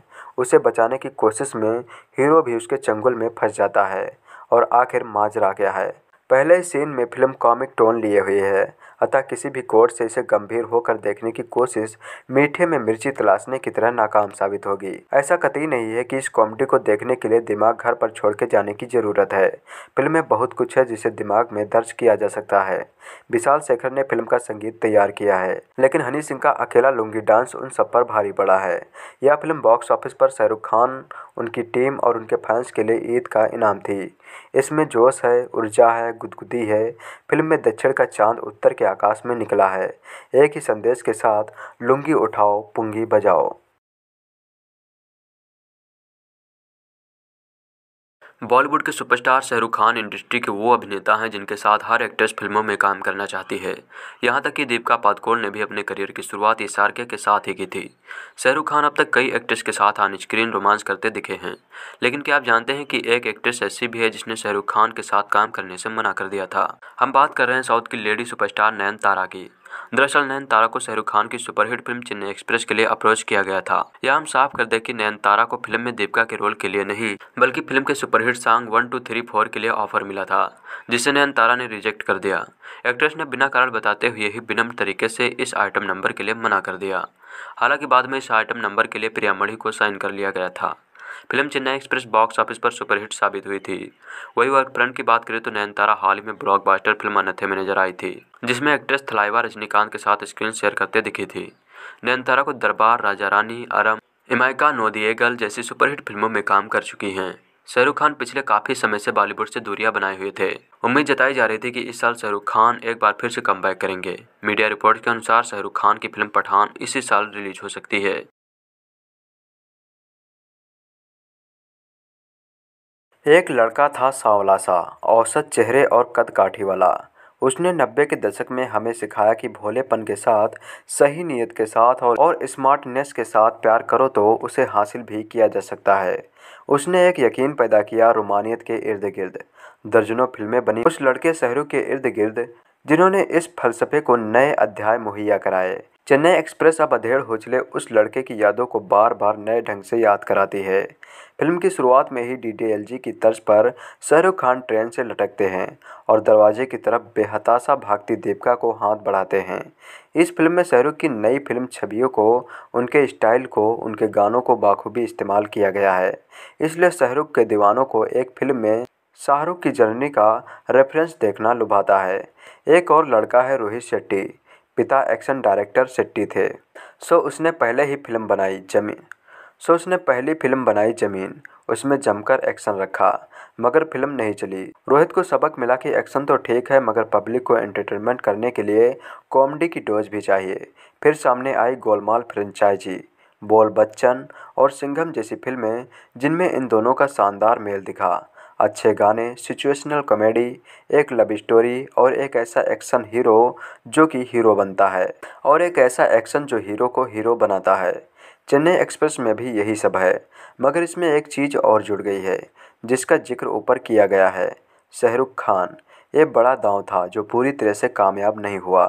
उसे बचाने की कोशिश में हीरो भी उसके चंगुल में फंस जाता है और आखिर माजरा गया है पहले सीन में फिल्म कॉमिक टोन लिए हुए है अतः किसी भी कोर्ट से इसे गंभीर होकर देखने की कोशिश मीठे में मिर्ची तलाशने की तरह नाकाम साबित होगी ऐसा कतई नहीं है कि इस कॉमेडी को देखने के लिए दिमाग घर पर छोड़ के जाने की जरूरत है फिल्म में बहुत कुछ है जिसे दिमाग में दर्ज किया जा सकता है विशाल शेखर ने फिल्म का संगीत तैयार किया है लेकिन हनी सिंह का अकेला लुंगी डांस उन सब पर भारी पड़ा है यह फिल्म बॉक्स ऑफिस पर शाहरुख खान उनकी टीम और उनके फैंस के लिए ईद का इनाम थी इसमें जोश है ऊर्जा है गुदगुदी है फिल्म में दक्षिण का चांद उत्तर के आकाश में निकला है एक ही संदेश के साथ लुंगी उठाओ पुंगी बजाओ बॉलीवुड के सुपरस्टार शाहरुख खान इंडस्ट्री के वो अभिनेता हैं जिनके साथ हर एक्ट्रेस फिल्मों में काम करना चाहती है यहाँ तक कि दीपिका पादुकोण ने भी अपने करियर की शुरुआत इस सारके के साथ ही की थी शाहरुख खान अब तक कई एक्ट्रेस के साथ ऑन स्क्रीन रोमांस करते दिखे हैं लेकिन क्या आप जानते हैं कि एक एक्ट्रेस ऐसी भी है जिसने शाहरुख खान के साथ काम करने से मना कर दिया था हम बात कर रहे हैं साउथ की लेडी सुपरस्टार नयन तारा की दरअसल नयनतारा को शाहरुख खान की सुपरहिट फिल्म चेन्नई एक्सप्रेस के लिए अप्रोच किया गया था यह हम साफ कर दे कि नयनतारा को फिल्म में दीपिका के रोल के लिए नहीं बल्कि फिल्म के superhit song one two three four के लिए ऑफर मिला था जिसे नयनतारा ने रिजेक्ट कर दिया एक्ट्रेस ने बिना कारण बताते हुए ही विनम्र तरीके से इस आइटम नंबर के लिए मना कर दिया हालांकि बाद में इस आइटम नंबर के लिए प्रियामणि को साइन कर लिया गया था film Chennai express box office पर सुपरहिट साबित हुई थी वही वर्कफ्रंट की बात करें तो नयनतारा हाल ही में ब्लॉकबास्टर फिल्म अनथे में नजर आई थी जिसमें एक्ट्रेस थलाइवा रजनीकांत के साथ स्क्रीन शेयर करते दिखी थी नयनतारा को दरबार राजा रानी अरम इमायका नोदियेगल जैसी सुपरहिट फिल्मों में काम कर चुकी हैं शाहरुख खान पिछले काफ़ी समय से बॉलीवुड से दूरियां बनाए हुए थे उम्मीद जताई जा रही थी कि इस साल शाहरुख खान एक बार फिर से कम करेंगे मीडिया रिपोर्ट के अनुसार शाहरुख खान की फिल्म पठान इसी साल रिलीज हो सकती है एक लड़का था सांवला सा औसत चेहरे और कद काठी वाला उसने नब्बे के दशक में हमें सिखाया कि भोलेपन के साथ सही नीयत के साथ और, और स्मार्टनेस के साथ प्यार करो तो उसे हासिल भी किया जा सकता है उसने एक यकीन पैदा किया रोमानियत के इर्द गिर्द दर्जनों फिल्में बनी उस लड़के शहरों के इर्द गिर्द जिन्होंने इस फलसफे को नए अध्याय मुहैया कराए चेन्नई एक्सप्रेस अब अधेड़ होचले उस लड़के की यादों को बार बार नए ढंग से याद कराती है फिल्म की शुरुआत में ही डी की तर्ज पर शाहरुख खान ट्रेन से लटकते हैं और दरवाजे की तरफ बेहताशा भागती दीपिका को हाथ बढ़ाते हैं इस फिल्म में शाहरुख की नई फिल्म छवियों को उनके स्टाइल को उनके गानों को बाखूबी इस्तेमाल किया गया है इसलिए शाहरुख के दीवानों को एक फिल्म में शाहरुख की जर्नी का रेफरेंस देखना लुभाता है एक और लड़का है रोहित शेट्टी पिता एक्शन डायरेक्टर सेट्टी थे सो उसने पहले ही फिल्म बनाई जमीन सो उसने पहली फिल्म बनाई जमीन उसमें जमकर एक्शन रखा मगर फिल्म नहीं चली रोहित को सबक मिला कि एक्शन तो ठीक है मगर पब्लिक को एंटरटेनमेंट करने के लिए कॉमेडी की डोज भी चाहिए फिर सामने आई गोलमाल फ्रेंचाइजी बोल बच्चन और सिंघम जैसी फिल्में जिनमें इन दोनों का शानदार मेल दिखा अच्छे गाने सिचुएशनल कॉमेडी एक लव स्टोरी और एक ऐसा एक्शन हीरो जो कि हीरो बनता है और एक ऐसा एक्शन जो हीरो को हीरो बनाता है चेन्नई एक्सप्रेस में भी यही सब है मगर इसमें एक चीज़ और जुड़ गई है जिसका जिक्र ऊपर किया गया है शाहरुख खान एक बड़ा दांव था जो पूरी तरह से कामयाब नहीं हुआ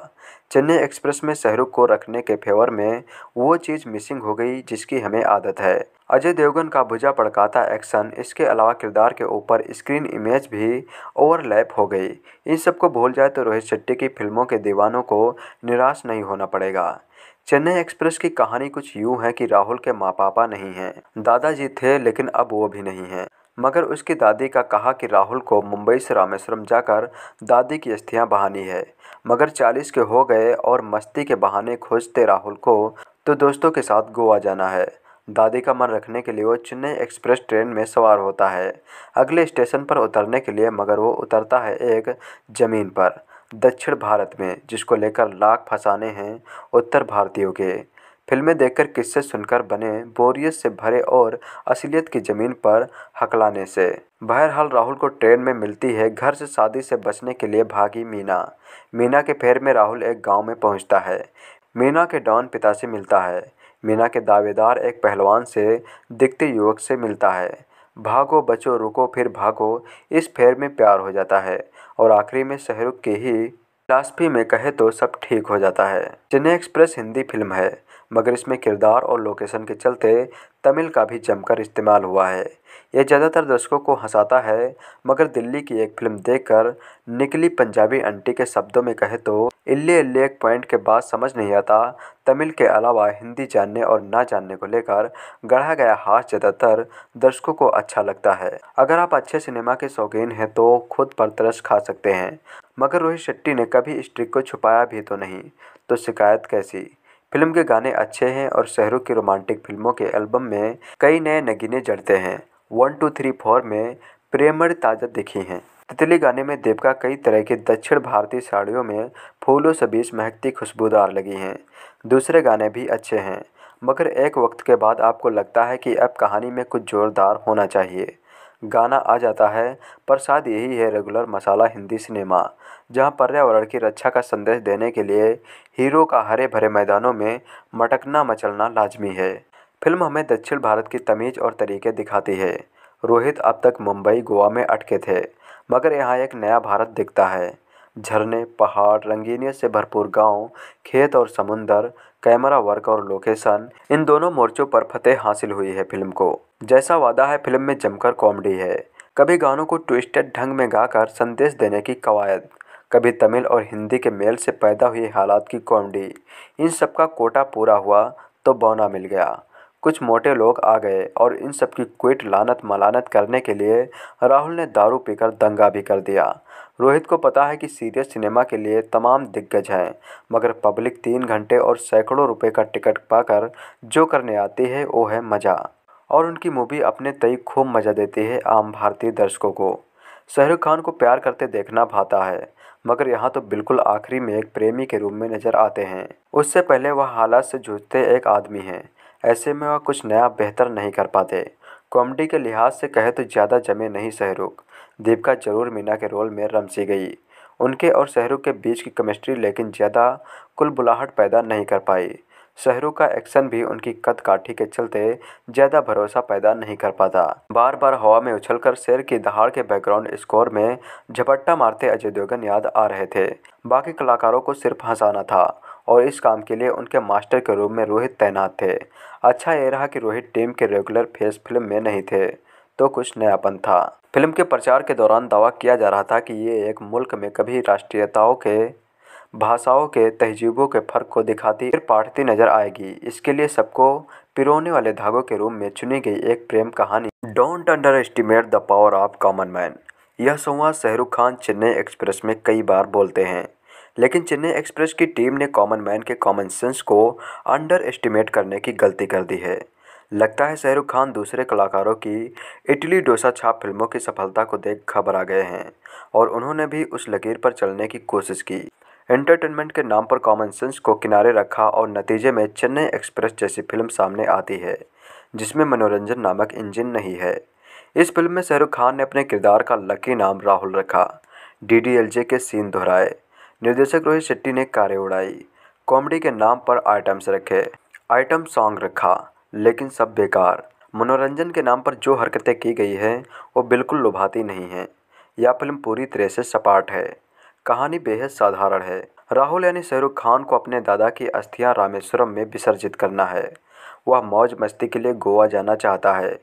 चेन्नई एक्सप्रेस में शाहरुख को रखने के फेवर में वो चीज़ मिसिंग हो गई जिसकी हमें आदत है अजय देवगन का भुजा पड़काता एक्शन इसके अलावा किरदार के ऊपर स्क्रीन इमेज भी ओवरलैप हो गई इन सबको भूल जाए तो रोहित शेट्टी की फिल्मों के दीवानों को निराश नहीं होना पड़ेगा चेन्नई एक्सप्रेस की कहानी कुछ यूं है कि राहुल के माँ पापा नहीं हैं दादाजी थे लेकिन अब वो भी नहीं हैं मगर उसकी दादी का कहा कि राहुल को मुंबई से रामेश्वरम जाकर दादी की अस्थियां बहानी है मगर चालीस के हो गए और मस्ती के बहाने खोजते राहुल को तो दोस्तों के साथ गोवा जाना है दादी का मन रखने के लिए वो चेन्नई एक्सप्रेस ट्रेन में सवार होता है अगले स्टेशन पर उतरने के लिए मगर वो उतरता है एक ज़मीन पर दक्षिण भारत में जिसको लेकर लाख फंसाने हैं उत्तर भारतीयों के फिल्में देखकर किस्से सुनकर बने बोरियत से भरे और असलियत की ज़मीन पर हकलाने से बहरहाल राहुल को ट्रेन में मिलती है घर से शादी से बचने के लिए भागी मीना मीना के फेर में राहुल एक गांव में पहुंचता है मीना के डॉन पिता से मिलता है मीना के दावेदार एक पहलवान से दिखते युवक से मिलता है भागो बचो रुको फिर भागो इस फेर में प्यार हो जाता है और आखिरी में शहरुख के ही फिलासफी में कहे तो सब ठीक हो जाता है चेन्नई एक्सप्रेस हिंदी फिल्म है मगर इसमें किरदार और लोकेशन के चलते तमिल का भी जमकर इस्तेमाल हुआ है यह ज़्यादातर दर्शकों को हंसाता है मगर दिल्ली की एक फिल्म देखकर निकली पंजाबी अंटी के शब्दों में कहे तो इल्ले इल्ले एक पॉइंट के बाद समझ नहीं आता तमिल के अलावा हिंदी जानने और ना जानने को लेकर गढ़ा गया हाथ ज़्यादातर दर्शकों को अच्छा लगता है अगर आप अच्छे सिनेमा के शौकीन हैं तो खुद पर तरस खा सकते हैं मगर रोहित शेट्टी ने कभी इस ट्रिक को छुपाया भी तो नहीं तो शिकायत कैसी फिल्म के गाने अच्छे हैं और शहरों की रोमांटिक फिल्मों के एल्बम में कई नए नगीने जड़ते हैं वन टू थ्री फोर में प्रेमर ताजा दिखी हैं तितली गाने में देवका कई तरह के दक्षिण भारतीय साड़ियों में फूलों से बीच महकती खुशबूदार लगी हैं दूसरे गाने भी अच्छे हैं मगर एक वक्त के बाद आपको लगता है कि अब कहानी में कुछ जोरदार होना चाहिए गाना आ जाता है पर शायद यही है रेगुलर मसाला हिंदी सिनेमा जहां पर्यावरण की रक्षा का संदेश देने के लिए हीरो का हरे भरे मैदानों में मटकना मचलना लाजमी है फिल्म हमें दक्षिण भारत की तमीज और तरीके दिखाती है रोहित अब तक मुंबई गोवा में अटके थे मगर यहाँ एक नया भारत दिखता है झरने पहाड़ रंगीनियत से भरपूर गांव, खेत और समुंदर कैमरा वर्क और लोकेशन इन दोनों मोर्चों पर फतेह हासिल हुई है फिल्म को जैसा वादा है फिल्म में जमकर कॉमेडी है कभी गानों को ट्विस्टेड ढंग में गाकर संदेश देने की कवायद कभी तमिल और हिंदी के मेल से पैदा हुए हालात की कॉमेडी इन सब का कोटा पूरा हुआ तो बौना मिल गया कुछ मोटे लोग आ गए और इन सब की क्विट लानत मलानत करने के लिए राहुल ने दारू पीकर दंगा भी कर दिया रोहित को पता है कि सीरियस सिनेमा के लिए तमाम दिग्गज हैं मगर पब्लिक तीन घंटे और सैकड़ों रुपए का टिकट पाकर जो करने आती है वो है मज़ा और उनकी मूवी अपने तई खूब मज़ा देती है आम भारतीय दर्शकों को शाहरुख खान को प्यार करते देखना भाता है मगर यहाँ तो बिल्कुल आखिरी में एक प्रेमी के रूप में नजर आते हैं उससे पहले वह हालात से जूझते एक आदमी हैं ऐसे में वह कुछ नया बेहतर नहीं कर पाते कॉमेडी के लिहाज से कहे तो ज़्यादा जमे नहीं शहरुख दीपिका जरूर मीना के रोल में रमसी गई उनके और शहरुख के बीच की केमिस्ट्री लेकिन ज़्यादा कुल बुलाहट पैदा नहीं कर पाई शहरों का एक्शन भी उनकी कद काठी के चलते ज़्यादा भरोसा पैदा नहीं कर पाता बार बार हवा में उछलकर शेर की दहाड़ के बैकग्राउंड स्कोर में झपट्टा मारते अजय देवगन याद आ रहे थे बाकी कलाकारों को सिर्फ हंसाना था और इस काम के लिए उनके मास्टर के रूप में रोहित तैनात थे अच्छा यह रहा कि रोहित टीम के रेगुलर फेस फिल्म में नहीं थे तो कुछ नयापन था फिल्म के प्रचार के दौरान दावा किया जा रहा था कि ये एक मुल्क में कभी राष्ट्रीयताओं के भाषाओं के तहज़ीबों के फ़र्क़ को दिखाती फिर पाठती नज़र आएगी इसके लिए सबको पिरोने वाले धागों के रूप में चुनी गई एक प्रेम कहानी don't underestimate the power of common man यह संवाद शाहरुख खान चेन्नई एक्सप्रेस में कई बार बोलते हैं लेकिन चेन्नई एक्सप्रेस की टीम ने कॉमन मैन के कॉमन सेंस को अंडर एस्टिमेट करने की गलती कर दी है लगता है शाहरुख खान दूसरे कलाकारों की इटली डोसा छाप फिल्मों की सफलता को देख घबरा गए हैं और उन्होंने भी उस लकीर पर चलने की कोशिश की एंटरटेनमेंट के नाम पर कॉमन सेंस को किनारे रखा और नतीजे में चेन्नई एक्सप्रेस जैसी फिल्म सामने आती है जिसमें मनोरंजन नामक इंजन नहीं है इस फिल्म में शाहरुख खान ने अपने किरदार का लकी नाम राहुल रखा डी के सीन दोहराए निर्देशक रोहित शेट्टी ने कार्य उड़ाई कॉमेडी के नाम पर आइटम्स रखे आइटम सॉन्ग रखा लेकिन सब बेकार मनोरंजन के नाम पर जो हरकतें की गई हैं वो बिल्कुल लुभाती नहीं हैं यह फिल्म पूरी तरह से सपाट है कहानी बेहद साधारण है राहुल यानी शाहरुख खान को अपने दादा की अस्थियां रामेश्वरम में विसर्जित करना है वह मौज मस्ती के लिए गोवा जाना चाहता है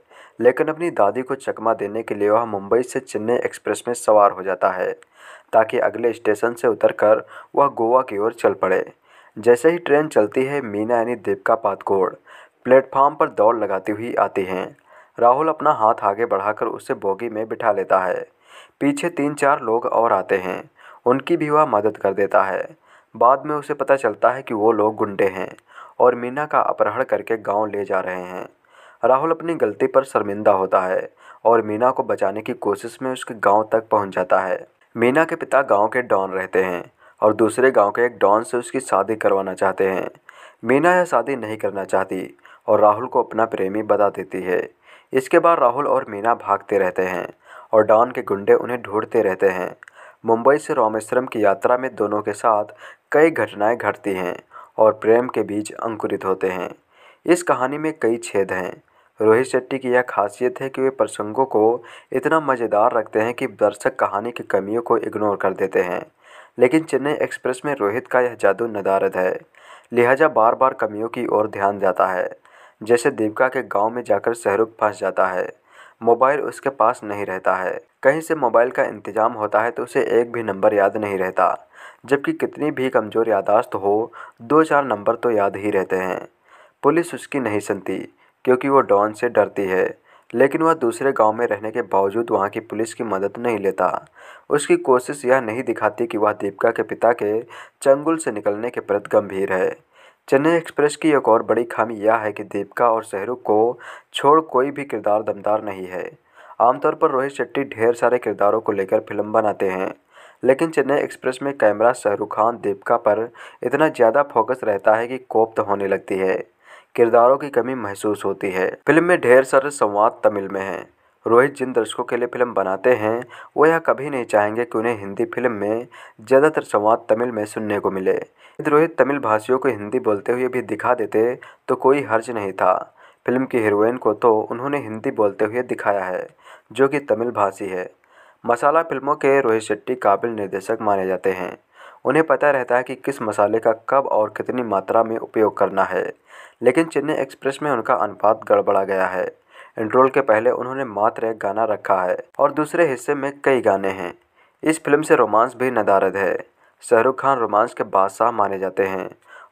लेकिन अपनी दादी को चकमा देने के लिए वह मुंबई से चेन्नई एक्सप्रेस में सवार हो जाता है ताकि अगले स्टेशन से उतरकर वह गोवा की ओर चल पड़े जैसे ही ट्रेन चलती है मीना यानी दीपिका पातकोड़ प्लेटफार्म पर दौड़ लगाती हुई आती हैं राहुल अपना हाथ आगे बढ़ाकर उसे बोगी में बिठा लेता है पीछे तीन चार लोग और आते हैं उनकी भी वह मदद कर देता है बाद में उसे पता चलता है कि वो लोग गुंडे हैं और मीना का अपहरण करके गाँव ले जा रहे हैं राहुल अपनी गलती पर शर्मिंदा होता है और मीना को बचाने की कोशिश में उसके गांव तक पहुंच जाता है मीना के पिता गांव के डॉन रहते हैं और दूसरे गांव के एक डॉन से उसकी शादी करवाना चाहते हैं मीना यह शादी नहीं करना चाहती और राहुल को अपना प्रेमी बता देती है इसके बाद राहुल और मीना भागते रहते हैं और डॉन के गुंडे उन्हें ढूंढते रहते हैं मुंबई से रामेश्वरम की यात्रा में दोनों के साथ कई घटनाएँ घटती हैं और प्रेम के बीज अंकुरित होते हैं इस कहानी में कई छेद हैं रोहित शेट्टी की यह खासियत है कि वे प्रसंगों को इतना मज़ेदार रखते हैं कि दर्शक कहानी की कमियों को इग्नोर कर देते हैं लेकिन चेन्नई एक्सप्रेस में रोहित का यह जादू नदारद है लिहाजा बार बार कमियों की ओर ध्यान जाता है जैसे दीपिका के गांव में जाकर शहरुख फंस जाता है मोबाइल उसके पास नहीं रहता है कहीं से मोबाइल का इंतज़ाम होता है तो उसे एक भी नंबर याद नहीं रहता जबकि कितनी भी कमज़ोर यादाश्त हो दो चार नंबर तो याद ही रहते हैं पुलिस उसकी नहीं सुनती क्योंकि वो डॉन से डरती है लेकिन वह दूसरे गांव में रहने के बावजूद वहां की पुलिस की मदद नहीं लेता उसकी कोशिश यह नहीं दिखाती कि वह दीपिका के पिता के चंगुल से निकलने के प्रति गंभीर है चेन्नई एक्सप्रेस की एक और बड़ी खामी यह है कि दीपिका और शहरुख को छोड़ कोई भी किरदार दमदार नहीं है आमतौर पर रोहित शेट्टी ढेर सारे किरदारों को लेकर फिल्म बनाते हैं लेकिन चेन्नई एक्सप्रेस में कैमरा शाहरुख खान दीपिका पर इतना ज़्यादा फोकस रहता है कि कोप्त होने लगती है किरदारों की कमी महसूस होती है फिल्म में ढेर सारे संवाद तमिल में हैं रोहित जिन दर्शकों के लिए फिल्म बनाते हैं वो यह कभी नहीं चाहेंगे कि उन्हें हिंदी फिल्म में ज़्यादातर संवाद तमिल में सुनने को मिले यदि रोहित तमिल भाषियों को हिंदी बोलते हुए भी दिखा देते तो कोई हर्ज नहीं था फिल्म की हीरोइन को तो उन्होंने हिंदी बोलते हुए दिखाया है जो कि तमिल भाषी है मसाला फिल्मों के रोहित शेट्टी काबिल निर्देशक माने जाते हैं उन्हें पता रहता है कि किस मसाले का कब और कितनी मात्रा में उपयोग करना है लेकिन चेन्नई एक्सप्रेस में उनका अनुपात गड़बड़ा गया है इंट्रोल के पहले उन्होंने मात्र एक गाना रखा है और दूसरे हिस्से में कई गाने हैं इस फिल्म से रोमांस भी नदारद है शाहरुख खान रोमांस के बादशाह माने जाते हैं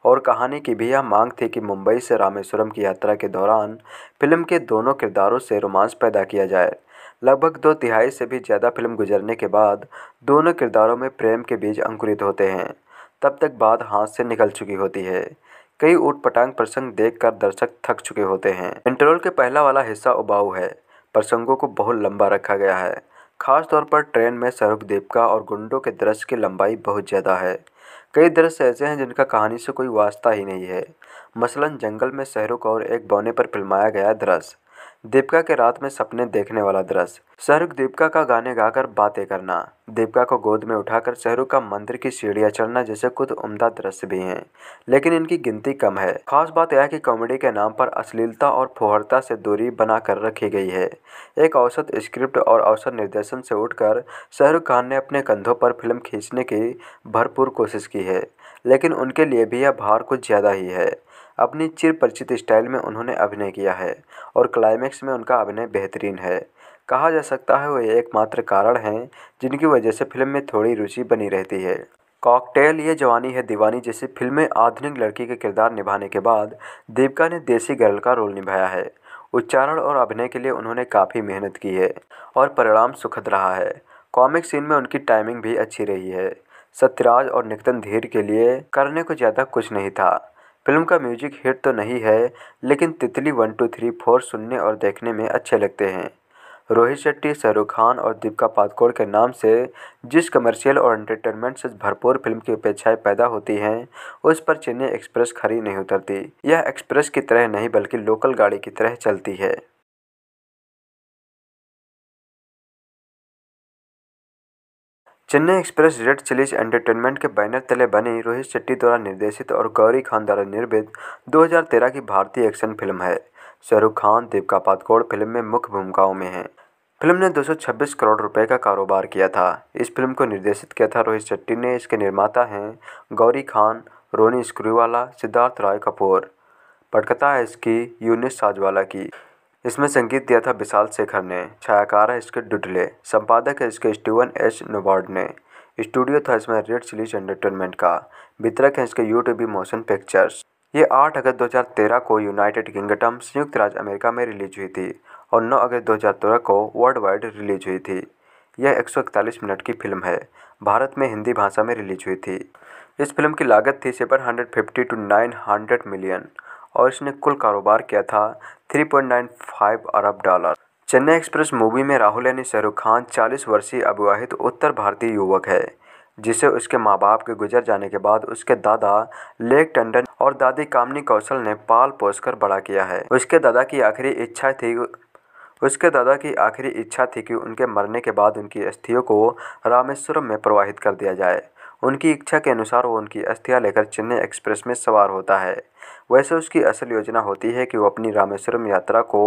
और कहानी की भी यह मांग थी कि मुंबई से रामेश्वरम की यात्रा के दौरान फिल्म के दोनों किरदारों से रोमांस पैदा किया जाए लगभग दो तिहाई से भी ज़्यादा फिल्म गुजरने के बाद दोनों किरदारों में प्रेम के बीज अंकुरित होते हैं तब तक बात हाथ से निकल चुकी होती है कई ऊट पटांग प्रसंग देखकर दर्शक थक चुके होते हैं इंटरवल के पहला वाला हिस्सा उबाऊ है प्रसंगों को बहुत लंबा रखा गया है खासतौर पर ट्रेन में सरुख देवका और गुंडों के दृश्य की लंबाई बहुत ज़्यादा है कई दृश्य ऐसे हैं जिनका कहानी से कोई वास्ता ही नहीं है मसलन जंगल में को और एक बौने पर फिल्माया गया दृश्य दीपिका के रात में सपने देखने वाला दृश्य शाहरुख दीपिका का गाने गाकर बातें करना दीपिका को गोद में उठाकर शाहरुख का मंदिर की सीढ़ियां चढ़ना जैसे कुछ उम्दा दृश्य भी हैं लेकिन इनकी गिनती कम है खास बात यह है कि कॉमेडी के नाम पर अश्लीलता और फोहरता से दूरी बनाकर रखी गई है एक औसत स्क्रिप्ट और औसत निर्देशन से उठकर शाहरुख खान ने अपने कंधों पर फिल्म खींचने की भरपूर कोशिश की है लेकिन उनके लिए भी यह भार कुछ ज़्यादा ही है अपनी चिरपरिचित स्टाइल में उन्होंने अभिनय किया है और क्लाइमेक्स में उनका अभिनय बेहतरीन है कहा जा सकता है वह एकमात्र कारण हैं जिनकी वजह से फिल्म में थोड़ी रुचि बनी रहती है कॉकटेल ये जवानी है दीवानी जैसी में आधुनिक लड़की के किरदार निभाने के बाद दीपिका ने देसी गर्ल का रोल निभाया है उच्चारण और अभिनय के लिए उन्होंने काफ़ी मेहनत की है और परिणाम सुखद रहा है कॉमिक सीन में उनकी टाइमिंग भी अच्छी रही है सत्यराज और निकतन धीर के लिए करने को ज़्यादा कुछ नहीं था फिल्म का म्यूजिक हिट तो नहीं है लेकिन तितली वन टू थ्री फोर सुनने और देखने में अच्छे लगते हैं रोहित शेट्टी शाहरुख खान और दीपिका पादकोड़ के नाम से जिस कमर्शियल और एंटरटेनमेंट से भरपूर फिल्म की अपेक्षाएं पैदा होती हैं उस पर चेन्नई एक्सप्रेस खरी नहीं उतरती यह एक्सप्रेस की तरह नहीं बल्कि लोकल गाड़ी की तरह चलती है Chennai express red chillies entertainment के बैनर तले बनी रोहित शेट्टी द्वारा निर्देशित और गौरी खान द्वारा निर्मित 2013 की भारतीय एक्शन फिल्म है शाहरुख खान दीपिका पादुकोण फिल्म में मुख्य भूमिकाओं में हैं फिल्म ने 226 करोड़ रुपए का कारोबार किया था इस फिल्म को निर्देशित किया था रोहित शेट्टी ने इसके निर्माता हैं गौरी खान रोनी स्क्रूवाला सिद्धार्थ राय कपूर पटकथा है इसकी यूनिस साजवाला की इसमें संगीत दिया था विशाल शेखर ने छायाकार है इसके डुडले संपादक है इसके स्टीवन एच नोबार्ड ने स्टूडियो था इसमें रेड चिलीज एंटरटेनमेंट का वितरक है इसके यूटीबी मोशन पिक्चर्स ये 8 अगस्त 2013 को यूनाइटेड किंगडम संयुक्त राज्य अमेरिका में रिलीज हुई थी और 9 अगस्त 2013 को वर्ल्ड वाइड रिलीज हुई थी यह एक मिनट की फिल्म है भारत में हिंदी भाषा में रिलीज हुई थी इस फिल्म की लागत थी सिपर hundred fifty to nine hundred million और इसने कुल कारोबार किया था 3.95 अरब डॉलर चेन्नई एक्सप्रेस मूवी में राहुल यानी शाहरुख खान 40 वर्षीय अविवाहित उत्तर भारतीय युवक है जिसे उसके माँ बाप के गुजर जाने के बाद उसके दादा लेक टंडन और दादी कामनी कौशल ने पाल पोस कर बड़ा किया है उसके दादा की आखिरी इच्छा थी उसके दादा की आखिरी इच्छा थी कि उनके मरने के बाद उनकी अस्थियों को रामेश्वरम में प्रवाहित कर दिया जाए उनकी इच्छा के अनुसार वो उनकी अस्थियां लेकर चेन्नई एक्सप्रेस में सवार होता है वैसे उसकी असल योजना होती है कि वो अपनी रामेश्वरम यात्रा को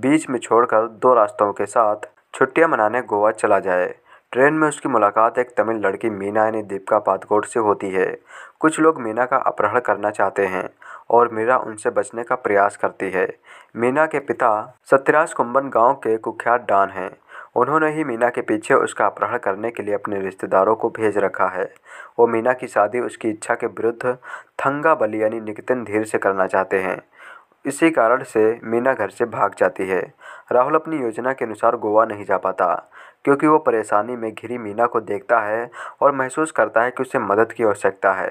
बीच में छोड़कर दो रास्तों के साथ छुट्टियां मनाने गोवा चला जाए ट्रेन में उसकी मुलाकात एक तमिल लड़की मीना यानी दीपिका पादकोट से होती है कुछ लोग मीना का अपहरण करना चाहते हैं और मीरा उनसे बचने का प्रयास करती है मीना के पिता सत्यराज कुंभन गांव के कुख्यात डान हैं उन्होंने ही मीना के पीछे उसका अपहरण करने के लिए अपने रिश्तेदारों को भेज रखा है वो मीना की शादी उसकी इच्छा के विरुद्ध थंगा बली यानी निकतन धीर से करना चाहते हैं इसी कारण से मीना घर से भाग जाती है राहुल अपनी योजना के अनुसार गोवा नहीं जा पाता क्योंकि वो परेशानी में घिरी मीना को देखता है और महसूस करता है कि उसे मदद की आवश्यकता है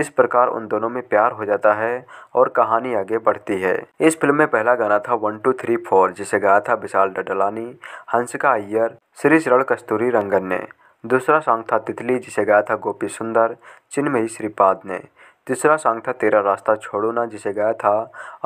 इस प्रकार उन दोनों में प्यार हो जाता है और कहानी आगे बढ़ती है इस फिल्म में पहला गाना था वन टू थ्री फोर जिसे गाया था विशाल डडलानी हंसिका अय्यर श्री शरण कस्तूरी रंगन ने दूसरा सॉन्ग था तितली जिसे गाया था गोपी सुंदर चिन्मयी श्रीपाद ने तीसरा सॉन्ग था तेरा रास्ता छोड़ो ना जिसे गाया था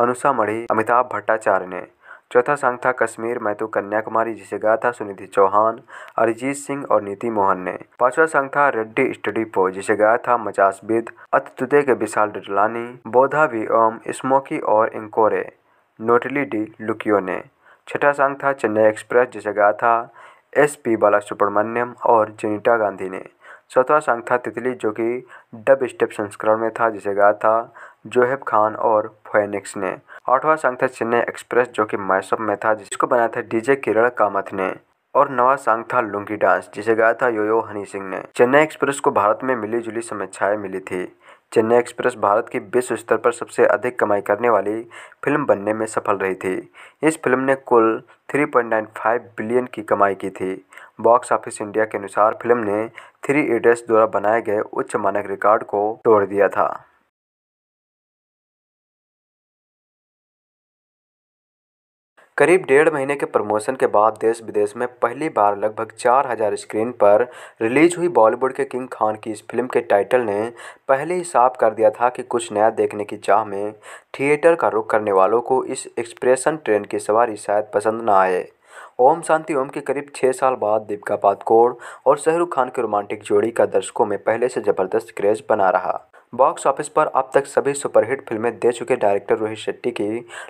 अनुषा मढ़ी अमिताभ भट्टाचार्य ने चौथा सॉन्ग था कश्मीर मैं तो कन्याकुमारी जिसे गाया था सुनिधि चौहान अरिजीत सिंह और नीति मोहन ने पांचवा सॉन्ग था रेड्डी स्टडी पो जिसे गाया था मचासबिद अतुदे के विशाल डटलानी बोधा वी ओम स्मोकी और इंकोरे नोटली डी लुकियो ने छठा सॉन्ग था चेन्नई एक्सप्रेस जिसे गाया था एस पी बाला सुब्रमण्यम और जेनिटा गांधी ने चौथा सॉन्ग था तितली जो कि डब स्टेप संस्करण में था जिसे गाया था जोहेब खान और फोनिक्स ने आठवां सॉन्ग था चेन्नई एक्सप्रेस जो कि मैसअप में था जिसको बनाया था डीजे किरण कामत ने और नवा सॉन्ग था लुंगी डांस जिसे गाया था योयो हनी सिंह ने चेन्नई एक्सप्रेस को भारत में मिली जुली समीक्षाएं मिली थी चेन्नई एक्सप्रेस भारत की विश्व स्तर पर सबसे अधिक कमाई करने वाली फिल्म बनने में सफल रही थी इस फिल्म ने कुल 3.95 बिलियन की कमाई की थी बॉक्स ऑफिस इंडिया के अनुसार फिल्म ने थ्री इडियट्स द्वारा बनाए गए उच्च मानक रिकॉर्ड को तोड़ दिया था करीब डेढ़ महीने के प्रमोशन के बाद देश विदेश में पहली बार लगभग चार हजार स्क्रीन पर रिलीज हुई बॉलीवुड के किंग खान की इस फिल्म के टाइटल ने पहले ही साफ कर दिया था कि कुछ नया देखने की चाह में थिएटर का रुख करने वालों को इस एक्सप्रेशन ट्रेन की सवारी शायद पसंद ना आए ओम शांति ओम के करीब छः साल बाद दीपिका पादकोड़ और शाहरुख खान की रोमांटिक जोड़ी का दर्शकों में पहले से ज़बरदस्त क्रेज बना रहा बॉक्स ऑफिस पर अब तक सभी सुपरहिट फिल्में दे चुके डायरेक्टर रोहित शेट्टी की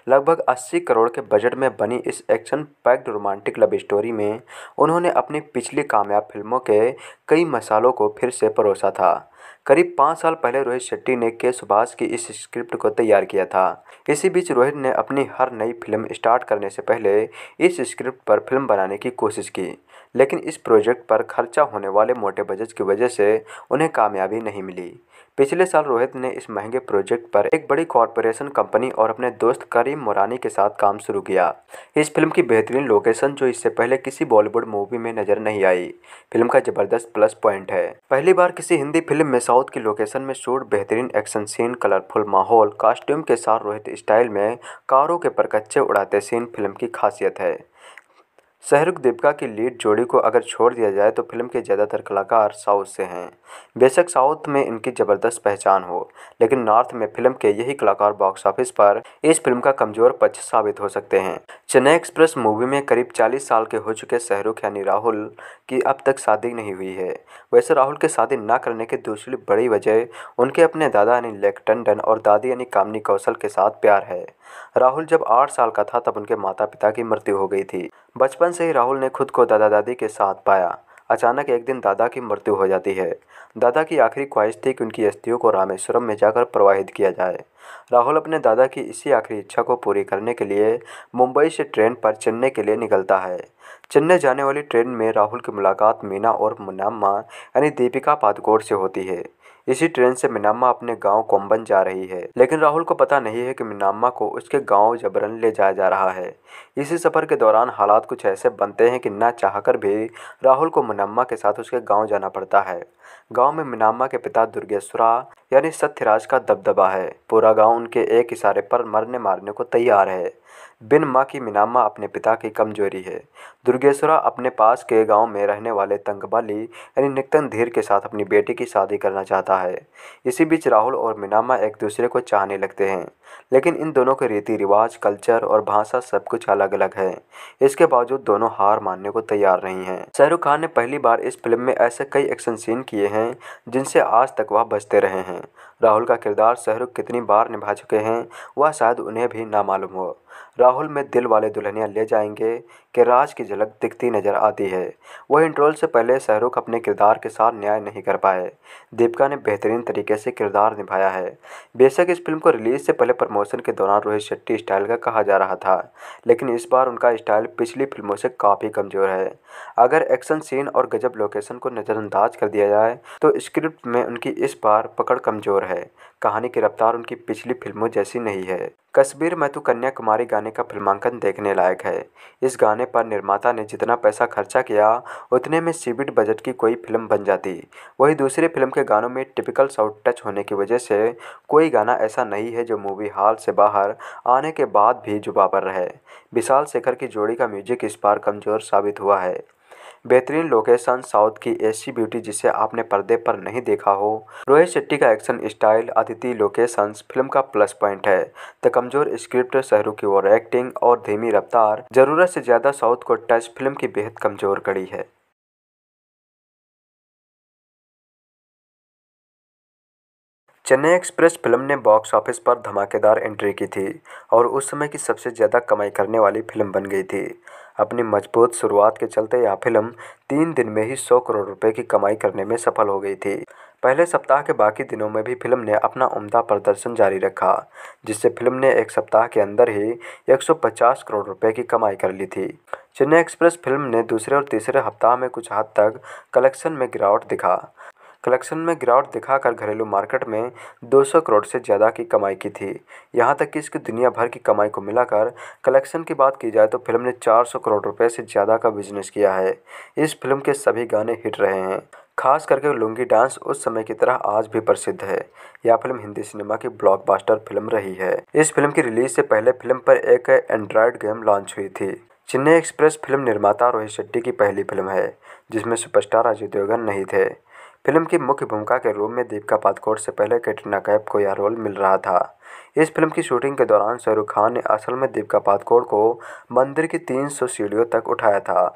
लगभग 80 करोड़ के बजट में बनी इस action packed romantic love story में उन्होंने अपनी पिछली कामयाब फिल्मों के कई मसालों को फिर से परोसा था करीब पाँच साल पहले रोहित शेट्टी ने के सुभाष की इस स्क्रिप्ट को तैयार किया था इसी बीच रोहित ने अपनी हर नई फिल्म स्टार्ट करने से पहले इस स्क्रिप्ट पर फिल्म बनाने की कोशिश की लेकिन इस प्रोजेक्ट पर खर्चा होने वाले मोटे बजट की वजह से उन्हें कामयाबी नहीं मिली पिछले साल रोहित ने इस महंगे प्रोजेक्ट पर एक बड़ी कॉरपोरेशन कंपनी और अपने दोस्त करीम मोरानी के साथ काम शुरू किया इस फिल्म की बेहतरीन लोकेशन जो इससे पहले किसी बॉलीवुड मूवी में नजर नहीं आई फिल्म का जबरदस्त प्लस पॉइंट है पहली बार किसी हिंदी फिल्म में साउथ की लोकेशन में शूट बेहतरीन एक्शन सीन कलरफुल माहौल कॉस्ट्यूम के साथ रोहित स्टाइल में कारों के परकच्चे उड़ाते सीन फिल्म की खासियत है शाहरुख दीपिका की लीड जोड़ी को अगर छोड़ दिया जाए तो फिल्म के ज़्यादातर कलाकार साउथ से हैं बेशक साउथ में इनकी ज़बरदस्त पहचान हो लेकिन नॉर्थ में फिल्म के यही कलाकार बॉक्स ऑफिस पर इस फिल्म का कमज़ोर पक्ष साबित हो सकते हैं चेन्नई एक्सप्रेस मूवी में करीब 40 साल के हो चुके शाहरुख यानी राहुल की अब तक शादी नहीं हुई है वैसे राहुल की शादी ना करने की दूसरी बड़ी वजह उनके अपने दादा यानी लेक टंडन और दादी यानी कामनी कौशल के साथ प्यार है राहुल जब आठ साल का था तब उनके माता पिता की मृत्यु हो गई थी बचपन से ही राहुल ने खुद को दादा दादी के साथ पाया अचानक एक दिन दादा की मृत्यु हो जाती है दादा की आखिरी ख्वाहिश थी कि उनकी अस्थियों को रामेश्वरम में जाकर प्रवाहित किया जाए राहुल अपने दादा की इसी आखिरी इच्छा को पूरी करने के लिए मुंबई से ट्रेन पर चेन्नई के लिए निकलता है चेन्नई जाने वाली ट्रेन में राहुल की मुलाकात मीना और मुनाम्मा यानी दीपिका पादकोड़ से होती है इसी ट्रेन से मिनामा अपने गांव कोम्बन जा रही है लेकिन राहुल को पता नहीं है कि मिनामा को उसके गांव जबरन ले जाया जा रहा है इसी सफर के दौरान हालात कुछ ऐसे बनते हैं कि ना चाहकर भी राहुल को मिनामा के साथ उसके गाँव जाना पड़ता है गाँव में मिनामा के पिता दुर्गेश्वरा यानी सत्यराज का दबदबा है पूरा गाँव उनके एक इशारे पर मरने मारने को तैयार है बिन माँ की मीनामा अपने पिता की कमजोरी है दुर्गेश्वरा अपने पास के गांव में रहने वाले तंगबाली यानी निकतन धीर के साथ अपनी बेटी की शादी करना चाहता है इसी बीच राहुल और मीनामा एक दूसरे को चाहने लगते हैं लेकिन इन दोनों के रीति रिवाज कल्चर और भाषा सब कुछ अलग अलग है इसके बावजूद दोनों हार मानने को तैयार नहीं हैं शाहरुख खान ने पहली बार इस फिल्म में ऐसे कई एक्शन सीन किए हैं जिनसे आज तक वह बचते रहे हैं राहुल का किरदार शाहरुख कितनी बार निभा चुके हैं वह शायद उन्हें भी ना मालूम हो राहुल में दिल वाले दुल्हनिया ले जाएंगे के राज की झलक दिखती नजर आती है इन रोल से पहले शाहरुख अपने किरदार के साथ न्याय नहीं कर पाए दीपिका ने बेहतरीन तरीके से किरदार निभाया है बेशक इस फिल्म को रिलीज से पहले प्रमोशन के दौरान रोहित शेट्टी स्टाइल का कहा जा रहा था लेकिन इस बार उनका स्टाइल पिछली फिल्मों से काफ़ी कमज़ोर है अगर एक्शन सीन और गजब लोकेशन को नज़रअंदाज कर दिया जाए तो स्क्रिप्ट में उनकी इस बार पकड़ कमज़ोर है कहानी की रफ्तार उनकी पिछली फिल्मों जैसी नहीं है कश्मीर में तो कन्याकुमारी गाने का फिल्मांकन देखने लायक है इस गाने पर निर्माता ने जितना पैसा खर्चा किया उतने में सीबिट बजट की कोई फिल्म बन जाती वही दूसरी फिल्म के गानों में टिपिकल साउट टच होने की वजह से कोई गाना ऐसा नहीं है जो मूवी हॉल से बाहर आने के बाद भी जुबा पर रहे विशाल शेखर की जोड़ी का म्यूजिक इस बार कमज़ोर साबित हुआ है बेहतरीन लोकेशन साउथ की ऐसी ब्यूटी जिसे आपने पर्दे पर नहीं देखा हो रोहित शेट्टी का एक्शन स्टाइल अतिथि लोकेशंस फिल्म का प्लस पॉइंट है द कमजोर स्क्रिप्ट शहरू की ओवर एक्टिंग और धीमी रफ्तार जरूरत से ज्यादा साउथ को टच फिल्म की बेहद कमजोर कड़ी है चेन्नई एक्सप्रेस फिल्म ने बॉक्स ऑफिस पर धमाकेदार एंट्री की थी और उस समय की सबसे ज़्यादा कमाई करने वाली फिल्म बन गई थी अपनी मजबूत शुरुआत के चलते यह फिल्म तीन दिन में ही सौ करोड़ रुपए की कमाई करने में सफल हो गई थी पहले सप्ताह के बाकी दिनों में भी फिल्म ने अपना उम्दा प्रदर्शन जारी रखा जिससे फिल्म ने एक सप्ताह के अंदर ही 150 करोड़ रुपए की कमाई कर ली थी चेन्नई एक्सप्रेस फिल्म ने दूसरे और तीसरे हफ्ताह में कुछ हद तक कलेक्शन में गिरावट दिखा कलेक्शन में गिरावट दिखाकर घरेलू मार्केट में 200 करोड़ से ज़्यादा की कमाई की थी यहां तक कि इसकी दुनिया भर की कमाई को मिलाकर कलेक्शन की बात की जाए तो फिल्म ने 400 करोड़ रुपए से ज़्यादा का बिजनेस किया है इस फिल्म के सभी गाने हिट रहे हैं खास करके लुंगी डांस उस समय की तरह आज भी प्रसिद्ध है यह फिल्म हिंदी सिनेमा की ब्लॉकबस्टर फिल्म रही है इस फिल्म की रिलीज से पहले फिल्म पर एक एंड्रॉयड गेम लॉन्च हुई थी चेन्नई एक्सप्रेस फिल्म निर्माता रोहित शेट्टी की पहली फिल्म है जिसमें सुपरस्टार अजय देवगन नहीं थे फिल्म की मुख्य भूमिका के रूप में दीपिका पादुकोण से पहले कैटरीना कैफ को यह रोल मिल रहा था इस फिल्म की शूटिंग के दौरान शाहरुख खान ने असल में दीपिका पादुकोण को मंदिर की 300 सीढ़ियों तक उठाया था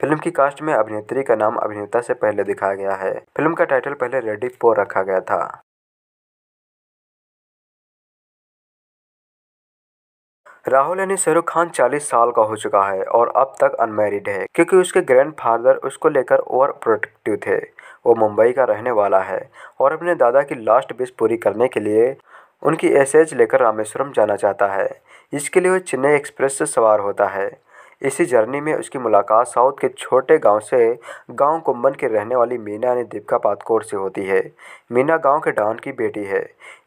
फिल्म की कास्ट में अभिनेत्री का नाम अभिनेता से पहले दिखाया गया है फिल्म का टाइटल पहले रेडी फोर रखा गया था राहुल यानी शाहरुख खान 40 साल का हो चुका है और अब तक अनमेरिड है क्योंकि उसके ग्रैंडफादर उसको लेकर ओवर प्रोटेक्टिव थे वो मुंबई का रहने वाला है और अपने दादा की लास्ट विश पूरी करने के लिए उनकी एसेज लेकर रामेश्वरम जाना चाहता है इसके लिए वो चेन्नई एक्सप्रेस से सवार होता है इसी जर्नी में उसकी मुलाकात साउथ के छोटे गांव से गांव कुंबन के रहने वाली मीना यानी दीपिका पातकोर से होती है मीना गांव के डॉन की बेटी है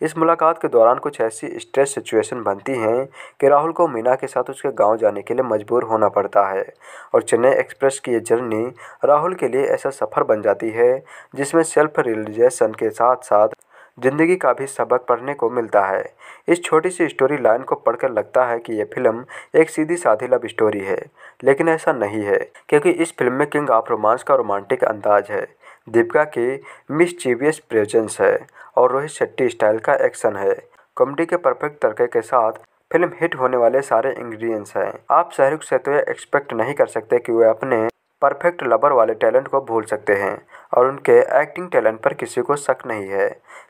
इस मुलाकात के दौरान कुछ ऐसी स्ट्रेस सिचुएशन बनती हैं कि राहुल को मीना के साथ उसके गाँव जाने के लिए मजबूर होना पड़ता है और चेन्नई एक्सप्रेस की ये जर्नी राहुल के लिए ऐसा सफ़र बन जाती है जिसमें सेल्फ रियलाइजेशन के साथ साथ ज़िंदगी का भी सबक पढ़ने को मिलता है इस छोटी सी स्टोरी लाइन को पढ़कर लगता है कि यह फिल्म एक सीधी साधी लव स्टोरी है लेकिन ऐसा नहीं है क्योंकि इस फिल्म में किंग ऑफ रोमांस का रोमांटिक अंदाज है दीपिका की मिसचीवियस प्रेजेंस है और रोहित शेट्टी स्टाइल का एक्शन है कॉमेडी के परफेक्ट तरके के साथ फिल्म हिट होने वाले सारे इंग्रेडिएंट्स हैं आप शाहरुख से तो ये एक्सपेक्ट नहीं कर सकते कि वे अपने परफेक्ट लवर वाले टैलेंट को भूल सकते हैं और उनके एक्टिंग टैलेंट पर किसी को शक नहीं है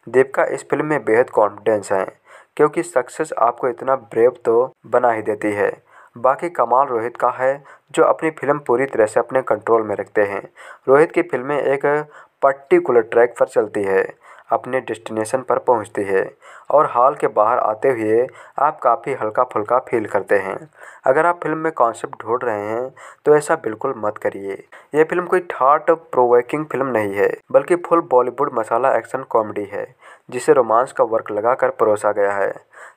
दीपिका इस फिल्म में बेहद कॉन्फिडेंस हैं क्योंकि सक्सेस आपको इतना ब्रेव तो बना ही देती है बाकी कमाल रोहित का है जो अपनी फिल्म पूरी तरह से अपने कंट्रोल में रखते हैं रोहित की फिल्में एक पर्टिकुलर ट्रैक पर चलती है अपने डेस्टिनेशन पर पहुँचती है और हॉल के बाहर आते हुए आप काफ़ी हल्का फुल्का फील करते हैं अगर आप फिल्म में कॉन्सेप्ट ढूंढ रहे हैं तो ऐसा बिल्कुल मत करिए यह फिल्म कोई थाट प्रोवोकिंग फिल्म नहीं है बल्कि full Bollywood masala action comedy है जिसे रोमांस का वर्क लगाकर परोसा गया है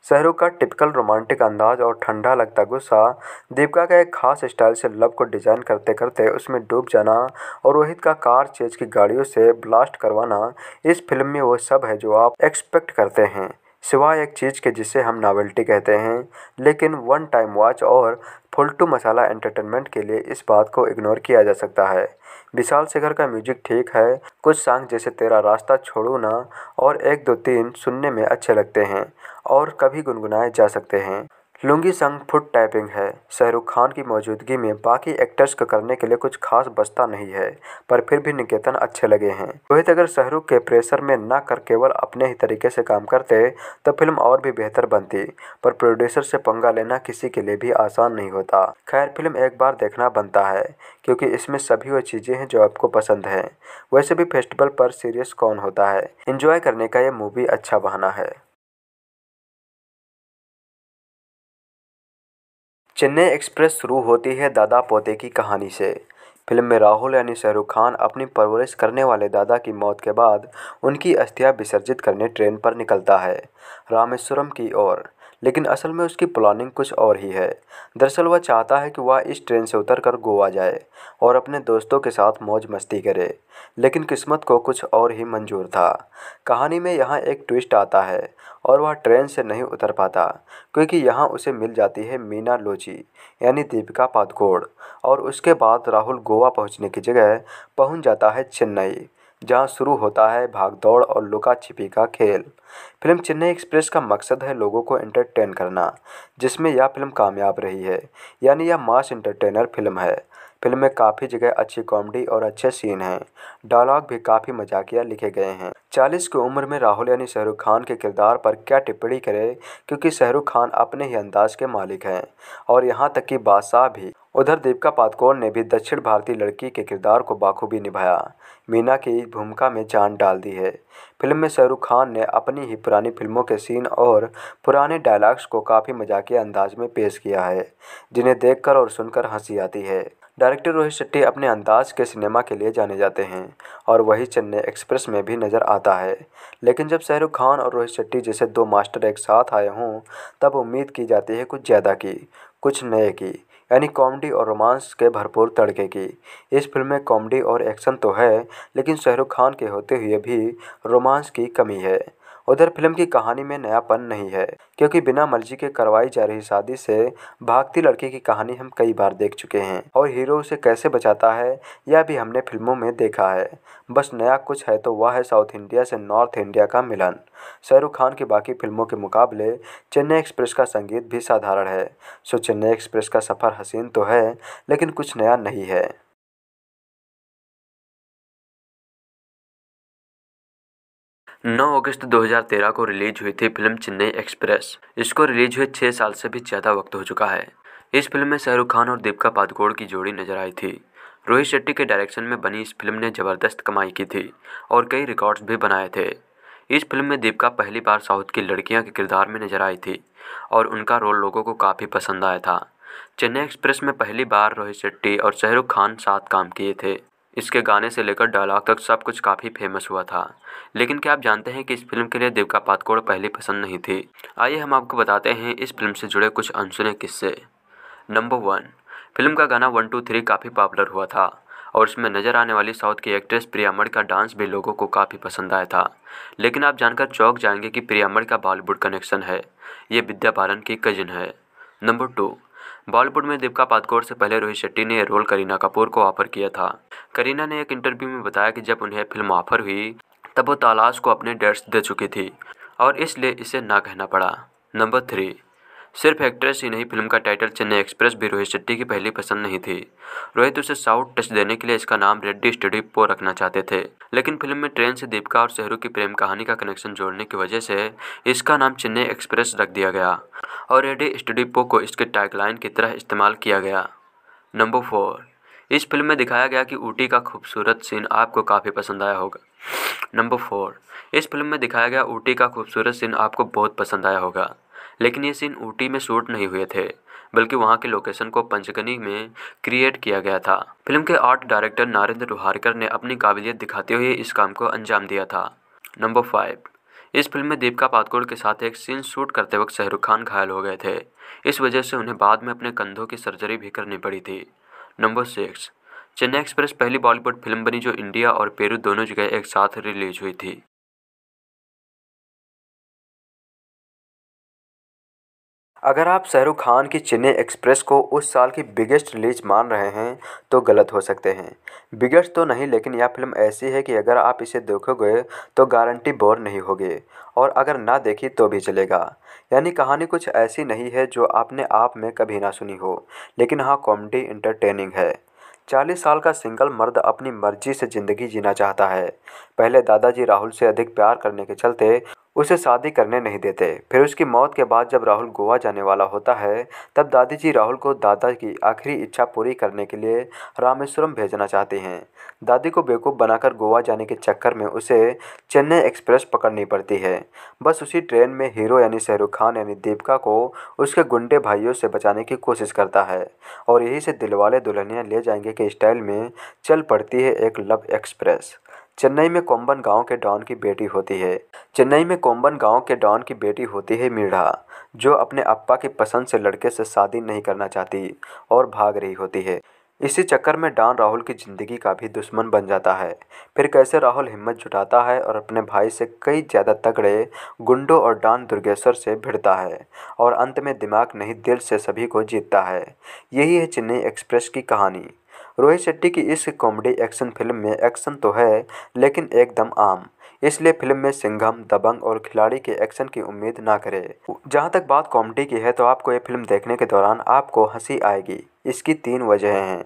शाहरुख का टिपिकल रोमांटिक अंदाज और ठंडा लगता गुस्सा दीपिका का एक खास स्टाइल से लव को डिजाइन करते करते उसमें डूब जाना और रोहित का कार चेज की गाड़ियों से ब्लास्ट करवाना इस फिल्म में वो सब है जो आप एक्सपेक्ट करते हैं सिवाय एक चीज़ के जिसे हम नावल्टी कहते हैं लेकिन वन टाइम वॉच और फुलटू मसाला एंटरटेनमेंट के लिए इस बात को इग्नोर किया जा सकता है विशाल शेखर का म्यूजिक ठीक है कुछ सॉन्ग जैसे तेरा रास्ता छोड़ो ना और एक दो तीन सुनने में अच्छे लगते हैं और कभी गुनगुनाए जा सकते हैं लुंगी संग फुट टाइपिंग है शाहरुख खान की मौजूदगी में बाकी एक्टर्स को करने के लिए कुछ खास बचता नहीं है पर फिर भी निकेतन अच्छे लगे हैं रोहित अगर शाहरुख के प्रेशर में ना कर केवल अपने ही तरीके से काम करते तो फिल्म और भी बेहतर बनती पर प्रोड्यूसर से पंगा लेना किसी के लिए भी आसान नहीं होता खैर फिल्म एक बार देखना बनता है क्योंकि इसमें सभी वो चीज़ें हैं जो आपको पसंद है वैसे भी फेस्टिवल पर सीरियस कौन होता है इंजॉय करने का ये मूवी अच्छा बहाना है चेन्नई एक्सप्रेस शुरू होती है दादा पोते की कहानी से फिल्म में राहुल यानी शाहरुख खान अपनी परवरिश करने वाले दादा की मौत के बाद उनकी अस्थियां विसर्जित करने ट्रेन पर निकलता है रामेश्वरम की ओर लेकिन असल में उसकी प्लानिंग कुछ और ही है दरअसल वह चाहता है कि वह इस ट्रेन से उतरकर गोवा जाए और अपने दोस्तों के साथ मौज मस्ती करे लेकिन किस्मत को कुछ और ही मंजूर था कहानी में यहाँ एक ट्विस्ट आता है और वह ट्रेन से नहीं उतर पाता क्योंकि यहाँ उसे मिल जाती है मीना लोची यानी दीपिका पादकोड़ और उसके बाद राहुल गोवा पहुँचने की जगह पहुँच जाता है चेन्नई जहाँ शुरू होता है भाग दौड़ और लुका छिपी का खेल फिल्म चेन्नई एक्सप्रेस का मकसद है लोगों को एंटरटेन करना जिसमें यह फिल्म कामयाब रही है यानी यह मास एंटरटेनर फिल्म है फिल्म में काफ़ी जगह अच्छी कॉमेडी और अच्छे सीन हैं डायलॉग भी काफ़ी मजाकिया लिखे गए हैं चालीस की उम्र में राहुल यानी शाहरुख खान के किरदार पर क्या टिप्पणी करें क्योंकि शाहरुख खान अपने ही अंदाज के मालिक हैं और यहाँ तक कि बादशाह भी उधर दीपिका पादुकोण ने भी दक्षिण भारतीय लड़की के किरदार को बाखूबी निभाया मीना की भूमिका में जान डाल दी है फिल्म में शाहरुख खान ने अपनी ही पुरानी फिल्मों के सीन और पुराने डायलॉग्स को काफ़ी मजाकिया अंदाज में पेश किया है जिन्हें देखकर और सुनकर हंसी आती है डायरेक्टर रोहित शेट्टी अपने अंदाज के सिनेमा के लिए जाने जाते हैं और वही चेन्नई एक्सप्रेस में भी नज़र आता है लेकिन जब शाहरुख खान और रोहित शेट्टी जैसे दो मास्टर एक साथ आए हों तब उम्मीद की जाती है कुछ ज़्यादा की कुछ नए की यानी कॉमेडी और रोमांस के भरपूर तड़के की इस फिल्म में कॉमेडी और एक्शन तो है लेकिन शाहरुख खान के होते हुए भी रोमांस की कमी है उधर फिल्म की कहानी में नयापन नहीं है क्योंकि बिना मर्जी के करवाई जा रही शादी से भागती लड़की की कहानी हम कई बार देख चुके हैं और हीरो उसे कैसे बचाता है यह भी हमने फिल्मों में देखा है बस नया कुछ है तो वह है साउथ इंडिया से नॉर्थ इंडिया का मिलन शाहरुख खान की बाकी फिल्मों के मुकाबले चेन्नई एक्सप्रेस का संगीत भी साधारण है सो चेन्नई एक्सप्रेस का सफ़र हसीन तो है लेकिन कुछ नया नहीं है 9 अगस्त 2013 को रिलीज हुई थी फिल्म चेन्नई एक्सप्रेस इसको रिलीज हुए छः साल से भी ज़्यादा वक्त हो चुका है इस फिल्म में शाहरुख खान और दीपिका पादुकोण की जोड़ी नजर आई थी रोहित शेट्टी के डायरेक्शन में बनी इस फिल्म ने ज़बरदस्त कमाई की थी और कई रिकॉर्ड्स भी बनाए थे इस फिल्म में दीपिका पहली बार साउथ की लड़कियां के किरदार में नजर आई थी और उनका रोल लोगों को काफ़ी पसंद आया था चेन्नई एक्सप्रेस में पहली बार रोहित शेट्टी और शाहरुख खान साथ काम किए थे इसके गाने से लेकर डायलॉग तक सब कुछ काफ़ी फेमस हुआ था लेकिन क्या आप जानते हैं कि इस फिल्म के लिए देविका पातकोड़ पहली पसंद नहीं थी आइए हम आपको बताते हैं इस फिल्म से जुड़े कुछ अनसुने किस्से नंबर वन फिल्म का गाना वन टू थ्री काफ़ी पॉपुलर हुआ था और इसमें नज़र आने वाली साउथ की एक्ट्रेस प्रियामण का डांस भी लोगों को काफ़ी पसंद आया था लेकिन आप जानकर चौंक जाएंगे कि प्रियामण का बॉलीवुड कनेक्शन है ये विद्या बालन की कजिन है नंबर टू बॉलीवुड में दीपिका पादकोर से पहले रोहित शेट्टी ने रोल करीना कपूर को ऑफर किया था करीना ने एक इंटरव्यू में बताया कि जब उन्हें फिल्म ऑफर हुई तब वो तलाश को अपने डेट्स दे चुकी थी और इसलिए इसे ना कहना पड़ा नंबर थ्री सिर्फ एक्ट्रेस ही नहीं फिल्म का टाइटल चेन्नई एक्सप्रेस भी रोहित शेट्टी की पहली पसंद नहीं थी रोहित उसे साउथ टच देने के लिए इसका नाम रेड्डी स्टडी पो रखना चाहते थे लेकिन फिल्म में ट्रेन से दीपिका और शहरू की प्रेम कहानी का कनेक्शन जोड़ने की वजह से इसका नाम चेन्नई एक्सप्रेस रख दिया गया और रेड्डी स्टडी पो को इसके टैगलाइन की तरह इस्तेमाल किया गया नंबर फोर इस फिल्म में दिखाया गया कि ऊटी का खूबसूरत सीन आपको काफ़ी पसंद आया होगा नंबर फोर इस फिल्म में दिखाया गया ऊटी का खूबसूरत सीन आपको बहुत पसंद आया होगा लेकिन ये सीन ऊटी में शूट नहीं हुए थे बल्कि वहाँ के लोकेशन को पंचगनी में क्रिएट किया गया था फिल्म के आर्ट डायरेक्टर नारेंद्र लोहारकर ने अपनी काबिलियत दिखाते हुए इस काम को अंजाम दिया था नंबर फाइव इस फिल्म में दीपिका पादुकोण के साथ एक सीन शूट करते वक्त शाहरुख खान घायल हो गए थे इस वजह से उन्हें बाद में अपने कंधों की सर्जरी भी करनी पड़ी थी नंबर सिक्स चेन्नई एक्सप्रेस पहली बॉलीवुड फिल्म बनी जो इंडिया और पेरू दोनों जगह एक साथ रिलीज हुई थी अगर आप शाहरुख खान की चेन्नई एक्सप्रेस को उस साल की बिगेस्ट रिलीज मान रहे हैं तो गलत हो सकते हैं बिगेस्ट तो नहीं लेकिन यह फिल्म ऐसी है कि अगर आप इसे देखोगे तो गारंटी बोर नहीं होगी और अगर ना देखी तो भी चलेगा यानी कहानी कुछ ऐसी नहीं है जो आपने आप में कभी ना सुनी हो लेकिन हाँ कॉमेडी इंटरटेनिंग है चालीस साल का सिंगल मर्द अपनी मर्जी से ज़िंदगी जीना चाहता है पहले दादाजी राहुल से अधिक प्यार करने के चलते उसे शादी करने नहीं देते फिर उसकी मौत के बाद जब राहुल गोवा जाने वाला होता है तब दादी जी राहुल को दादा की आखिरी इच्छा पूरी करने के लिए रामेश्वरम भेजना चाहती हैं दादी को बेवकूफ़ बनाकर गोवा जाने के चक्कर में उसे चेन्नई एक्सप्रेस पकड़नी पड़ती है बस उसी ट्रेन में हीरो यानी शाहरुख खान यानी दीपिका को उसके गुंडे भाइयों से बचाने की कोशिश करता है और यही से दिलवाले दुल्हनिया ले जाएंगे के स्टाइल में चल पड़ती है एक लव एक्सप्रेस चेन्नई में कोम्बन गांव के डॉन की बेटी होती है चेन्नई में कोम्बन गांव के डॉन की बेटी होती है मीढ़ा जो अपने अप्पा की पसंद से लड़के से शादी नहीं करना चाहती और भाग रही होती है इसी चक्कर में डॉन राहुल की ज़िंदगी का भी दुश्मन बन जाता है फिर कैसे राहुल हिम्मत जुटाता है और अपने भाई से कई ज़्यादा तगड़े गुंडों और डॉन दुर्गेश्वर से भिड़ता है और अंत में दिमाग नहीं दिल से सभी को जीतता है यही है चेन्नई एक्सप्रेस की कहानी रोहित शेट्टी की इस कॉमेडी एक्शन फिल्म में एक्शन तो है लेकिन एकदम आम इसलिए फिल्म में सिंघम दबंग और खिलाड़ी के एक्शन की उम्मीद ना करें जहाँ तक बात कॉमेडी की है तो आपको ये फिल्म देखने के दौरान आपको हंसी आएगी इसकी तीन वजहें हैं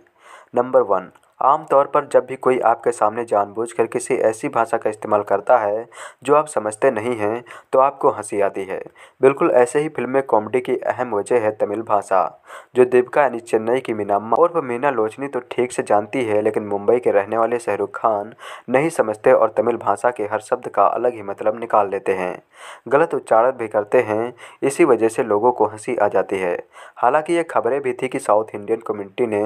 नंबर वन आमतौर पर जब भी कोई आपके सामने जानबूझकर किसी ऐसी भाषा का इस्तेमाल करता है जो आप समझते नहीं हैं तो आपको हंसी आती है बिल्कुल ऐसे ही फिल्म में कॉमेडी की अहम वजह है तमिल भाषा जो देविका यानी चेन्नई की मीनामा और मीना लोचनी तो ठीक से जानती है लेकिन मुंबई के रहने वाले शाहरुख खान नहीं समझते और तमिल भाषा के हर शब्द का अलग ही मतलब निकाल लेते हैं गलत उच्चारण भी करते हैं इसी वजह से लोगों को हंसी आ जाती है हालांकि ये खबरें भी थी कि साउथ इंडियन कम्युनिटी ने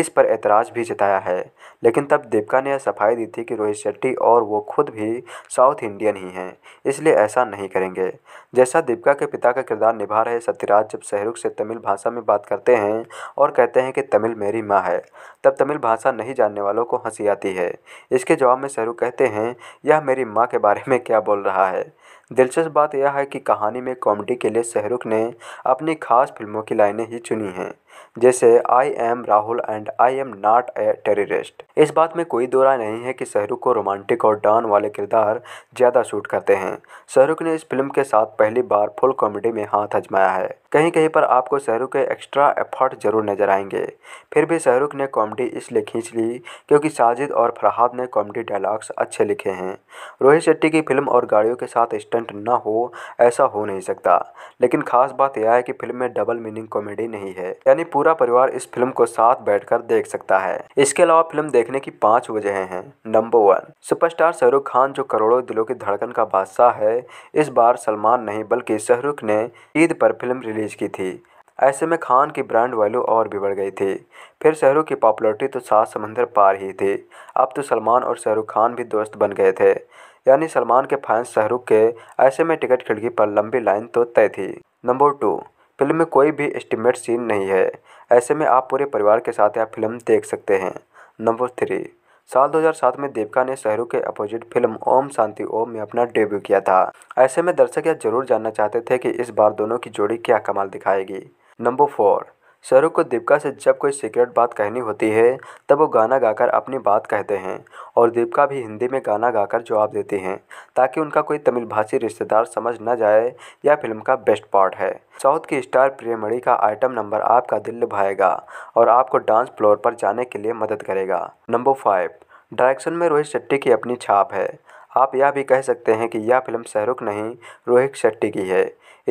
इस पर एतराज़ भी जताया है है लेकिन तब दीपिका ने यह सफाई दी थी कि रोहित शेट्टी और वो खुद भी साउथ इंडियन ही हैं इसलिए ऐसा नहीं करेंगे जैसा दीपिका के पिता का किरदार निभा रहे सत्यराज जब शहरुख से तमिल भाषा में बात करते हैं और कहते हैं कि तमिल मेरी माँ है तब तमिल भाषा नहीं जानने वालों को हंसी आती है इसके जवाब में शहरुख कहते हैं यह मेरी माँ के बारे में क्या बोल रहा है दिलचस्प बात यह है कि कहानी में कॉमेडी के लिए शहरुख ने अपनी खास फिल्मों की लाइनें ही चुनी हैं जैसे I am Rahul and I am not a terrorist इस बात में कोई दो नहीं है कि शहरुख को रोमांटिक और डॉन वाले किरदार ज़्यादा सूट करते हैं शहरुख ने इस फिल्म के साथ पहली बार फुल कॉमेडी में हाथ अजमाया है कहीं कहीं पर आपको शाहरुख के एक्स्ट्रा एफर्ट ज़रूर नज़र आएंगे फिर भी शाहरुख ने कॉमेडी इसलिए खींच ली क्योंकि साजिद और फरहाद ने कॉमेडी डायलॉग्स अच्छे लिखे हैं रोहित शेट्टी की फिल्म और गाड़ियों के साथ स्टंट न हो ऐसा हो नहीं सकता लेकिन खास बात यह है कि फिल्म में डबल मीनिंग कॉमेडी नहीं है यानी पूरा परिवार इस फिल्म को साथ बैठ देख सकता है इसके अलावा फिल्म देखने की पाँच वजहें हैं number one superstar Shahrukh Khan जो करोड़ों दिलों की धड़कन का बादशाह है इस बार सलमान नहीं बल्कि शाहरुख ने ईद पर फिल्म रिलीज रिलीज़ की थी ऐसे में खान की ब्रांड वैल्यू और भी बढ़ गई थी फिर शाहरुख की पॉपुलरिटी तो सात समंदर पार ही थी अब तो सलमान और शाहरुख खान भी दोस्त बन गए थे यानी सलमान के फैंस शाहरुख के ऐसे में टिकट खिड़की पर लंबी लाइन तो तय थी नंबर टू फिल्म में कोई भी एस्टिमेट सीन नहीं है ऐसे में आप पूरे परिवार के साथ यह फिल्म देख सकते हैं नंबर थ्री साल 2007 में देविका ने शहरू के अपोजिट फिल्म ओम शांति ओम में अपना डेब्यू किया था ऐसे में दर्शक यह जरूर जानना चाहते थे कि इस बार दोनों की जोड़ी क्या कमाल दिखाएगी नंबर फोर शाहरुख को दीपिका से जब कोई सीक्रेट बात कहनी होती है तब वो गाना गाकर अपनी बात कहते हैं और दीपिका भी हिंदी में गाना गाकर जवाब देती हैं ताकि उनका कोई तमिल भाषी रिश्तेदार समझ न जाए यह फिल्म का बेस्ट पार्ट है साउथ की स्टार प्रियमणि का आइटम नंबर आपका दिल लुभाएगा और आपको डांस फ्लोर पर जाने के लिए मदद करेगा नंबर फाइव डायरेक्शन में रोहित शेट्टी की अपनी छाप है आप यह भी कह सकते हैं कि यह फिल्म शाहरुख नहीं रोहित शेट्टी की है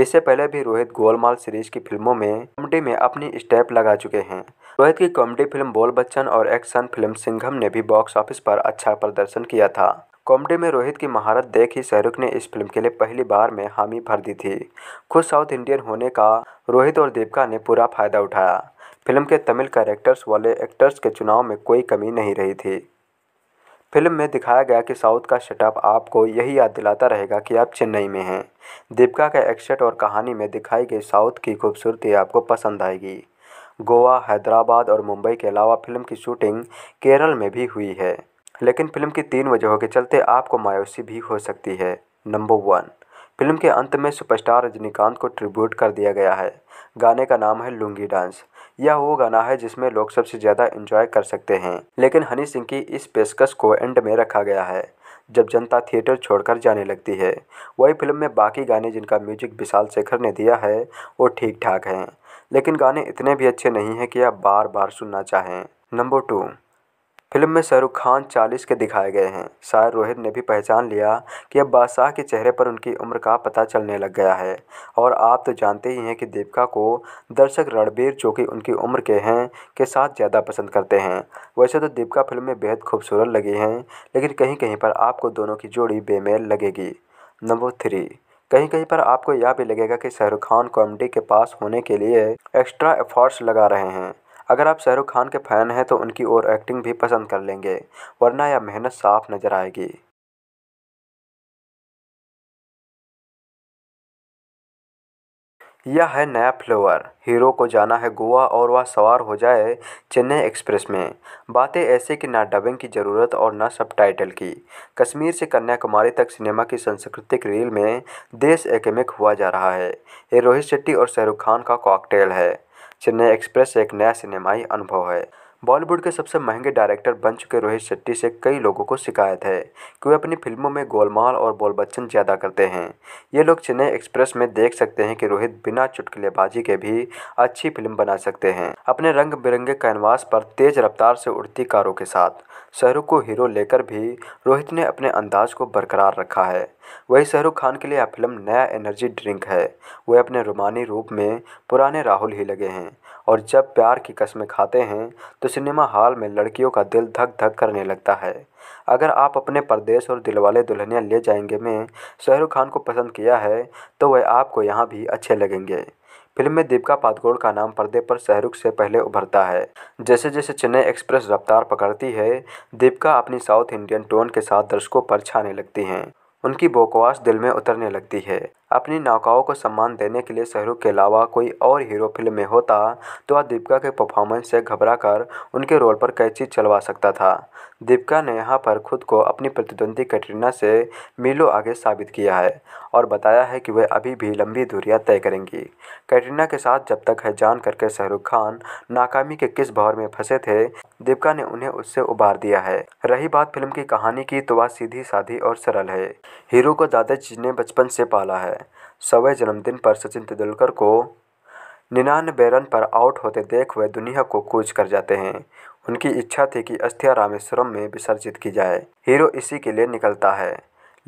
इससे पहले भी रोहित गोलमाल सीरीज की फिल्मों में कॉमेडी में अपनी स्टेप लगा चुके हैं रोहित की कॉमेडी फिल्म बोल बच्चन और एक्शन फिल्म सिंघम ने भी बॉक्स ऑफिस पर अच्छा प्रदर्शन किया था कॉमेडी में रोहित की महारत देख ही शाहरुख ने इस फिल्म के लिए पहली बार में हामी भर दी थी खुद साउथ इंडियन होने का रोहित और दीपिका ने पूरा फायदा उठाया फिल्म के तमिल कैरेक्टर्स वाले एक्टर्स के चुनाव में कोई कमी नहीं रही थी फिल्म में दिखाया गया कि साउथ का सेटअप आपको यही याद दिलाता रहेगा कि आप चेन्नई में हैं दीपिका के एक्शन और कहानी में दिखाई गई साउथ की खूबसूरती आपको पसंद आएगी गोवा हैदराबाद और मुंबई के अलावा फिल्म की शूटिंग केरल में भी हुई है लेकिन फिल्म की तीन वजहों के चलते आपको मायूसी भी हो सकती है नंबर वन फिल्म के अंत में सुपरस्टार रजनीकांत को ट्रिब्यूट कर दिया गया है गाने का नाम है लुंगी डांस यह वो गाना है जिसमें लोग सबसे ज़्यादा इंजॉय कर सकते हैं लेकिन हनी सिंह की इस पेशकश को एंड में रखा गया है जब जनता थिएटर छोड़कर जाने लगती है वही फिल्म में बाकी गाने जिनका म्यूजिक विशाल शेखर ने दिया है वो ठीक ठाक हैं लेकिन गाने इतने भी अच्छे नहीं हैं कि आप बार बार सुनना चाहें नंबर टू फिल्म में शाहरुख खान चालीस के दिखाए गए हैं शायद रोहित ने भी पहचान लिया कि अब बादशाह के चेहरे पर उनकी उम्र का पता चलने लग गया है और आप तो जानते ही हैं कि दीपिका को दर्शक रणबीर जो कि उनकी उम्र के हैं के साथ ज़्यादा पसंद करते हैं वैसे तो दीपिका फिल्म में बेहद खूबसूरत लगी हैं लेकिन कहीं कहीं पर आपको दोनों की जोड़ी बेमेल लगेगी नंबर थ्री कहीं कहीं पर आपको यह भी लगेगा कि शाहरुख खान कॉमेडी के पास होने के लिए एक्स्ट्रा एफर्ट्स लगा रहे हैं अगर आप शाहरुख खान के फ़ैन हैं तो उनकी और एक्टिंग भी पसंद कर लेंगे वरना यह मेहनत साफ नज़र आएगी यह है नया फ्लेवर हीरो को जाना है गोवा और वह सवार हो जाए चेन्नई एक्सप्रेस में बातें ऐसे कि ना डबिंग की ज़रूरत और ना सब टाइटल की कश्मीर से कन्याकुमारी तक सिनेमा की सांस्कृतिक रील में देश एकेमिक हुआ जा रहा है ये रोहित शेट्टी और शाहरुख खान का कॉकटेल है चेन्नई एक्सप्रेस एक नया सिनेमाई अनुभव है बॉलीवुड के सबसे महंगे डायरेक्टर बन चुके रोहित शेट्टी से कई लोगों को शिकायत है कि वे अपनी फिल्मों में गोलमाल और बोल बच्चन ज़्यादा करते हैं ये लोग चेन्नई एक्सप्रेस में देख सकते हैं कि रोहित बिना चुटकलेबाजी के भी अच्छी फिल्म बना सकते हैं अपने रंग बिरंगे कैनवास पर तेज रफ्तार से उड़ती कारों के साथ शाहरुख को हीरो लेकर भी रोहित ने अपने अंदाज को बरकरार रखा है वही शाहरुख खान के लिए यह फिल्म नया एनर्जी ड्रिंक है वे अपने रोमानी रूप में पुराने राहुल ही लगे हैं और जब प्यार की कस्में खाते हैं तो सिनेमा हॉल में लड़कियों का दिल धक धक करने लगता है अगर आप अपने परदेश और दिलवाले दुल्हनिया ले जाएंगे में शाहरुख खान को पसंद किया है तो वह आपको यहाँ भी अच्छे लगेंगे फिल्म में दीपिका पादुकोण का नाम पर्दे पर शाहरुख से पहले उभरता है जैसे जैसे चेन्नई एक्सप्रेस रफ्तार पकड़ती है दीपिका अपनी साउथ इंडियन टोन के साथ दर्शकों पर छाने लगती हैं उनकी बोकवास दिल में उतरने लगती है अपनी नौकाओं को सम्मान देने के लिए शाहरुख के अलावा कोई और हीरो फिल्म में होता तो वह दीपिका के परफॉर्मेंस से घबराकर उनके रोल पर कैची चलवा सकता था दीपिका ने यहाँ पर खुद को अपनी प्रतिद्वंदी कैटरीना से मिलो आगे साबित किया है और बताया है कि वह अभी भी लंबी दूरियाँ तय करेंगी कैटरीना के साथ जब तक है जान करके शाहरुख खान नाकामी के किस भौर में फंसे थे दीपिका ने उन्हें उससे उबार दिया है रही बात फिल्म की कहानी की तो वह सीधी साधी और सरल है हीरो को दादाजी ने बचपन से पाला है सवे जन्मदिन पर सचिन तेंदुलकर को निन्यानवे रन पर आउट होते देख वे दुनिया को कूच कर जाते हैं उनकी इच्छा थी कि अस्थिया रामेश्वरम में विसर्जित की जाए हीरो इसी के लिए निकलता है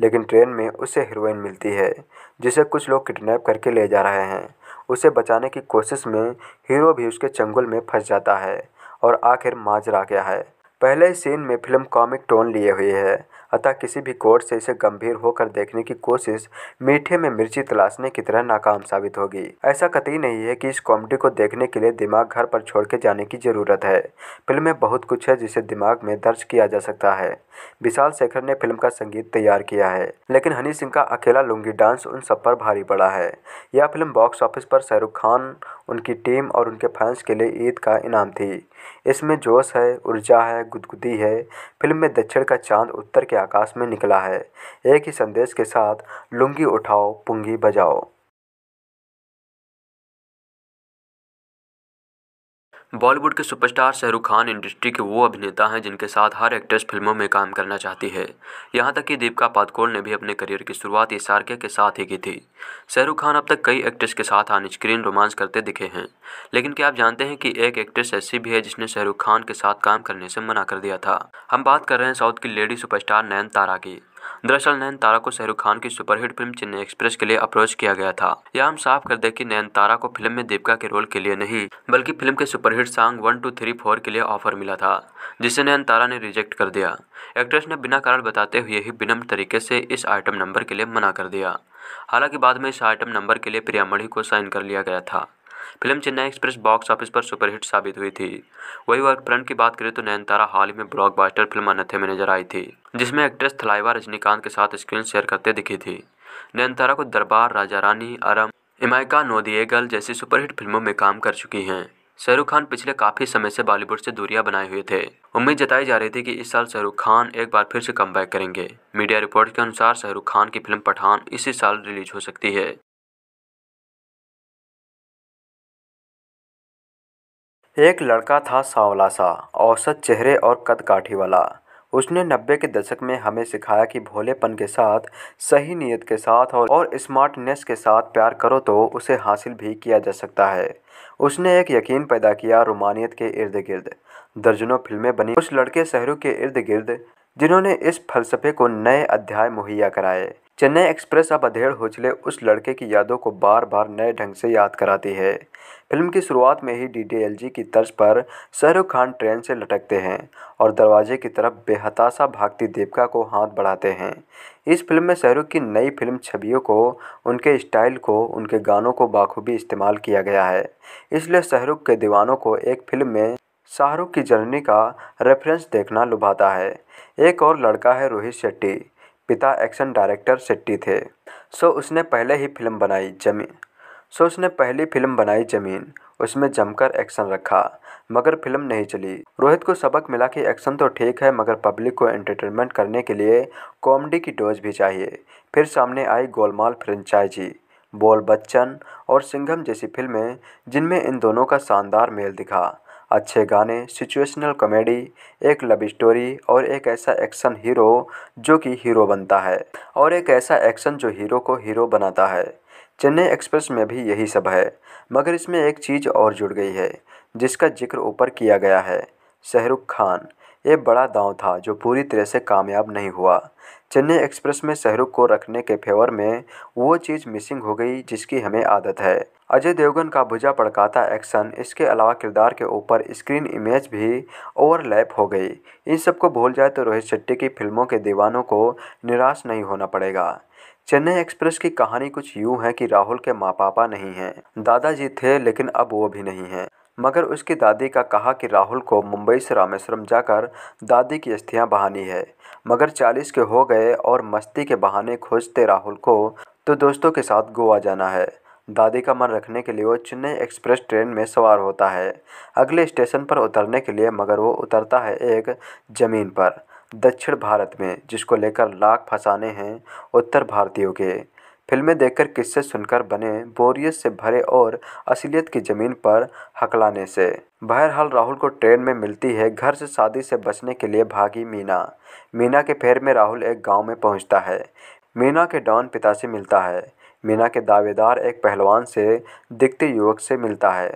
लेकिन ट्रेन में उसे हीरोइन मिलती है जिसे कुछ लोग किडनैप करके ले जा रहे हैं उसे बचाने की कोशिश में हीरो भी उसके चंगुल में फंस जाता है और आखिर माजरा क्या है पहले सीन में फिल्म कॉमिक टोन लिए हुए है अतः किसी भी कोर्ट से इसे गंभीर होकर देखने की कोशिश मीठे में मिर्ची तलाशने की तरह नाकाम साबित होगी ऐसा कतई नहीं है कि इस कॉमेडी को देखने के लिए दिमाग घर पर छोड़ के जाने की जरूरत है फिल्म में बहुत कुछ है जिसे दिमाग में दर्ज किया जा सकता है विशाल शेखर ने फिल्म का संगीत तैयार किया है लेकिन हनी सिंह का अकेला लुंगी डांस उन सब पर भारी पड़ा है यह फिल्म बॉक्स ऑफिस पर शाहरुख खान उनकी टीम और उनके फैंस के लिए ईद का इनाम थी इसमें जोश है ऊर्जा है गुदगुदी है फिल्म में दक्षिण का चांद उत्तर के आकाश में निकला है एक ही संदेश के साथ लुंगी उठाओ पुंगी बजाओ बॉलीवुड के सुपरस्टार शाहरुख खान इंडस्ट्री के वो अभिनेता हैं जिनके साथ हर एक्ट्रेस फिल्मों में काम करना चाहती है यहाँ तक कि दीपिका पादुकोण ने भी अपने करियर की शुरुआत इस आरके के साथ ही की थी शाहरुख खान अब तक कई एक्ट्रेस के साथ ऑन स्क्रीन रोमांस करते दिखे हैं लेकिन क्या आप जानते हैं कि एक एक्ट्रेस ऐसी भी है जिसने शाहरुख खान के साथ काम करने से मना कर दिया था हम बात कर रहे हैं साउथ की लेडी सुपरस्टार नयन तारा की दरअसल नयनतारा को शाहरुख खान की सुपरहिट फिल्म चेन्नई एक्सप्रेस के लिए अप्रोच किया गया था यह हम साफ कर दे कि नयनतारा को फिल्म में दीपिका के रोल के लिए नहीं बल्कि फिल्म के superhit song one two three four के लिए ऑफर मिला था जिसे नयनतारा ने रिजेक्ट कर दिया एक्ट्रेस ने बिना कारण बताते हुए ही विनम्र तरीके से इस आइटम नंबर के लिए मना कर दिया हालांकि बाद में इस आइटम नंबर के लिए प्रियामढ़ी को साइन कर लिया गया था film Chennai express box office पर सुपरहिट साबित हुई थी वही वर्क फ्रंट की बात करें तो नयनतारा हाल ही में ब्लॉकबस्टर फिल्म अनथे में नजर आई थी जिसमें एक्ट्रेस थलाइवा रजनीकांत के साथ स्क्रीन शेयर करते दिखी थी नयनतारा को दरबार राजा रानी अरम इमायका नोदियेगल जैसी सुपरहिट फिल्मों में काम कर चुकी हैं शाहरुख खान पिछले काफ़ी समय से बॉलीवुड से दूरियां बनाए हुए थे उम्मीद जताई जा रही थी कि इस साल शाहरुख खान एक बार फिर से कम करेंगे मीडिया रिपोर्ट के अनुसार शाहरुख खान की फिल्म पठान इसी साल रिलीज हो सकती है एक लड़का था सांवला सा औसत चेहरे और कद काठी वाला उसने नब्बे के दशक में हमें सिखाया कि भोलेपन के साथ सही नीयत के साथ और, और स्मार्टनेस के साथ प्यार करो तो उसे हासिल भी किया जा सकता है उसने एक यकीन पैदा किया रोमानियत के इर्द गिर्द दर्जनों फिल्में बनी उस लड़के शहरों के इर्द गिर्द जिन्होंने इस फलसफे को नए अध्याय मुहैया कराए चेन्नई एक्सप्रेस अब अधेड़ चले उस लड़के की यादों को बार बार नए ढंग से याद कराती है फिल्म की शुरुआत में ही डीडीएलजी की तर्ज पर शाहरुख खान ट्रेन से लटकते हैं और दरवाजे की तरफ बेहताशा भागती दीपिका को हाथ बढ़ाते हैं इस फिल्म में शाहरुख की नई फिल्म छवियों को उनके स्टाइल को उनके गानों को बाखूबी इस्तेमाल किया गया है इसलिए शाहरुख के दीवानों को एक फिल्म में शाहरुख की जर्नी का रेफरेंस देखना लुभाता है एक और लड़का है रोहित शेट्टी पिता एक्शन डायरेक्टर सिट्टी थे सो उसने पहले ही फिल्म बनाई जमीन सो उसने पहली फिल्म बनाई जमीन उसमें जमकर एक्शन रखा मगर फिल्म नहीं चली रोहित को सबक मिला कि एक्शन तो ठीक है मगर पब्लिक को एंटरटेनमेंट करने के लिए कॉमेडी की डोज भी चाहिए फिर सामने आई गोलमाल फ्रेंचाइजी बोल बच्चन और सिंघम जैसी फिल्में जिनमें इन दोनों का शानदार मेल दिखा अच्छे गाने सिचुएशनल कॉमेडी एक लव स्टोरी और एक ऐसा एक्शन हीरो जो कि हीरो बनता है और एक ऐसा एक्शन जो हीरो को हीरो बनाता है चेन्नई एक्सप्रेस में भी यही सब है मगर इसमें एक चीज़ और जुड़ गई है जिसका जिक्र ऊपर किया गया है शाहरुख खान ये बड़ा दांव था जो पूरी तरह से कामयाब नहीं हुआ चेन्नई एक्सप्रेस में शाहरुख को रखने के फेवर में वो चीज़ मिसिंग हो गई जिसकी हमें आदत है अजय देवगन का भुजा पड़काता एक्शन इसके अलावा किरदार के ऊपर स्क्रीन इमेज भी ओवरलैप हो गई इन सबको भूल जाए तो रोहित शेट्टी की फिल्मों के दीवानों को निराश नहीं होना पड़ेगा चेन्नई एक्सप्रेस की कहानी कुछ यूं है कि राहुल के माँ पापा नहीं हैं दादाजी थे लेकिन अब वो भी नहीं हैं मगर उसकी दादी का कहा कि राहुल को मुंबई से रामेश्वरम जाकर दादी की अस्थियाँ बहानी है मगर चालीस के हो गए और मस्ती के बहाने खोजते राहुल को तो दोस्तों के साथ गोवा जाना है दादी का मन रखने के लिए वो चेन्नई एक्सप्रेस ट्रेन में सवार होता है अगले स्टेशन पर उतरने के लिए मगर वो उतरता है एक ज़मीन पर दक्षिण भारत में जिसको लेकर लाख फंसाने हैं उत्तर भारतीयों के फिल्में देखकर किस्से सुनकर बने बोरियत से भरे और असलियत की ज़मीन पर हकलाने से बहरहाल राहुल को ट्रेन में मिलती है घर से शादी से बचने के लिए भागी मीना मीना के फेर में राहुल एक गांव में पहुंचता है मीना के डॉन पिता से मिलता है मीना के दावेदार एक पहलवान से दिखते युवक से मिलता है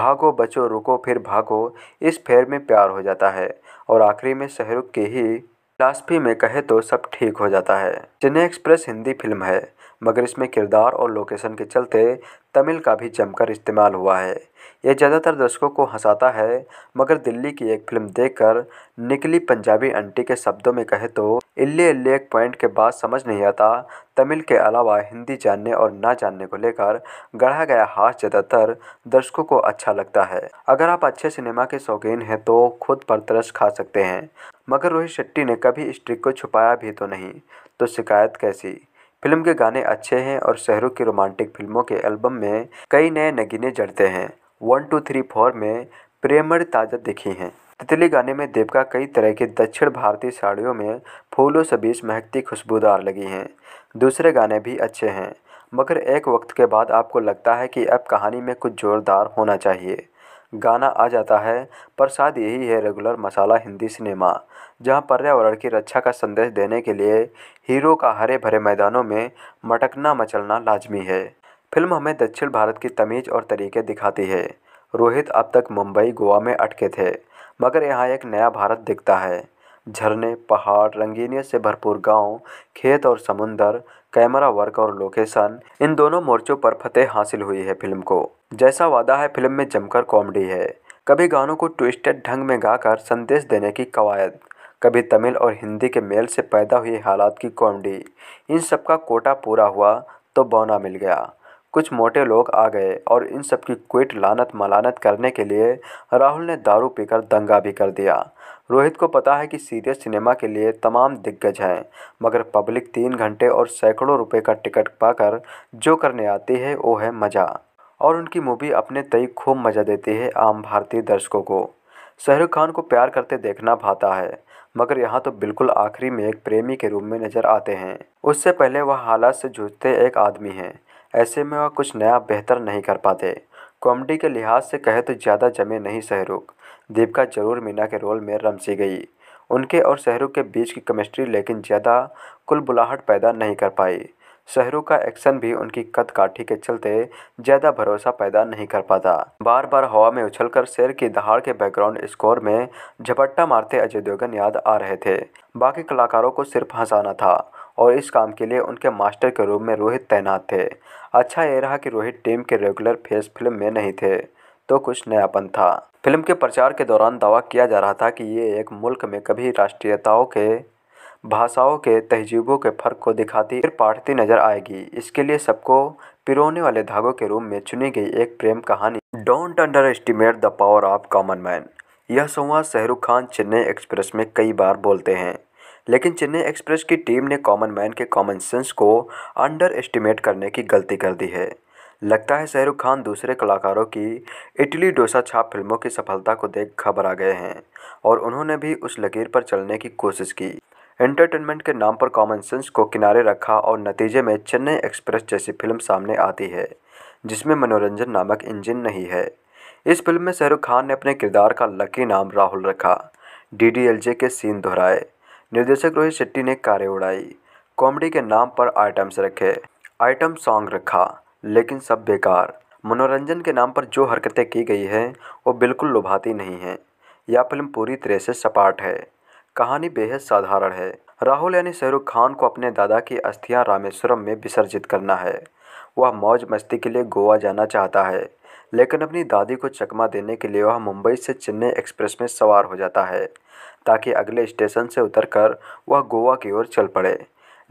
भागो बचो रुको फिर भागो इस फेर में प्यार हो जाता है और आखिरी में शहरुख के ही फिलासफी में कहे तो सब ठीक हो जाता है चेन्नई एक्सप्रेस हिंदी फिल्म है मगर इसमें किरदार और लोकेशन के चलते तमिल का भी जमकर इस्तेमाल हुआ है यह ज़्यादातर दर्शकों को हंसाता है मगर दिल्ली की एक फिल्म देखकर निकली पंजाबी अंटी के शब्दों में कहे तो इल्ले इल्ले एक पॉइंट के बाद समझ नहीं आता तमिल के अलावा हिंदी जानने और ना जानने को लेकर गढ़ा गया हाथ ज़्यादातर दर्शकों को अच्छा लगता है अगर आप अच्छे सिनेमा के शौकीन हैं तो खुद पर तरस खा सकते हैं मगर रोहित शेट्टी ने कभी इस ट्रिक को छुपाया भी तो नहीं तो शिकायत कैसी फिल्म के गाने अच्छे हैं और शहरों की रोमांटिक फिल्मों के एल्बम में कई नए नगीने जड़ते हैं वन टू थ्री फोर में प्रेमर ताजा दिखी हैं तितली गाने में देवका कई तरह के दक्षिण भारतीय साड़ियों में फूलों से बीच महकती खुशबूदार लगी हैं दूसरे गाने भी अच्छे हैं मगर एक वक्त के बाद आपको लगता है कि अब कहानी में कुछ जोरदार होना चाहिए गाना आ जाता है पर शायद यही है रेगुलर मसाला हिंदी सिनेमा जहां पर्यावरण की रक्षा का संदेश देने के लिए हीरो का हरे भरे मैदानों में मटकना मचलना लाजमी है फिल्म हमें दक्षिण भारत की तमीज़ और तरीके दिखाती है रोहित अब तक मुंबई गोवा में अटके थे मगर यहाँ एक नया भारत दिखता है झरने पहाड़ रंगीनियत से भरपूर गांव, खेत और समुंदर कैमरा वर्क और लोकेशन इन दोनों मोर्चों पर फतेह हासिल हुई है फिल्म को जैसा वादा है फिल्म में जमकर कॉमेडी है कभी गानों को ट्विस्टेड ढंग में गाकर संदेश देने की कवायद कभी तमिल और हिंदी के मेल से पैदा हुई हालात की कॉमेडी इन सब का कोटा पूरा हुआ तो बौना मिल गया कुछ मोटे लोग आ गए और इन सब की क्विट लानत मलानत करने के लिए राहुल ने दारू पीकर दंगा भी कर दिया रोहित को पता है कि सीरियस सिनेमा के लिए तमाम दिग्गज हैं मगर पब्लिक तीन घंटे और सैकड़ों रुपए का टिकट पाकर जो करने आती है वो है मज़ा और उनकी मूवी अपने तई खूब मज़ा देती है आम भारतीय दर्शकों को शाहरुख खान को प्यार करते देखना भाता है मगर यहाँ तो बिल्कुल आखिरी में एक प्रेमी के रूप में नजर आते हैं उससे पहले वह हालात से जूझते एक आदमी हैं ऐसे में वह कुछ नया बेहतर नहीं कर पाते कॉमेडी के लिहाज से कहे तो ज़्यादा जमे नहीं शहरुख दीपिका जरूर मीना के रोल में रमसी गई उनके और शहरुख के बीच की केमिस्ट्री लेकिन ज़्यादा कुल बुलाहट पैदा नहीं कर पाई शहरों का एक्शन भी उनकी काठी के चलते ज़्यादा भरोसा पैदा नहीं कर पाता बार बार हवा में उछलकर शेर की दहाड़ के बैकग्राउंड स्कोर में झपट्टा मारते अजय देवगन याद आ रहे थे बाकी कलाकारों को सिर्फ हंसाना था और इस काम के लिए उनके मास्टर के रूप में रोहित तैनात थे अच्छा ये रहा कि रोहित टीम के रेगुलर फेस फिल्म में नहीं थे तो कुछ नयापन था फिल्म के प्रचार के दौरान दावा किया जा रहा था कि ये एक मुल्क में कभी राष्ट्रीयताओं के भाषाओं के तहज़ीबों के फ़र्क़ को दिखाती फिर पाठती नज़र आएगी इसके लिए सबको पिरोने वाले धागों के रूप में चुनी गई एक प्रेम कहानी don't underestimate the power of common man यह संवाद शाहरुख खान चेन्नई एक्सप्रेस में कई बार बोलते हैं लेकिन चेन्नई एक्सप्रेस की टीम ने कॉमन मैन के कॉमन सेंस को अंडर एस्टिमेट करने की गलती कर दी है लगता है शाहरुख खान दूसरे कलाकारों की इटली डोसा छाप फिल्मों की सफलता को देख घबरा गए हैं और उन्होंने भी उस लकीर पर चलने की कोशिश की एंटरटेनमेंट के नाम पर कॉमन सेंस को किनारे रखा और नतीजे में चेन्नई एक्सप्रेस जैसी फिल्म सामने आती है जिसमें मनोरंजन नामक इंजन नहीं है इस फिल्म में शाहरुख खान ने अपने किरदार का लकी नाम राहुल रखा डी के सीन दोहराए निर्देशक रोहित शेट्टी ने कार्य उड़ाई कॉमेडी के नाम पर आइटम्स रखे आइटम सॉन्ग रखा लेकिन सब बेकार मनोरंजन के नाम पर जो हरकतें की गई हैं वो बिल्कुल लुभाती नहीं हैं यह फिल्म पूरी तरह से सपाट है कहानी बेहद साधारण है राहुल यानी शाहरुख खान को अपने दादा की अस्थियां रामेश्वरम में विसर्जित करना है वह मौज मस्ती के लिए गोवा जाना चाहता है लेकिन अपनी दादी को चकमा देने के लिए वह मुंबई से चेन्नई एक्सप्रेस में सवार हो जाता है ताकि अगले स्टेशन से उतरकर वह गोवा की ओर चल पड़े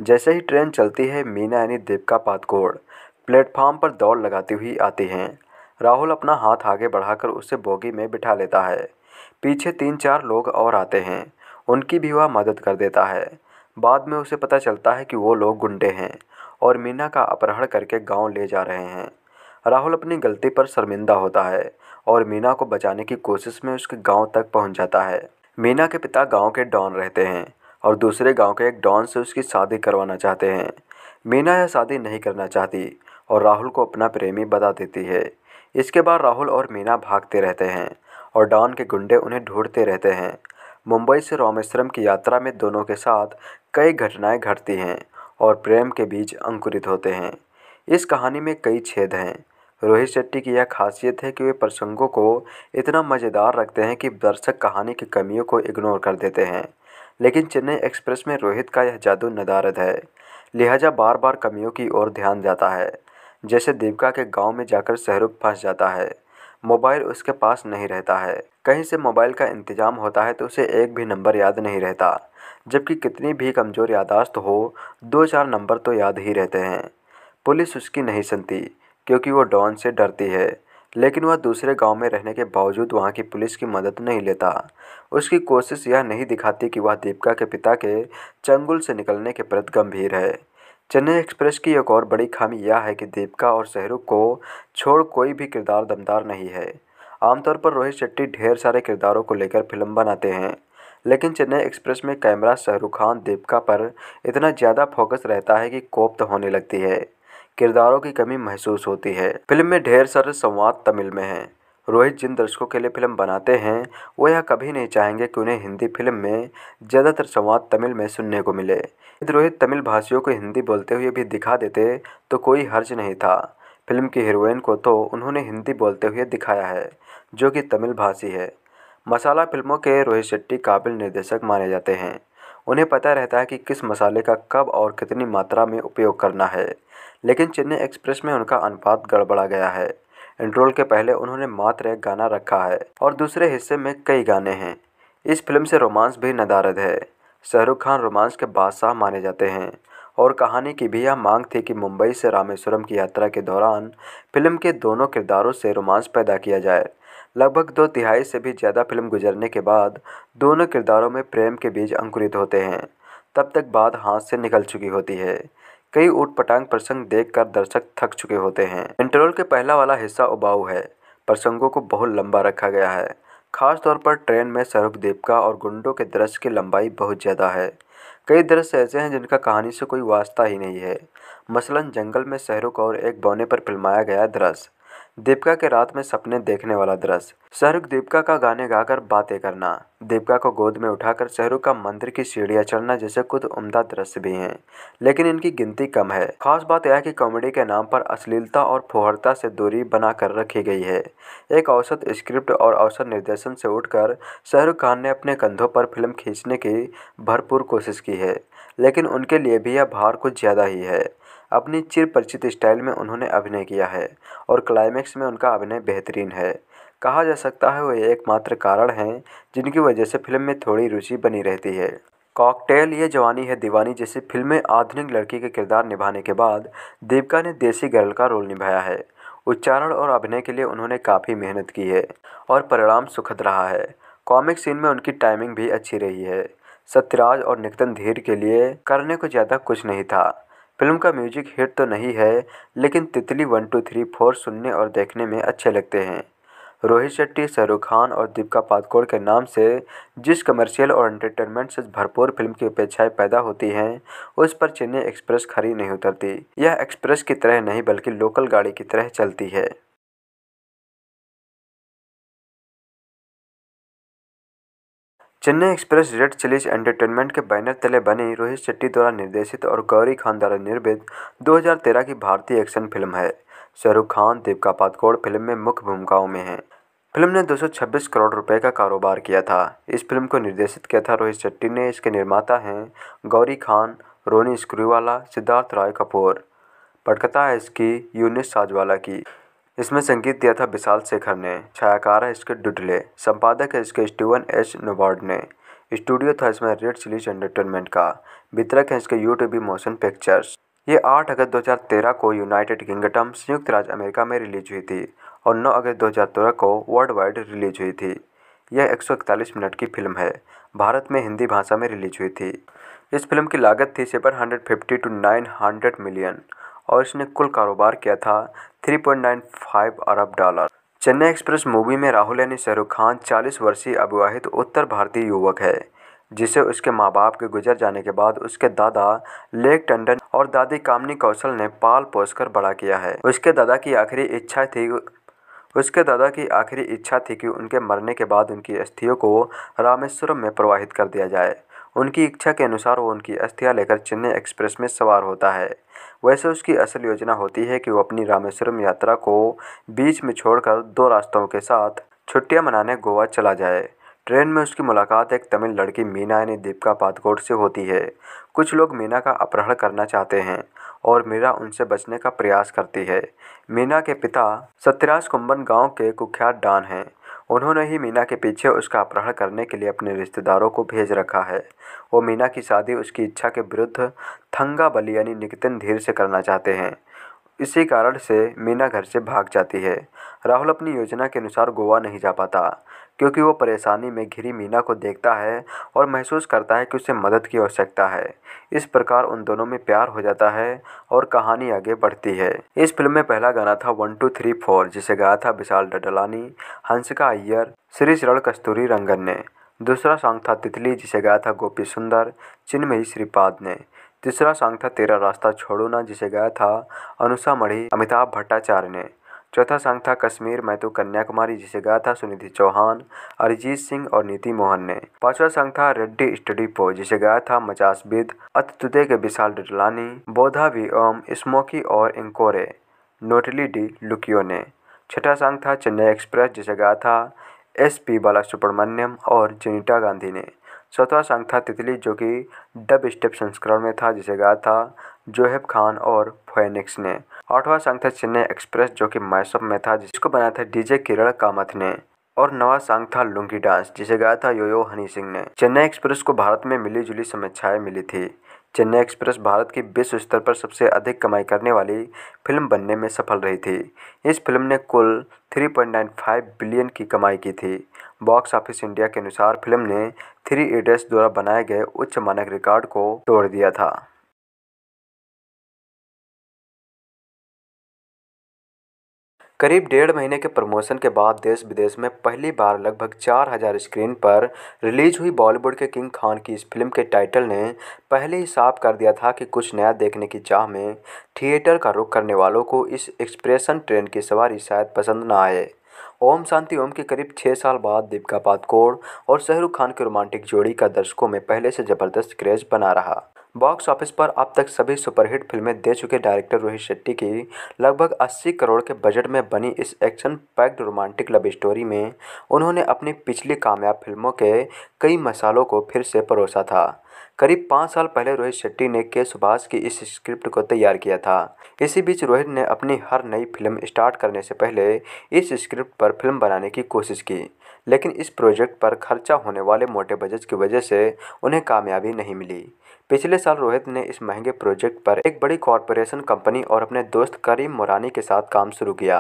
जैसे ही ट्रेन चलती है मीना यानी देवका पातकोड़ प्लेटफार्म पर दौड़ लगाती हुई आती हैं राहुल अपना हाथ आगे बढ़ाकर उसे बोगी में बिठा लेता है पीछे तीन चार लोग और आते हैं उनकी भी वह मदद कर देता है बाद में उसे पता चलता है कि वो लोग गुंडे हैं और मीना का अपहरण करके गांव ले जा रहे हैं राहुल अपनी गलती पर शर्मिंदा होता है और मीना को बचाने की कोशिश में उसके गांव तक पहुंच जाता है मीना के पिता गांव के डॉन रहते हैं और दूसरे गांव के एक डॉन से उसकी शादी करवाना चाहते हैं मीना यह शादी नहीं करना चाहती और राहुल को अपना प्रेमी बता देती है इसके बाद राहुल और मीना भागते रहते हैं और डॉन के गुंडे उन्हें ढूंढते रहते हैं मुंबई से रामेश्वरम की यात्रा में दोनों के साथ कई घटनाएं घटती हैं और प्रेम के बीज अंकुरित होते हैं इस कहानी में कई छेद हैं रोहित शेट्टी की यह खासियत है कि वे प्रसंगों को इतना मज़ेदार रखते हैं कि दर्शक कहानी की कमियों को इग्नोर कर देते हैं लेकिन चेन्नई एक्सप्रेस में रोहित का यह जादू नदारद है लिहाजा बार बार कमियों की ओर ध्यान जाता है जैसे देविका के गांव में जाकर शहरुख फंस जाता है मोबाइल उसके पास नहीं रहता है कहीं से मोबाइल का इंतजाम होता है तो उसे एक भी नंबर याद नहीं रहता जबकि कितनी भी कमज़ोर यादाश्त हो दो चार नंबर तो याद ही रहते हैं पुलिस उसकी नहीं सुनती क्योंकि वो डॉन से डरती है लेकिन वह दूसरे गांव में रहने के बावजूद वहां की पुलिस की मदद नहीं लेता उसकी कोशिश यह नहीं दिखाती कि वह दीपिका के पिता के चंगुल से निकलने के प्रति गंभीर है चेन्नई एक्सप्रेस की एक और बड़ी खामी यह है कि दीपिका और शहरुख को छोड़ कोई भी किरदार दमदार नहीं है आमतौर पर रोहित शेट्टी ढेर सारे किरदारों को लेकर फिल्म बनाते हैं लेकिन चेन्नई एक्सप्रेस में कैमरा शाहरुख खान दीपिका पर इतना ज़्यादा फोकस रहता है कि कोप्त तो होने लगती है किरदारों की कमी महसूस होती है फिल्म में ढेर सारे संवाद तमिल में हैं रोहित जिन दर्शकों के लिए फिल्म बनाते हैं वो यह कभी नहीं चाहेंगे कि उन्हें हिंदी फिल्म में ज़्यादातर संवाद तमिल में सुनने को मिले यदि रोहित तमिल भाषियों को हिंदी बोलते हुए भी दिखा देते तो कोई हर्ज नहीं था फिल्म की हीरोइन को तो उन्होंने हिंदी बोलते हुए दिखाया है जो कि तमिल भाषी है मसाला फिल्मों के रोहित शेट्टी काबिल निर्देशक माने जाते हैं उन्हें पता रहता है कि किस मसाले का कब और कितनी मात्रा में उपयोग करना है लेकिन चेन्नई एक्सप्रेस में उनका अनुपात गड़बड़ा गया है इंट्रोल के पहले उन्होंने मात्र एक गाना रखा है और दूसरे हिस्से में कई गाने हैं इस फिल्म से रोमांस भी नदारद है शाहरुख खान रोमांस के बादशाह माने जाते हैं और कहानी की भी यह मांग थी कि मुंबई से रामेश्वरम की यात्रा के दौरान फिल्म के दोनों किरदारों से रोमांस पैदा किया जाए लगभग दो तिहाई से भी ज़्यादा फिल्म गुजरने के बाद दोनों किरदारों में प्रेम के बीज अंकुरित होते हैं तब तक बात हाथ से निकल चुकी होती है कई ऊटपटांग प्रसंग देखकर दर्शक थक चुके होते हैं इंटरवल के पहला वाला हिस्सा उबाऊ है प्रसंगों को बहुत लंबा रखा गया है खास तौर पर ट्रेन में सरहुदेवका और गुंडों के दृश्य की लंबाई बहुत ज़्यादा है कई दृश्य ऐसे हैं जिनका कहानी से कोई वास्ता ही नहीं है मसलन जंगल में सहरुख और एक बौने पर फिल्माया गया दृश्य दीपिका के रात में सपने देखने वाला दृश्य शाहरुख दीपिका का गाने गाकर बातें करना दीपिका को गोद में उठाकर शाहरुख का मंदिर की सीढ़ियां चढ़ना जैसे कुछ उम्दा दृश्य भी हैं लेकिन इनकी गिनती कम है खास बात यह कि कॉमेडी के नाम पर अश्लीलता और फुहरता से दूरी बनाकर रखी गई है एक औसत स्क्रिप्ट और औसत निर्देशन से उठकर शाहरुख खान ने अपने कंधों पर फिल्म खींचने की भरपूर कोशिश की है लेकिन उनके लिए भी यह भार कुछ ज़्यादा ही है अपनी चिरपरिचित स्टाइल में उन्होंने अभिनय किया है और क्लाइमैक्स में उनका अभिनय बेहतरीन है कहा जा सकता है वह एकमात्र कारण हैं जिनकी वजह से फिल्म में थोड़ी रुचि बनी रहती है कॉकटेल ये जवानी है दीवानी जैसी फिल्में आधुनिक लड़की के किरदार निभाने के बाद देविका ने देसी गर्ल का रोल निभाया है उच्चारण और अभिनय के लिए उन्होंने काफ़ी मेहनत की है और परिणाम सुखद रहा है कॉमिक सीन में उनकी टाइमिंग भी अच्छी रही है सत्यराज और निकतन धीर के लिए करने को ज़्यादा कुछ नहीं था फिल्म का म्यूजिक हिट तो नहीं है लेकिन तितली वन टू थ्री फोर सुनने और देखने में अच्छे लगते हैं रोहित शेट्टी शाहरुख खान और दीपिका पादुकोण के नाम से जिस कमर्शियल और एंटरटेनमेंट से भरपूर फिल्म की अपेक्षाएं पैदा होती हैं उस पर चेन्नई एक्सप्रेस खरी नहीं उतरती यह एक्सप्रेस की तरह नहीं बल्कि लोकल गाड़ी की तरह चलती है Chennai express red chillies entertainment के बैनर तले बनी रोहित शेट्टी द्वारा निर्देशित और गौरी खान द्वारा निर्मित 2013 की भारतीय एक्शन फिल्म है शाहरुख खान दीपिका पादुकोण फिल्म में मुख्य भूमिकाओं में हैं फिल्म ने 226 करोड़ रुपए का कारोबार किया था इस फिल्म को निर्देशित किया था रोहित शेट्टी ने इसके निर्माता हैं गौरी खान रोनी स्क्रूवाला सिद्धार्थ राय कपूर पटकथा है इसकी यूनिस साजवाला की इसमें संगीत दिया था विशाल शेखर ने छायाकार है इसके डुडले संपादक है इसके स्टीवन एच नोबार्ड ने स्टूडियो था इसमें रेड चिलीज एंटरटेनमेंट का वितरक है इसके यूट्यूब मोशन पिक्चर्स ये 8 अगस्त 2013 को यूनाइटेड किंगडम संयुक्त राज्य अमेरिका में रिलीज हुई थी और 9 अगस्त 2013 को वर्ल्ड वाइड रिलीज हुई थी यह इकतालीस मिनट की फिल्म है भारत में हिंदी भाषा में रिलीज हुई थी इस फिल्म की लागत थी seven hundred fifty to nine hundred million और इसने कुल कारोबार किया था 3.95 अरब डॉलर चेन्नई एक्सप्रेस मूवी में राहुल यानी शाहरुख खान 40 वर्षीय अविवाहित उत्तर भारतीय युवक है जिसे उसके माँ बाप के गुजर जाने के बाद उसके दादा लेक टंडन और दादी कामनी कौशल ने पाल पोस कर बड़ा किया है उसके दादा की आखिरी इच्छा थी उसके दादा की आखिरी इच्छा थी कि उनके मरने के बाद उनकी अस्थियों को रामेश्वरम में प्रवाहित कर दिया जाए उनकी इच्छा के अनुसार वो उनकी अस्थियाँ लेकर चेन्नई एक्सप्रेस में सवार होता है वैसे उसकी असल योजना होती है कि वो अपनी रामेश्वरम यात्रा को बीच में छोड़कर दो रास्तों के साथ छुट्टियां मनाने गोवा चला जाए ट्रेन में उसकी मुलाकात एक तमिल लड़की मीना यानी दीपिका पादकोट से होती है कुछ लोग मीना का अपहरण करना चाहते हैं और मीरा उनसे बचने का प्रयास करती है मीना के पिता सत्यराज कुंबन गांव के कुख्यात डान हैं उन्होंने ही मीना के पीछे उसका अपहरण करने के लिए अपने रिश्तेदारों को भेज रखा है वो मीना की शादी उसकी इच्छा के विरुद्ध थंगा बली यानी निकतन धीर से करना चाहते हैं इसी कारण से मीना घर से भाग जाती है राहुल अपनी योजना के अनुसार गोवा नहीं जा पाता क्योंकि वो परेशानी में घिरी मीना को देखता है और महसूस करता है कि उसे मदद की आवश्यकता है इस प्रकार उन दोनों में प्यार हो जाता है और कहानी आगे बढ़ती है इस फिल्म में पहला गाना था वन टू थ्री फोर जिसे गाया था विशाल डडलानी हंसिका अय्यर श्री शरण कस्तूरी रंगन ने दूसरा सॉन्ग था तितली जिसे गाया था गोपी सुंदर चिन्मयी श्रीपाद ने तीसरा सॉन्ग था तेरा रास्ता छोड़ो ना जिसे गाया था अनुषा मढ़ी अमिताभ भट्टाचार्य ने चौथा सॉन्ग था कश्मीर मैं तो कन्याकुमारी जिसे गाया था सुनिधि चौहान अरिजीत सिंह और नीति मोहन ने पांचवा सॉन्ग था रेड्डी स्टडी पो जिसे गाया था मचास बिद अतुदे के विशाल डटलानी बोधा वी ओम स्मोकी और इंकोरे नोटली डी लुकियो ने छठा सॉन्ग था चेन्नई एक्सप्रेस जिसे गाया था एस पी बाला सुब्रमण्यम और जेनिटा गांधी ने चौथा सॉन्ग था तितली जो कि डब स्टेप संस्करण में था जिसे गाया था जोहेब खान और फोनिक्स ने आठवां सॉन्ग था चेन्नई एक्सप्रेस जो कि मैसअप में था जिसको बनाया था डीजे किरण कामत ने और नवा सॉन्ग था लुंगी डांस जिसे गाया था योयो हनी सिंह ने चेन्नई एक्सप्रेस को भारत में मिली जुली समीक्षाएं मिली थी चेन्नई एक्सप्रेस भारत की विश्व स्तर पर सबसे अधिक कमाई करने वाली फिल्म बनने में सफल रही थी इस फिल्म ने कुल 3.95 बिलियन की कमाई की थी बॉक्स ऑफिस इंडिया के अनुसार फिल्म ने थ्री इडियट्स द्वारा बनाए गए उच्च मानक रिकॉर्ड को तोड़ दिया था करीब डेढ़ महीने के प्रमोशन के बाद देश विदेश में पहली बार लगभग चार हजार स्क्रीन पर रिलीज हुई बॉलीवुड के किंग खान की इस फिल्म के टाइटल ने पहले ही साफ कर दिया था कि कुछ नया देखने की चाह में थिएटर का रुख करने वालों को इस एक्सप्रेशन ट्रेन की सवारी शायद पसंद ना आए ओम शांति ओम के करीब छः साल बाद दीपिका पादकोड़ और शाहरुख खान की रोमांटिक जोड़ी का दर्शकों में पहले से ज़बरदस्त क्रेज बना रहा बॉक्स ऑफिस पर अब तक सभी सुपरहिट फिल्में दे चुके डायरेक्टर रोहित शेट्टी की लगभग 80 करोड़ के बजट में बनी इस action packed romantic love story में उन्होंने अपनी पिछली कामयाब फिल्मों के कई मसालों को फिर से परोसा था करीब पाँच साल पहले रोहित शेट्टी ने के सुभाष की इस स्क्रिप्ट को तैयार किया था इसी बीच रोहित ने अपनी हर नई फिल्म स्टार्ट करने से पहले इस स्क्रिप्ट पर फिल्म बनाने की कोशिश की लेकिन इस प्रोजेक्ट पर खर्चा होने वाले मोटे बजट की वजह से उन्हें कामयाबी नहीं मिली पिछले साल रोहित ने इस महंगे प्रोजेक्ट पर एक बड़ी कॉरपोरेशन कंपनी और अपने दोस्त करीम मुरानी के साथ काम शुरू किया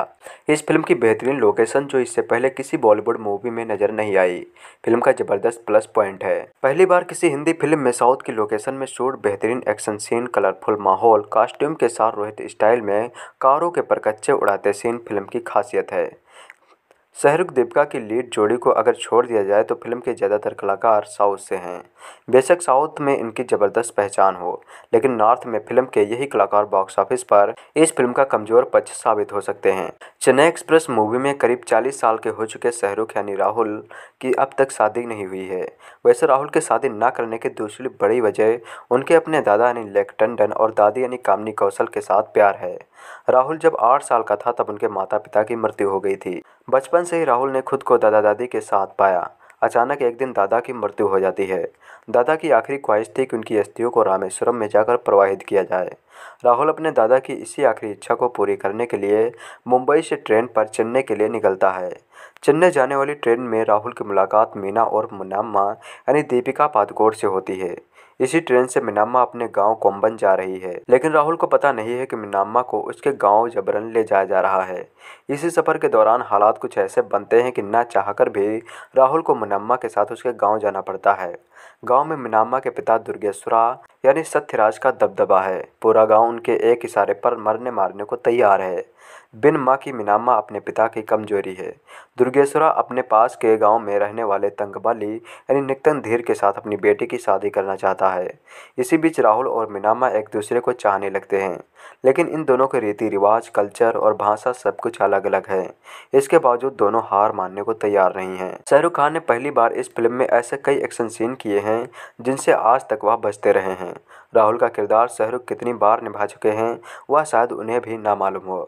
इस फिल्म की बेहतरीन लोकेशन जो इससे पहले किसी बॉलीवुड मूवी में नजर नहीं आई फिल्म का जबरदस्त प्लस पॉइंट है पहली बार किसी हिंदी फिल्म में साउथ की लोकेशन में शूट बेहतरीन एक्शन सीन कलरफुल माहौल कॉस्ट्यूम के साथ रोहित स्टाइल में कारों के परकच्चे उड़ाते सीन फिल्म की खासियत है शाहरुख दीपिका की लीड जोड़ी को अगर छोड़ दिया जाए तो फिल्म के ज़्यादातर कलाकार साउथ से हैं बेशक साउथ में इनकी ज़बरदस्त पहचान हो लेकिन नॉर्थ में फिल्म के यही कलाकार बॉक्स ऑफिस पर इस फिल्म का कमज़ोर पक्ष साबित हो सकते हैं चेन्नई एक्सप्रेस मूवी में करीब 40 साल के हो चुके शाहरुख यानी राहुल की अब तक शादी नहीं हुई है वैसे राहुल की शादी न करने की दूसरी बड़ी वजह उनके अपने दादा यानी लेक टंडन और दादी यानी कामनी कौशल के साथ प्यार है राहुल जब आठ साल का था तब उनके माता पिता की मृत्यु हो गई थी बचपन से ही राहुल ने खुद को दादा दादी के साथ पाया अचानक एक दिन दादा की मृत्यु हो जाती है दादा की आखिरी ख्वाहिश थी कि उनकी अस्थियों को रामेश्वरम में जाकर प्रवाहित किया जाए राहुल अपने दादा की इसी आखिरी इच्छा को पूरी करने के लिए मुंबई से ट्रेन पर चेन्नई के लिए निकलता है चेन्नई जाने वाली ट्रेन में राहुल की मुलाकात मीना और मुनामा यानी दीपिका पादकोड़ से होती है इसी ट्रेन से मिनाम्मा अपने गांव कोम्बन जा रही है लेकिन राहुल को पता नहीं है कि मिनाम्मा को उसके गांव जबरन ले जाया जा रहा है इसी सफर के दौरान हालात कुछ ऐसे बनते हैं कि ना चाहकर भी राहुल को मिनाम्मा के साथ उसके गाँव जाना पड़ता है गाँव में मीनामा के पिता दुर्गेश्वरा यानी सत्यराज का दबदबा है पूरा गाँव उनके एक इशारे पर मरने मारने को तैयार है बिन माँ की मिनामा अपने पिता की कमजोरी है दुर्गेश्वरा अपने पास के गांव में रहने वाले तंगबाली यानी निकतन धीर के साथ अपनी बेटी की शादी करना चाहता है इसी बीच राहुल और मिनामा एक दूसरे को चाहने लगते हैं लेकिन इन दोनों के रीति रिवाज कल्चर और भाषा सब कुछ अलग अलग है इसके बावजूद दोनों हार मानने को तैयार नहीं हैं शाहरुख खान ने पहली बार इस फिल्म में ऐसे कई एक्शन सीन किए हैं जिनसे आज तक वह बचते रहे हैं राहुल का किरदार शाहरुख कितनी बार निभा चुके हैं वह शायद उन्हें भी ना मालूम हो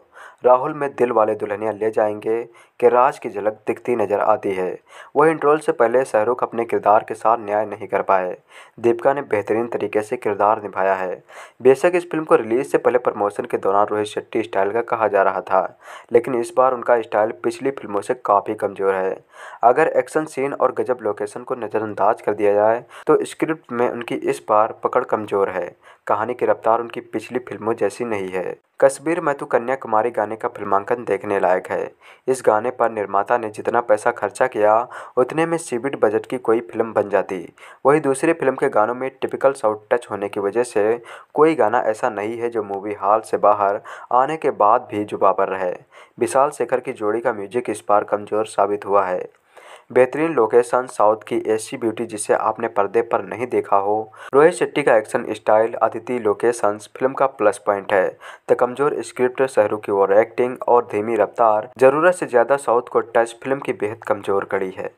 राहुल में दिल वाले दुल्हनिया ले जाएंगे के राज की झलक दिखती नजर आती है वहीं ट्रोल से पहले शाहरुख अपने किरदार के साथ न्याय नहीं कर पाए दीपिका ने बेहतरीन तरीके से किरदार निभाया है बेशक इस फिल्म को रिलीज से पहले प्रमोशन के दौरान रोहित शेट्टी स्टाइल का कहा जा रहा था लेकिन इस बार उनका स्टाइल पिछली फिल्मों से काफ़ी कमज़ोर है अगर एक्शन सीन और गजब लोकेशन को नज़रअंदाज कर दिया जाए तो स्क्रिप्ट में उनकी इस बार पकड़ कमज़ोर है कहानी की रफ्तार उनकी पिछली फिल्मों जैसी नहीं है कश्मीर में तो कन्याकुमारी गाने का फिल्मांकन देखने लायक है इस गाने पर निर्माता ने जितना पैसा खर्चा किया उतने में सीबिट बजट की कोई फिल्म बन जाती वहीं दूसरी फिल्म के गानों में टिपिकल साउट टच होने की वजह से कोई गाना ऐसा नहीं है जो मूवी हॉल से बाहर आने के बाद भी जुबा पर रहे विशाल शेखर की जोड़ी का म्यूजिक इस बार कमज़ोर साबित हुआ है बेहतरीन लोकेशन साउथ की ऐसी ब्यूटी जिसे आपने पर्दे पर नहीं देखा हो रोहित शेट्टी का एक्शन स्टाइल अतिथि लोकेशंस फिल्म का प्लस पॉइंट है द कमजोर स्क्रिप्ट शहरों की ओर एक्टिंग और धीमी रफ्तार जरूरत से ज्यादा साउथ को टच फिल्म की बेहद कमजोर कड़ी है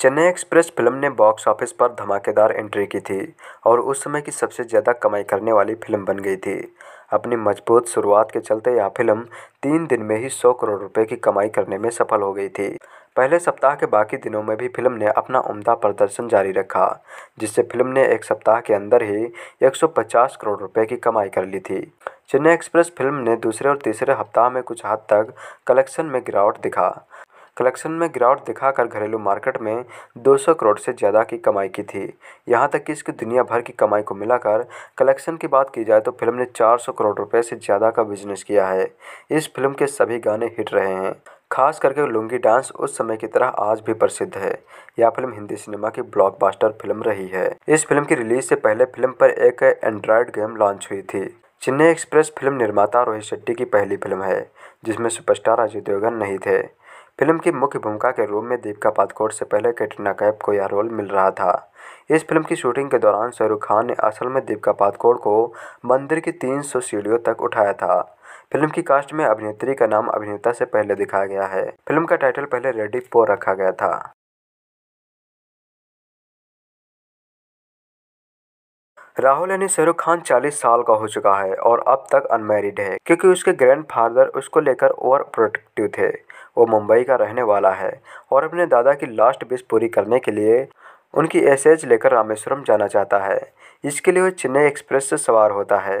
चेन्नई एक्सप्रेस फिल्म ने बॉक्स ऑफिस पर धमाकेदार एंट्री की थी और उस समय की सबसे ज़्यादा कमाई करने वाली फिल्म बन गई थी अपनी मजबूत शुरुआत के चलते यह फिल्म तीन दिन में ही सौ करोड़ रुपये की कमाई करने में सफल हो गई थी पहले सप्ताह के बाकी दिनों में भी फिल्म ने अपना उम्दा प्रदर्शन जारी रखा जिससे फिल्म ने एक सप्ताह के अंदर ही 150 करोड़ रुपए की कमाई कर ली थी चेन्नई एक्सप्रेस फिल्म ने दूसरे और तीसरे हफ्ताह में कुछ हद तक कलेक्शन में गिरावट दिखा कलेक्शन में गिरावट दिखाकर घरेलू मार्केट में 200 करोड़ से ज़्यादा की कमाई की थी यहां तक कि इसकी दुनिया भर की कमाई को मिलाकर कलेक्शन की बात की जाए तो फिल्म ने 400 करोड़ रुपए से ज़्यादा का बिजनेस किया है इस फिल्म के सभी गाने हिट रहे हैं खास करके लुंगी डांस उस समय की तरह आज भी प्रसिद्ध है यह फिल्म हिंदी सिनेमा की ब्लॉकबस्टर फिल्म रही है इस फिल्म की रिलीज से पहले फिल्म पर एक एंड्रॉयड गेम लॉन्च हुई थी चेन्नई एक्सप्रेस फिल्म निर्माता रोहित शेट्टी की पहली फिल्म है जिसमें सुपरस्टार अजय देवगन नहीं थे फिल्म की मुख्य भूमिका के रूप में दीपिका पादकोट से पहले कैटरीना कैफ को यह रोल मिल रहा था इस फिल्म की शूटिंग के दौरान शाहरुख खान ने असल में दीपिका पादकोट को मंदिर की 300 सीढ़ियों तक उठाया था फिल्म की कास्ट में अभिनेत्री का नाम अभिनेता से पहले दिखाया गया है फिल्म का टाइटल पहले रेडी फोर रखा गया था राहुल यानी शाहरुख खान 40 साल का हो चुका है और अब तक अनमेरिड है क्योंकि उसके ग्रैंडफादर उसको लेकर ओवर प्रोटेक्टिव थे वो मुंबई का रहने वाला है और अपने दादा की लास्ट विश पूरी करने के लिए उनकी एसेज लेकर रामेश्वरम जाना चाहता है इसके लिए वह चेन्नई एक्सप्रेस से सवार होता है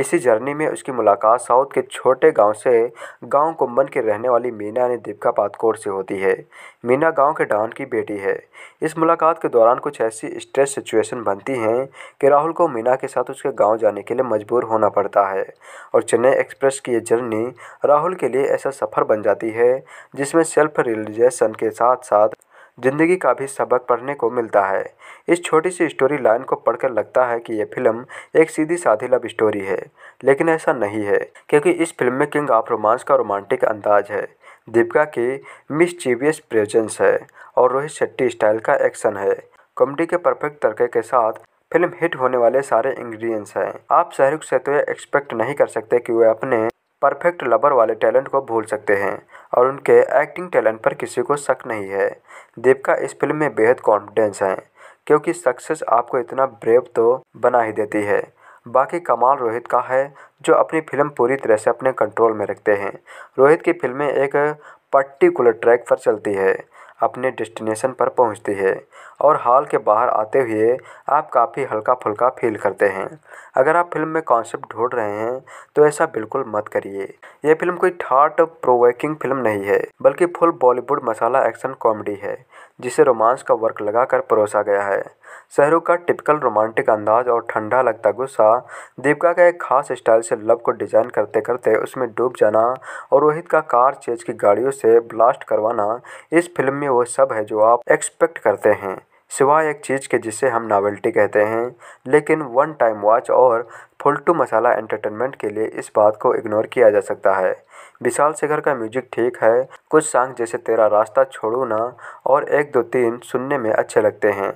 इसी जर्नी में उसकी मुलाकात साउथ के छोटे गांव से गांव कुंबन के रहने वाली मीना यानी दीपिका पातकोट से होती है मीना गांव के डॉन की बेटी है इस मुलाकात के दौरान कुछ ऐसी स्ट्रेस सिचुएशन बनती हैं कि राहुल को मीना के साथ उसके गांव जाने के लिए मजबूर होना पड़ता है और चेन्नई एक्सप्रेस की ये जर्नी राहुल के लिए ऐसा सफ़र बन जाती है जिसमें सेल्फ रियलाइजेशन के साथ साथ ज़िंदगी का भी सबक पढ़ने को मिलता है इस छोटी सी स्टोरी लाइन को पढ़कर लगता है कि यह फिल्म एक सीधी साधी लव स्टोरी है लेकिन ऐसा नहीं है क्योंकि इस फिल्म में किंग ऑफ रोमांस का रोमांटिक अंदाज है दीपिका की चीवियस प्रेजेंस है और रोहित शेट्टी स्टाइल का एक्शन है कॉमेडी के परफेक्ट तरक़े के साथ फिल्म हिट होने वाले सारे इंग्रेडिएंट्स हैं आप शाहरुख से तो एक्सपेक्ट नहीं कर सकते कि वह अपने परफेक्ट लवर वाले टैलेंट को भूल सकते हैं और उनके एक्टिंग टैलेंट पर किसी को शक नहीं है देविका इस फिल्म में बेहद कॉन्फिडेंस हैं क्योंकि सक्सेस आपको इतना ब्रेव तो बना ही देती है बाकी कमाल रोहित का है जो अपनी फिल्म पूरी तरह से अपने कंट्रोल में रखते हैं रोहित की फिल्में एक पर्टिकुलर ट्रैक पर चलती है अपने डेस्टिनेशन पर पहुँचती है और हॉल के बाहर आते हुए आप काफ़ी हल्का फुल्का फील करते हैं अगर आप फिल्म में कॉन्सेप्ट ढूंढ रहे हैं तो ऐसा बिल्कुल मत करिए यह फिल्म कोई थाट प्रोवोकिंग फिल्म नहीं है बल्कि full Bollywood masala action comedy है जिसे रोमांस का वर्क लगाकर परोसा गया है शहरों का टिपिकल रोमांटिक अंदाज और ठंडा लगता गुस्सा दीपिका का एक खास स्टाइल से लव को डिज़ाइन करते करते उसमें डूब जाना और रोहित का कार चेज की गाड़ियों से ब्लास्ट करवाना इस फिल्म में वो सब है जो आप एक्सपेक्ट करते हैं सिवाय एक चीज़ के जिसे हम नावल्टी कहते हैं लेकिन वन टाइम वॉच और फुल टू मसाला एंटरटेनमेंट के लिए इस बात को इग्नोर किया जा सकता है विशाल शेखर का म्यूजिक ठीक है कुछ सॉन्ग जैसे तेरा रास्ता छोड़ो ना और एक दो तीन सुनने में अच्छे लगते हैं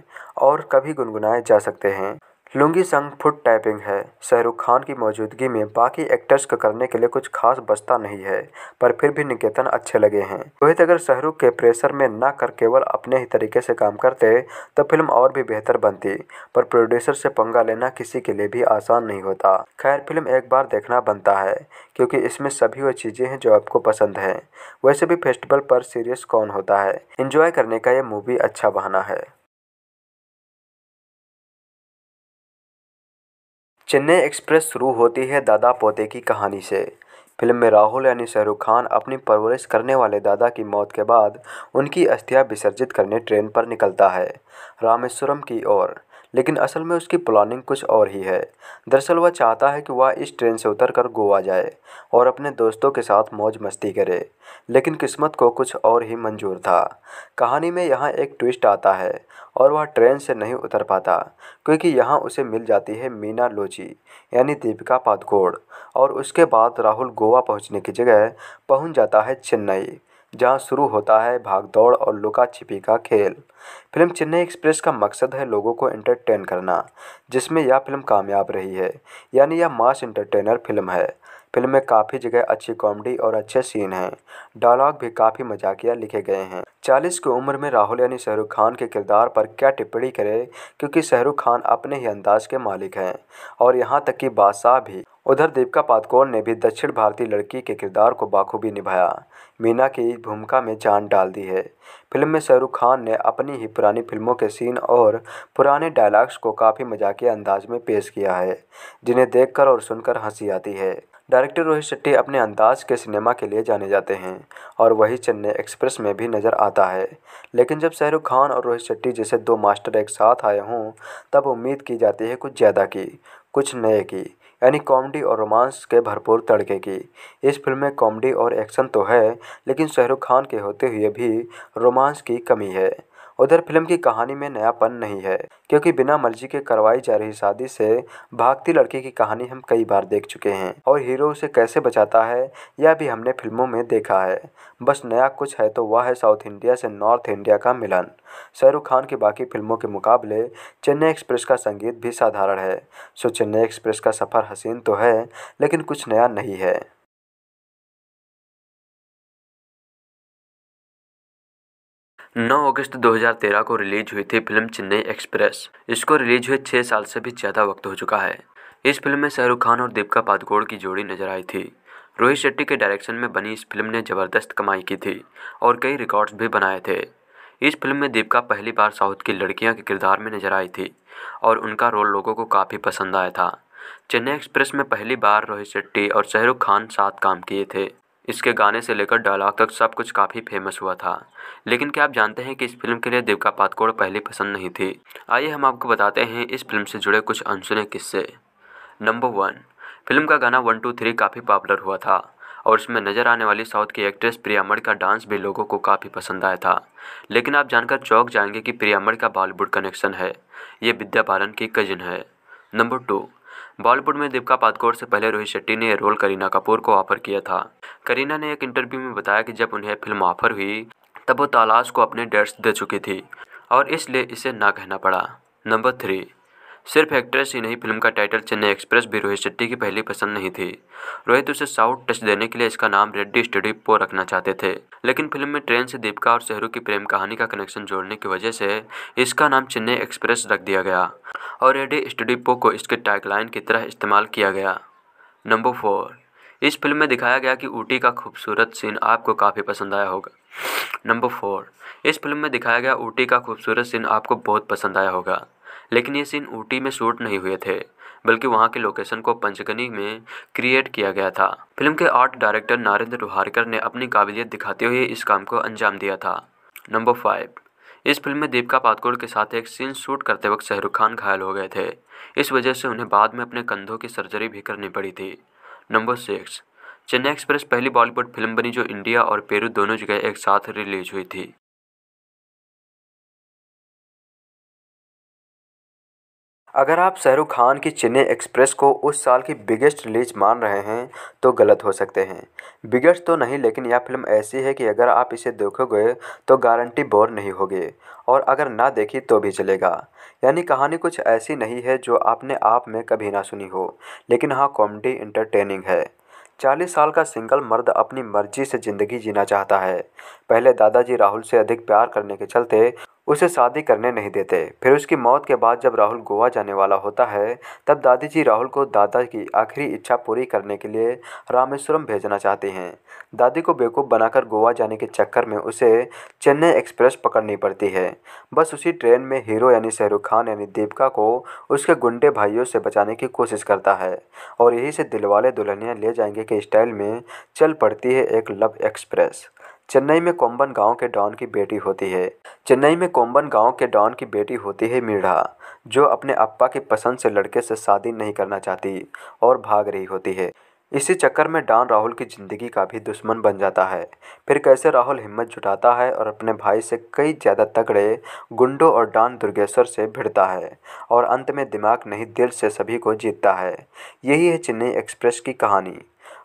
और कभी गुनगुनाए जा सकते हैं लुंगी संग फुट टाइपिंग है शाहरुख खान की मौजूदगी में बाकी एक्टर्स को करने के लिए कुछ खास बचता नहीं है पर फिर भी निकेतन अच्छे लगे हैं रोहित अगर शाहरुख के प्रेशर में ना कर केवल अपने ही तरीके से काम करते तो फिल्म और भी बेहतर बनती पर प्रोड्यूसर से पंगा लेना किसी के लिए भी आसान नहीं होता खैर फिल्म एक बार देखना बनता है क्योंकि इसमें सभी वो चीज़ें हैं जो आपको पसंद हैं वैसे भी फेस्टिवल पर सीरियस कौन होता है इंजॉय करने का ये मूवी अच्छा बहाना है चेन्नई एक्सप्रेस शुरू होती है दादा पोते की कहानी से फिल्म में राहुल यानी शाहरुख खान अपनी परवरिश करने वाले दादा की मौत के बाद उनकी अस्थियां विसर्जित करने ट्रेन पर निकलता है रामेश्वरम की ओर लेकिन असल में उसकी प्लानिंग कुछ और ही है दरअसल वह चाहता है कि वह इस ट्रेन से उतरकर गोवा जाए और अपने दोस्तों के साथ मौज मस्ती करे लेकिन किस्मत को कुछ और ही मंजूर था कहानी में यहाँ एक ट्विस्ट आता है और वह ट्रेन से नहीं उतर पाता क्योंकि यहाँ उसे मिल जाती है मीना लोची यानी दीपिका पादकोड़ और उसके बाद राहुल गोवा पहुँचने की जगह पहुँच जाता है चेन्नई जहाँ शुरू होता है भाग दौड़ और लुका छिपी का खेल फिल्म चेन्नई एक्सप्रेस का मकसद है लोगों को एंटरटेन करना जिसमें यह फिल्म कामयाब रही है यानी यह मास एंटरटेनर फिल्म है फिल्म में काफ़ी जगह अच्छी कॉमेडी और अच्छे सीन हैं डायलॉग भी काफ़ी मजाकिया लिखे गए हैं चालीस की उम्र में राहुल यानी शाहरुख खान के किरदार पर क्या टिप्पणी करे क्योंकि शाहरुख खान अपने ही अंदाज के मालिक हैं और यहाँ तक कि बादशाह भी उधर दीपिका पादुकोण ने भी दक्षिण भारतीय लड़की के किरदार को बाखूबी निभाया मीना की भूमिका में जान डाल दी है फिल्म में शाहरुख खान ने अपनी ही पुरानी फिल्मों के सीन और पुराने डायलॉग्स को काफ़ी मजाकिया अंदाज में पेश किया है जिन्हें देखकर और सुनकर हंसी आती है डायरेक्टर रोहित शेट्टी अपने अंदाज के सिनेमा के लिए जाने जाते हैं और वही चेन्नई एक्सप्रेस में भी नज़र आता है लेकिन जब शाहरुख खान और रोहित शेट्टी जैसे दो मास्टर एक साथ आए हों तब उम्मीद की जाती है कुछ ज़्यादा की कुछ नए की यानी कॉमेडी और रोमांस के भरपूर तड़के की इस फिल्म में कॉमेडी और एक्शन तो है लेकिन शाहरुख खान के होते हुए भी रोमांस की कमी है उधर फिल्म की कहानी में नयापन नहीं है क्योंकि बिना मर्जी के करवाई जा रही शादी से भागती लड़की की कहानी हम कई बार देख चुके हैं और हीरो उसे कैसे बचाता है यह भी हमने फिल्मों में देखा है बस नया कुछ है तो वह है साउथ इंडिया से नॉर्थ इंडिया का मिलन शाहरुख खान की बाकी फिल्मों के मुकाबले चेन्नई एक्सप्रेस का संगीत भी साधारण है सो चेन्नई एक्सप्रेस का सफ़र हसीन तो है लेकिन कुछ नया नहीं है 9 अगस्त 2013 को रिलीज हुई थी फिल्म चेन्नई एक्सप्रेस इसको रिलीज हुए छः साल से भी ज़्यादा वक्त हो चुका है इस फिल्म में शाहरुख खान और दीपिका पादुकोण की जोड़ी नजर आई थी रोहित शेट्टी के डायरेक्शन में बनी इस फिल्म ने ज़बरदस्त कमाई की थी और कई रिकॉर्ड्स भी बनाए थे इस फिल्म में दीपिका पहली बार साउथ की लड़कियां के किरदार में नजर आई थी और उनका रोल लोगों को काफ़ी पसंद आया था चेन्नई एक्सप्रेस में पहली बार रोहित शेट्टी और शाहरुख खान साथ काम किए थे इसके गाने से लेकर डायलॉग तक सब कुछ काफ़ी फेमस हुआ था लेकिन क्या आप जानते हैं कि इस फिल्म के लिए दीपिका पातकोड़ पहले पसंद नहीं थी आइए हम आपको बताते हैं इस फिल्म से जुड़े कुछ अनसुने किस्से नंबर वन फिल्म का गाना वन टू थ्री काफ़ी पॉपुलर हुआ था और इसमें नज़र आने वाली साउथ की एक्ट्रेस प्रियामण का डांस भी लोगों को काफ़ी पसंद आया था लेकिन आप जानकर चौंक जाएंगे कि प्रियामण का बॉलीवुड कनेक्शन है ये विद्या बालन की कजिन है नंबर टू बॉलीवुड में दीपिका पादकोर से पहले रोहित शेट्टी ने रोल करीना कपूर को ऑफर किया था करीना ने एक इंटरव्यू में बताया कि जब उन्हें फिल्म ऑफर हुई तब वो तलाश को अपने डेट्स दे चुकी थी और इसलिए इसे ना कहना पड़ा नंबर थ्री सिर्फ एक्ट्रेस ही नहीं फिल्म का टाइटल चेन्नई एक्सप्रेस भी रोहित शेट्टी की पहली पसंद नहीं थी रोहित उसे साउथ टच देने के लिए इसका नाम रेड्डी स्टडी पो रखना चाहते थे लेकिन फिल्म में ट्रेन से दीपिका और सेहरू की प्रेम कहानी का कनेक्शन जोड़ने की वजह से इसका नाम चेन्नई एक्सप्रेस रख दिया गया और रेड्डी स्टडी पो को इसके टैगलाइन की तरह इस्तेमाल किया गया नंबर फोर इस फिल्म में दिखाया गया कि ऊटी का खूबसूरत सीन आपको काफ़ी पसंद आया होगा नंबर फोर इस फिल्म में दिखाया गया ऊटी का खूबसूरत सीन आपको बहुत पसंद आया होगा लेकिन ये सीन ऊटी में शूट नहीं हुए थे बल्कि वहाँ के लोकेशन को पंचगनी में क्रिएट किया गया था फिल्म के आर्ट डायरेक्टर नरेंद्र रुहारकर ने अपनी काबिलियत दिखाते हुए इस काम को अंजाम दिया था नंबर फाइव इस फिल्म में दीपिका पादकोड़ के साथ एक सीन शूट करते वक्त शाहरुख खान घायल हो गए थे इस वजह से उन्हें बाद में अपने कंधों की सर्जरी भी करनी पड़ी थी नंबर सिक्स चेन्नई एक्सप्रेस पहली बॉलीवुड फिल्म बनी जो इंडिया और पेरू दोनों जगह एक साथ रिलीज हुई थी अगर आप शाहरुख खान की चेन्नई एक्सप्रेस को उस साल की बिगेस्ट रिलीज मान रहे हैं तो गलत हो सकते हैं बिगेस्ट तो नहीं लेकिन यह फिल्म ऐसी है कि अगर आप इसे देखोगे तो गारंटी बोर नहीं होगी और अगर ना देखी तो भी चलेगा यानी कहानी कुछ ऐसी नहीं है जो आपने आप में कभी ना सुनी हो लेकिन हाँ कॉमेडी इंटरटेनिंग है चालीस साल का सिंगल मर्द अपनी मर्जी से ज़िंदगी जीना चाहता है पहले दादाजी राहुल से अधिक प्यार करने के चलते उसे शादी करने नहीं देते फिर उसकी मौत के बाद जब राहुल गोवा जाने वाला होता है तब दादी जी राहुल को दादा की आखिरी इच्छा पूरी करने के लिए रामेश्वरम भेजना चाहती हैं दादी को बेवकूफ़ बनाकर गोवा जाने के चक्कर में उसे चेन्नई एक्सप्रेस पकड़नी पड़ती है बस उसी ट्रेन में हीरो यानी शाहरुख खान यानी दीपिका को उसके गुंडे भाइयों से बचाने की कोशिश करता है और यही से दिलवाले दुल्हनिया ले जाएंगे के स्टाइल में चल पड़ती है एक लव एक्सप्रेस चेन्नई में कोम्बन गांव के डॉन की बेटी होती है चेन्नई में कोम्बन गांव के डॉन की बेटी होती है मीढ़ा जो अपने अप्पा की पसंद से लड़के से शादी नहीं करना चाहती और भाग रही होती है इसी चक्कर में डॉन राहुल की ज़िंदगी का भी दुश्मन बन जाता है फिर कैसे राहुल हिम्मत जुटाता है और अपने भाई से कई ज़्यादा तगड़े गुंडों और डॉन दुर्गेश्वर से भिड़ता है और अंत में दिमाग नहीं दिल से सभी को जीतता है यही है चेन्नई एक्सप्रेस की कहानी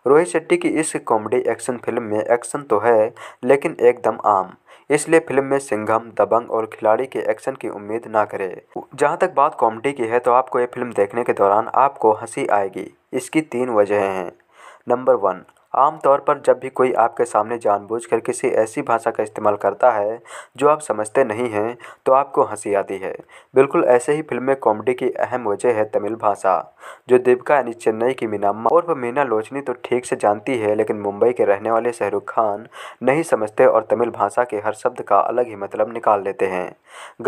रोहित शेट्टी की इस कॉमेडी एक्शन फिल्म में एक्शन तो है लेकिन एकदम आम इसलिए फिल्म में सिंघम दबंग और खिलाड़ी के एक्शन की उम्मीद ना करें जहाँ तक बात कॉमेडी की है तो आपको ये फिल्म देखने के दौरान आपको हंसी आएगी इसकी तीन वजहें हैं नंबर वन आमतौर पर जब भी कोई आपके सामने जानबूझकर किसी ऐसी भाषा का इस्तेमाल करता है जो आप समझते नहीं हैं तो आपको हंसी आती है बिल्कुल ऐसे ही फिल्म में कॉमेडी की अहम वजह है तमिल भाषा जो देविका यानी चेन्नई की और वह मीना लोचनी तो ठीक से जानती है लेकिन मुंबई के रहने वाले शाहरुख खान नहीं समझते और तमिल भाषा के हर शब्द का अलग ही मतलब निकाल लेते हैं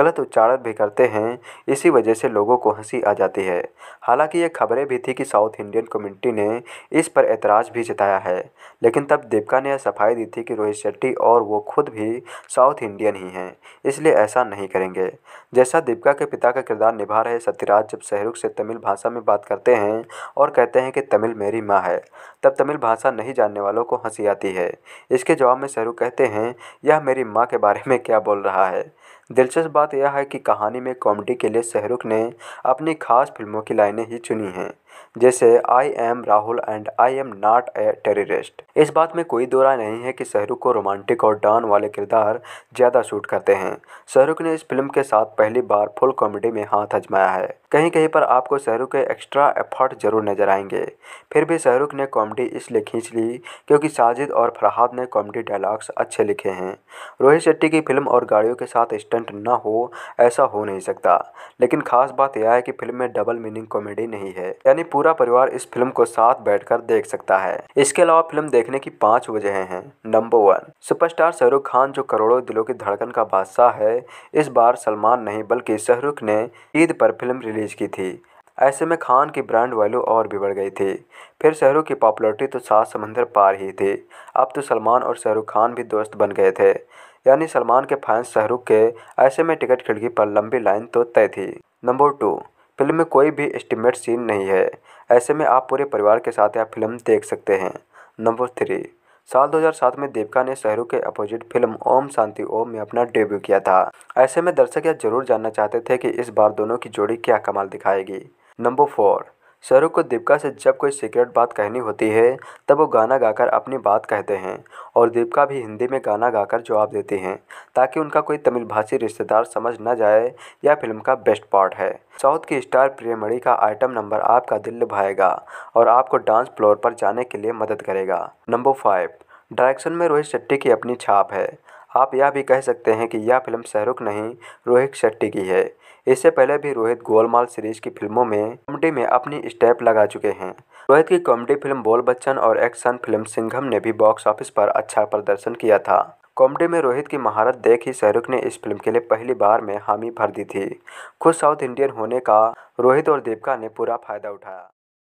गलत उच्चारण भी करते हैं इसी वजह से लोगों को हंसी आ जाती है हालांकि ये खबरें भी थी कि साउथ इंडियन कम्युनिटी ने इस पर ऐतराज़ भी जताया है है लेकिन तब दीपिका ने यह सफाई दी थी कि रोहित शेट्टी और वो खुद भी साउथ इंडियन ही हैं इसलिए ऐसा नहीं करेंगे जैसा दीपिका के पिता का किरदार निभा रहे सत्यराज जब शहरुख से तमिल भाषा में बात करते हैं और कहते हैं कि तमिल मेरी माँ है तब तमिल भाषा नहीं जानने वालों को हंसी आती है इसके जवाब में शहरुख कहते हैं यह मेरी माँ के बारे में क्या बोल रहा है दिलचस्प बात यह है कि कहानी में कॉमेडी के लिए शहरुख ने अपनी खास फिल्मों की लाइनें ही चुनी हैं जैसे I am Rahul and I am not a terrorist इस बात में कोई दो राय नहीं है कि शाहरुख को रोमांटिक और डॉन वाले किरदार ज़्यादा सूट करते हैं शाहरुख ने इस फिल्म के साथ पहली बार फुल कॉमेडी में हाथ अजमाया है कहीं कहीं पर आपको शाहरुख के एक्स्ट्रा एफर्ट जरूर नजर आएंगे फिर भी शाहरुख ने कॉमेडी इसलिए खींच ली क्योंकि साजिद और फरहाद ने कॉमेडी डायलॉग्स अच्छे लिखे हैं रोहित शेट्टी की फिल्म और गाड़ियों के साथ स्टंट ना हो ऐसा हो नहीं सकता लेकिन खास बात यह है कि फिल्म में डबल मीनिंग कॉमेडी नहीं है यानी पूरा परिवार इस फिल्म को साथ बैठकर देख सकता है इसके अलावा फिल्म देखने की पांच वजह है number one superstar Shahrukh Khan जो करोड़ों दिलों की धड़कन का बादशाह है इस बार सलमान नहीं बल्कि शाहरुख ने ईद पर फिल्म रिलीज की थी ऐसे में खान की ब्रांड वैल्यू और भी बढ़ गई थी फिर शाहरुख की पॉपुलरिटी तो सात समंदर पार ही थी अब तो सलमान और शाहरुख खान भी दोस्त बन गए थे यानी सलमान के फैंस शाहरुख के ऐसे में टिकट खिड़की पर लंबी लाइन तो तय थी नंबर टू फ़िल्म में कोई भी एस्टिमेट सीन नहीं है ऐसे में आप पूरे परिवार के साथ यह फ़िल्म देख सकते हैं नंबर थ्री साल 2007 में देविका ने शहरू के अपोजिट फिल्म ओम शांति ओम में अपना डेब्यू किया था ऐसे में दर्शक यह जरूर जानना चाहते थे कि इस बार दोनों की जोड़ी क्या कमाल दिखाएगी नंबर फोर शाहरुख को दीपिका से जब कोई सीक्रेट बात कहनी होती है तब वो गाना गाकर अपनी बात कहते हैं और दीपिका भी हिंदी में गाना गाकर जवाब देती हैं ताकि उनका कोई तमिल भाषी रिश्तेदार समझ न जाए यह फिल्म का बेस्ट पार्ट है साउथ की स्टार प्रियमणि का आइटम नंबर आपका दिल लुभाएगा और आपको डांस फ्लोर पर जाने के लिए मदद करेगा नंबर फाइव डायरेक्शन में रोहित शेट्टी की अपनी छाप है आप यह भी कह सकते हैं कि यह फिल्म शाहरुख नहीं रोहित शेट्टी की है इससे पहले भी रोहित गोलमाल सीरीज की फिल्मों में कॉमेडी में अपनी स्टेप लगा चुके हैं रोहित की कॉमेडी फिल्म बोल बच्चन और एक्शन फिल्म सिंघम ने भी बॉक्स ऑफिस पर अच्छा प्रदर्शन किया था कॉमेडी में रोहित की महारत देख ही शाहरुख ने इस फिल्म के लिए पहली बार में हामी भर दी थी खुद साउथ इंडियन होने का रोहित और दीपिका ने पूरा फायदा उठाया